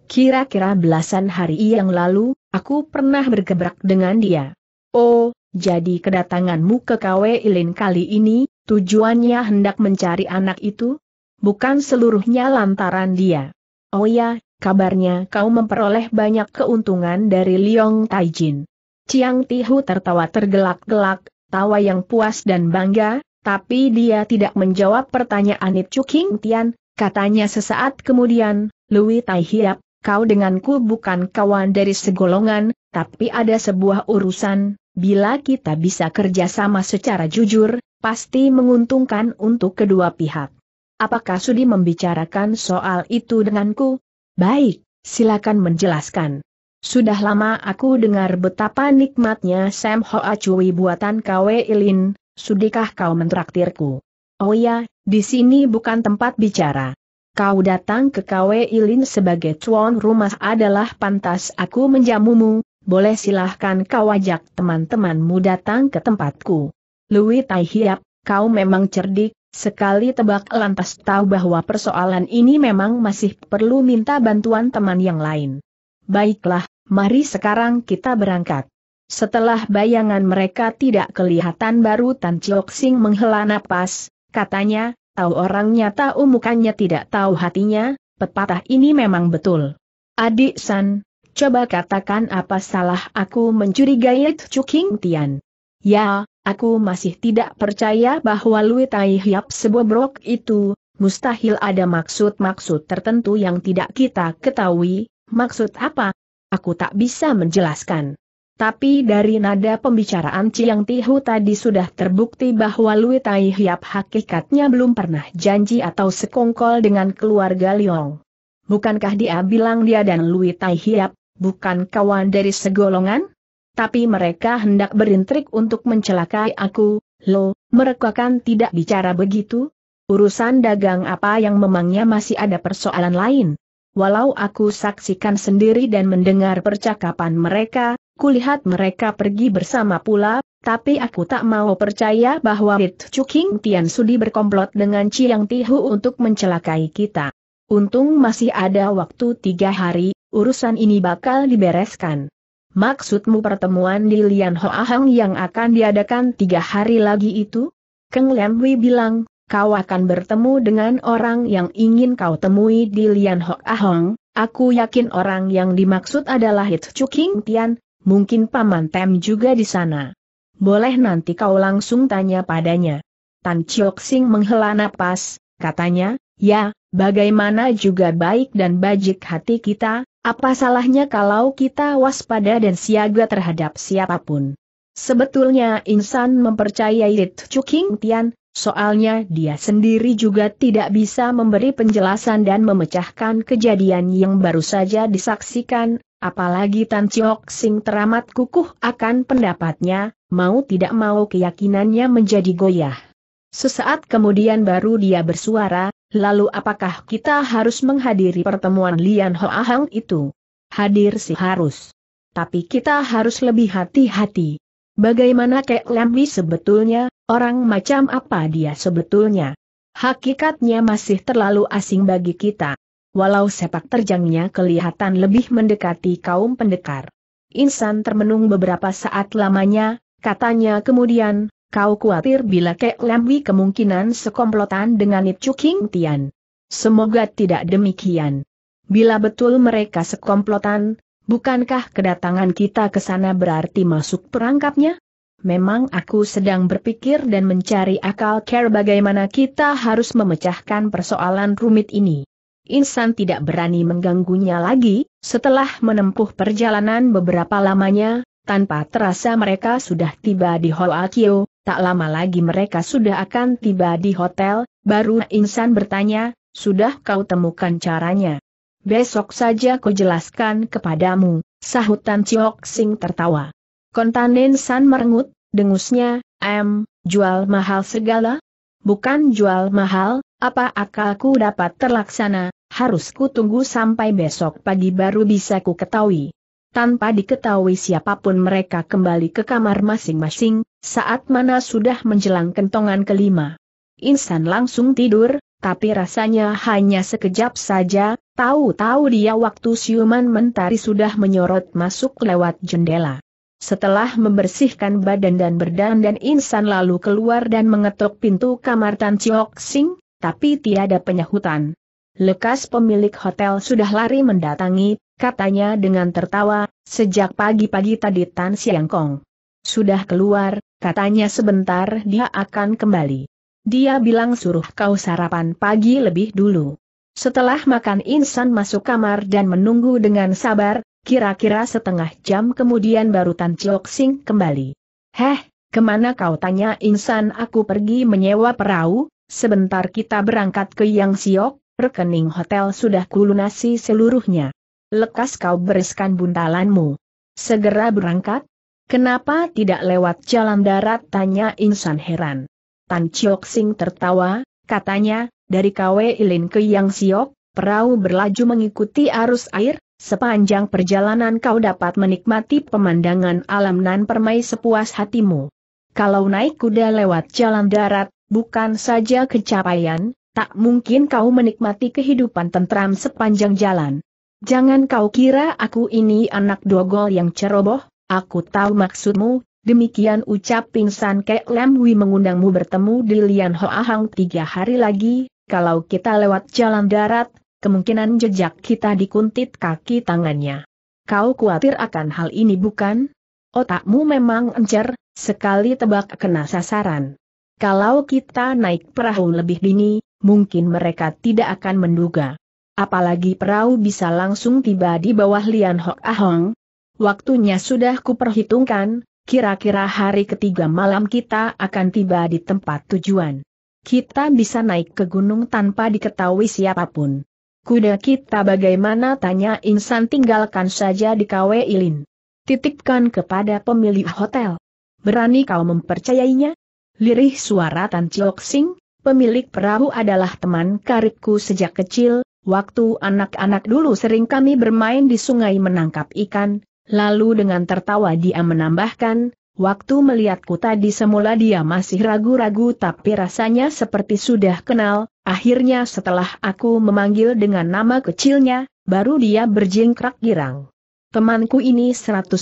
Kira-kira belasan hari yang lalu, aku pernah bergebrak dengan dia. Oh, jadi kedatanganmu ke KW Ilin kali ini, tujuannya hendak mencari anak itu? Bukan seluruhnya lantaran dia. Oh ya, kabarnya kau memperoleh banyak keuntungan dari Liong Taijin. Ciang Tihu tertawa tergelak-gelak, tawa yang puas dan bangga, tapi dia tidak menjawab pertanyaan Itu King Tian, katanya sesaat kemudian, Lui Tai Hiap, kau denganku bukan kawan dari segolongan, tapi ada sebuah urusan, bila kita bisa kerjasama secara jujur, pasti menguntungkan untuk kedua pihak. Apakah Sudi membicarakan soal itu denganku? Baik, silakan menjelaskan. Sudah lama aku dengar betapa nikmatnya Sam Hoa Cui buatan KW Ilin, Sudikah kau mentraktirku? Oh ya, di sini bukan tempat bicara. Kau datang ke KW Ilin sebagai tuan rumah adalah pantas aku menjamumu, boleh silahkan kau ajak teman-temanmu datang ke tempatku. Lui Tai Hiap, kau memang cerdik, sekali tebak lantas tahu bahwa persoalan ini memang masih perlu minta bantuan teman yang lain. Baiklah, mari sekarang kita berangkat. Setelah bayangan mereka tidak kelihatan baru Tan Chok Sing menghela napas, katanya, tahu orangnya tahu mukanya tidak tahu hatinya, pepatah ini memang betul. Adik San, coba katakan apa salah aku mencurigai Cuking Tian. Ya, aku masih tidak percaya bahwa Lui Tai Hiap brok itu, mustahil ada maksud-maksud tertentu yang tidak kita ketahui, maksud apa? Aku tak bisa menjelaskan. Tapi dari nada pembicaraan Ti Tihu tadi sudah terbukti bahwa Lui Tai Hiap hakikatnya belum pernah janji atau sekongkol dengan keluarga Liong. Bukankah dia bilang dia dan Lui Tai Hiap, bukan kawan dari segolongan? Tapi mereka hendak berintrik untuk mencelakai aku, lo, mereka kan tidak bicara begitu? Urusan dagang apa yang memangnya masih ada persoalan lain? Walau aku saksikan sendiri dan mendengar percakapan mereka, Kulihat mereka pergi bersama pula, tapi aku tak mau percaya bahwa It Chuking Tian Sudi berkomplot dengan Chiang Tihu untuk mencelakai kita. Untung masih ada waktu tiga hari, urusan ini bakal dibereskan. Maksudmu pertemuan di Lian Ah Hong yang akan diadakan tiga hari lagi itu? Keng Lian Hui bilang, kau akan bertemu dengan orang yang ingin kau temui di Lian Ah Hong. aku yakin orang yang dimaksud adalah Hit Chu King Tian, mungkin Paman Tem juga di sana. Boleh nanti kau langsung tanya padanya. Tan Chiok Sing menghela napas, katanya, ya, bagaimana juga baik dan bajik hati kita, apa salahnya kalau kita waspada dan siaga terhadap siapapun. Sebetulnya insan mempercayai Rit Chuking Tian, soalnya dia sendiri juga tidak bisa memberi penjelasan dan memecahkan kejadian yang baru saja disaksikan, Apalagi Tan Chiok Sing teramat kukuh akan pendapatnya, mau tidak mau keyakinannya menjadi goyah. Sesaat kemudian baru dia bersuara, lalu apakah kita harus menghadiri pertemuan Lian Hoa Hang itu? Hadir sih harus. Tapi kita harus lebih hati-hati. Bagaimana Kek Lambi sebetulnya, orang macam apa dia sebetulnya? Hakikatnya masih terlalu asing bagi kita walau sepak terjangnya kelihatan lebih mendekati kaum pendekar. Insan termenung beberapa saat lamanya, katanya kemudian, kau khawatir bila Kek Lamwi kemungkinan sekomplotan dengan Nicu King Tian. Semoga tidak demikian. Bila betul mereka sekomplotan, bukankah kedatangan kita ke sana berarti masuk perangkapnya? Memang aku sedang berpikir dan mencari akal care bagaimana kita harus memecahkan persoalan rumit ini. Insan tidak berani mengganggunya lagi, setelah menempuh perjalanan beberapa lamanya, tanpa terasa mereka sudah tiba di Hall Hoakyo, tak lama lagi mereka sudah akan tiba di hotel, baru Insan bertanya, sudah kau temukan caranya. Besok saja ku jelaskan kepadamu, sahutan Ciok Sing tertawa. Kontan Insan merengut, dengusnya, em, jual mahal segala? Bukan jual mahal, apa akalku dapat terlaksana, harus ku tunggu sampai besok pagi baru bisa ku ketahui. Tanpa diketahui siapapun mereka kembali ke kamar masing-masing, saat mana sudah menjelang kentongan kelima. Insan langsung tidur, tapi rasanya hanya sekejap saja, tahu-tahu dia waktu siuman mentari sudah menyorot masuk lewat jendela. Setelah membersihkan badan dan berdandan Insan lalu keluar dan mengetuk pintu kamar Tan Chiok Sing, tapi tiada penyahutan. Lekas pemilik hotel sudah lari mendatangi, katanya dengan tertawa, sejak pagi-pagi tadi Tan Siang Kong Sudah keluar, katanya sebentar dia akan kembali. Dia bilang suruh kau sarapan pagi lebih dulu. Setelah makan insan masuk kamar dan menunggu dengan sabar, kira-kira setengah jam kemudian baru Tan Chok Sing kembali. Heh, kemana kau tanya insan aku pergi menyewa perahu, sebentar kita berangkat ke Yang Siok, rekening hotel sudah kulunasi seluruhnya. Lekas kau bereskan buntalanmu. Segera berangkat? Kenapa tidak lewat jalan darat? Tanya Insan heran. Tan Chiok Sing tertawa, katanya, dari Kwe Ilin ke Yang Siok, perahu berlaju mengikuti arus air, sepanjang perjalanan kau dapat menikmati pemandangan alam nan permai sepuas hatimu. Kalau naik kuda lewat jalan darat, bukan saja kecapaian, tak mungkin kau menikmati kehidupan tentram sepanjang jalan. Jangan kau kira aku ini anak dogol yang ceroboh, aku tahu maksudmu, demikian ucap pingsan Kek Lem Wi mengundangmu bertemu di Lian Hoa Hang tiga hari lagi, kalau kita lewat jalan darat, kemungkinan jejak kita dikuntit kaki tangannya. Kau khawatir akan hal ini bukan? Otakmu memang encer, sekali tebak kena sasaran. Kalau kita naik perahu lebih dini, mungkin mereka tidak akan menduga. Apalagi perahu bisa langsung tiba di bawah Lian Hok Ahong. Waktunya sudah kuperhitungkan, kira-kira hari ketiga malam kita akan tiba di tempat tujuan. Kita bisa naik ke gunung tanpa diketahui siapapun. Kuda kita bagaimana tanya insan tinggalkan saja di KW Ilin. Titipkan kepada pemilik hotel. Berani kau mempercayainya? Lirih suara Tan Chiok Sing, Pemilik perahu adalah teman karibku sejak kecil, waktu anak-anak dulu sering kami bermain di sungai menangkap ikan, lalu dengan tertawa dia menambahkan, waktu melihatku tadi semula dia masih ragu-ragu tapi rasanya seperti sudah kenal, akhirnya setelah aku memanggil dengan nama kecilnya, baru dia berjingkrak girang. Temanku ini 100%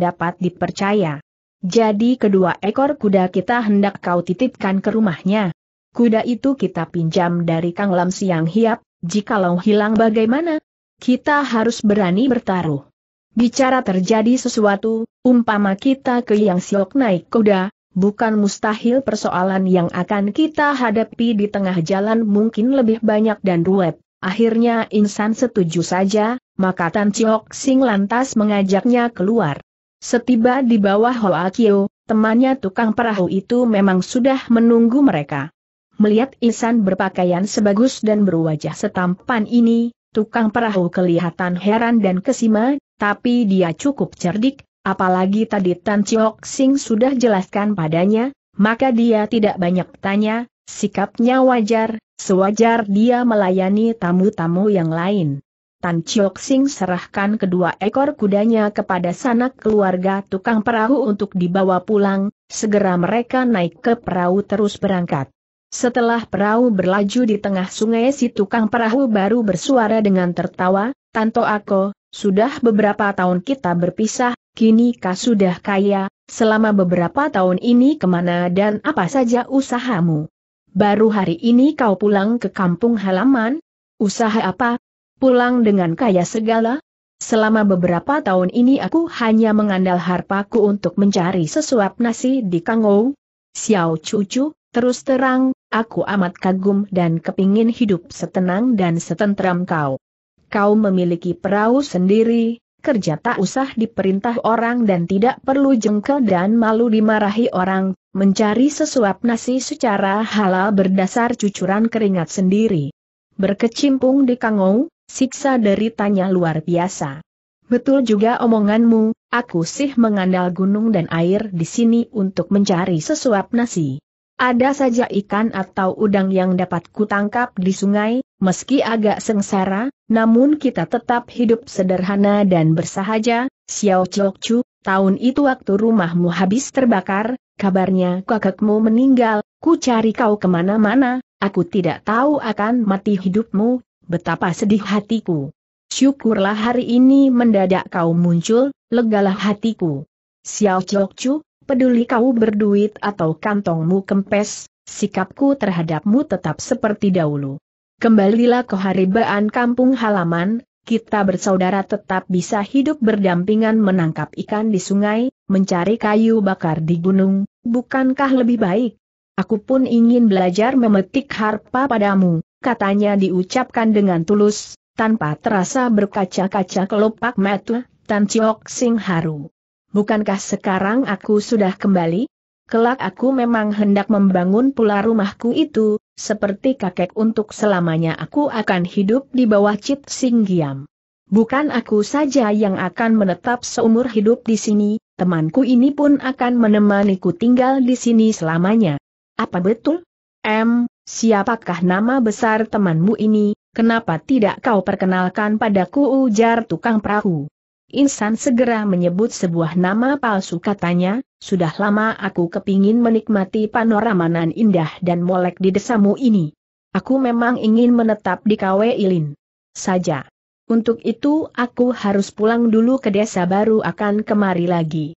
dapat dipercaya. Jadi kedua ekor kuda kita hendak kau titipkan ke rumahnya. Kuda itu kita pinjam dari Kang Lam Siang Hiap, jikalau hilang bagaimana? Kita harus berani bertaruh. Bicara terjadi sesuatu, umpama kita ke Yang Siok naik kuda, bukan mustahil persoalan yang akan kita hadapi di tengah jalan mungkin lebih banyak dan ruwet. Akhirnya insan setuju saja, maka Tan Chiok Sing lantas mengajaknya keluar. Setiba di bawah Hoa Kyo, temannya tukang perahu itu memang sudah menunggu mereka. Melihat Ihsan berpakaian sebagus dan berwajah setampan ini, tukang perahu kelihatan heran dan kesima, tapi dia cukup cerdik, apalagi tadi Tan Chiok Sing sudah jelaskan padanya, maka dia tidak banyak tanya, sikapnya wajar, sewajar dia melayani tamu-tamu yang lain. Tan Chiok Sing serahkan kedua ekor kudanya kepada sanak keluarga tukang perahu untuk dibawa pulang, segera mereka naik ke perahu terus berangkat. Setelah perahu berlaju di tengah sungai si tukang perahu baru bersuara dengan tertawa, Tanto Ako, sudah beberapa tahun kita berpisah, kini kau sudah kaya, selama beberapa tahun ini kemana dan apa saja usahamu? Baru hari ini kau pulang ke kampung halaman? Usaha apa? Pulang dengan kaya segala? Selama beberapa tahun ini aku hanya mengandal harpaku untuk mencari sesuap nasi di Kangou. Xiao cucu, terus terang, aku amat kagum dan kepingin hidup setenang dan setentram kau. Kau memiliki perahu sendiri, kerja tak usah diperintah orang dan tidak perlu jengkel dan malu dimarahi orang, mencari sesuap nasi secara halal berdasar cucuran keringat sendiri. Berkecimpung di kangou, siksa deritanya luar biasa. Betul juga omonganmu, aku sih mengandal gunung dan air di sini untuk mencari sesuap nasi. Ada saja ikan atau udang yang dapat kutangkap di sungai, meski agak sengsara, namun kita tetap hidup sederhana dan bersahaja, Xiao Chokchu, tahun itu waktu rumahmu habis terbakar, kabarnya kakakmu meninggal, ku cari kau kemana-mana, aku tidak tahu akan mati hidupmu, betapa sedih hatiku. Syukurlah hari ini mendadak kau muncul, legalah hatiku. Xiao Chokchu, Peduli kau berduit atau kantongmu kempes, sikapku terhadapmu tetap seperti dahulu. Kembalilah ke haribaan kampung halaman, kita bersaudara tetap bisa hidup berdampingan menangkap ikan di sungai, mencari kayu bakar di gunung, bukankah lebih baik? Aku pun ingin belajar memetik harpa padamu, katanya diucapkan dengan tulus, tanpa terasa berkaca-kaca kelopak mata, Tan Chiok Sing haru bukankah sekarang aku sudah kembali? Kelak aku memang hendak membangun pula rumahku itu, seperti kakek untuk selamanya aku akan hidup di bawah Cit Singgiam. Bukan aku saja yang akan menetap seumur hidup di sini, temanku ini pun akan menemaniku tinggal di sini selamanya. Apa betul? M, siapakah nama besar temanmu ini, kenapa tidak kau perkenalkan padaku ujar tukang perahu? Insan segera menyebut sebuah nama palsu katanya, sudah lama aku kepingin menikmati panorama indah dan molek di desamu ini. Aku memang ingin menetap di KW Ilin. Saja. Untuk itu aku harus pulang dulu ke desa baru akan kemari lagi.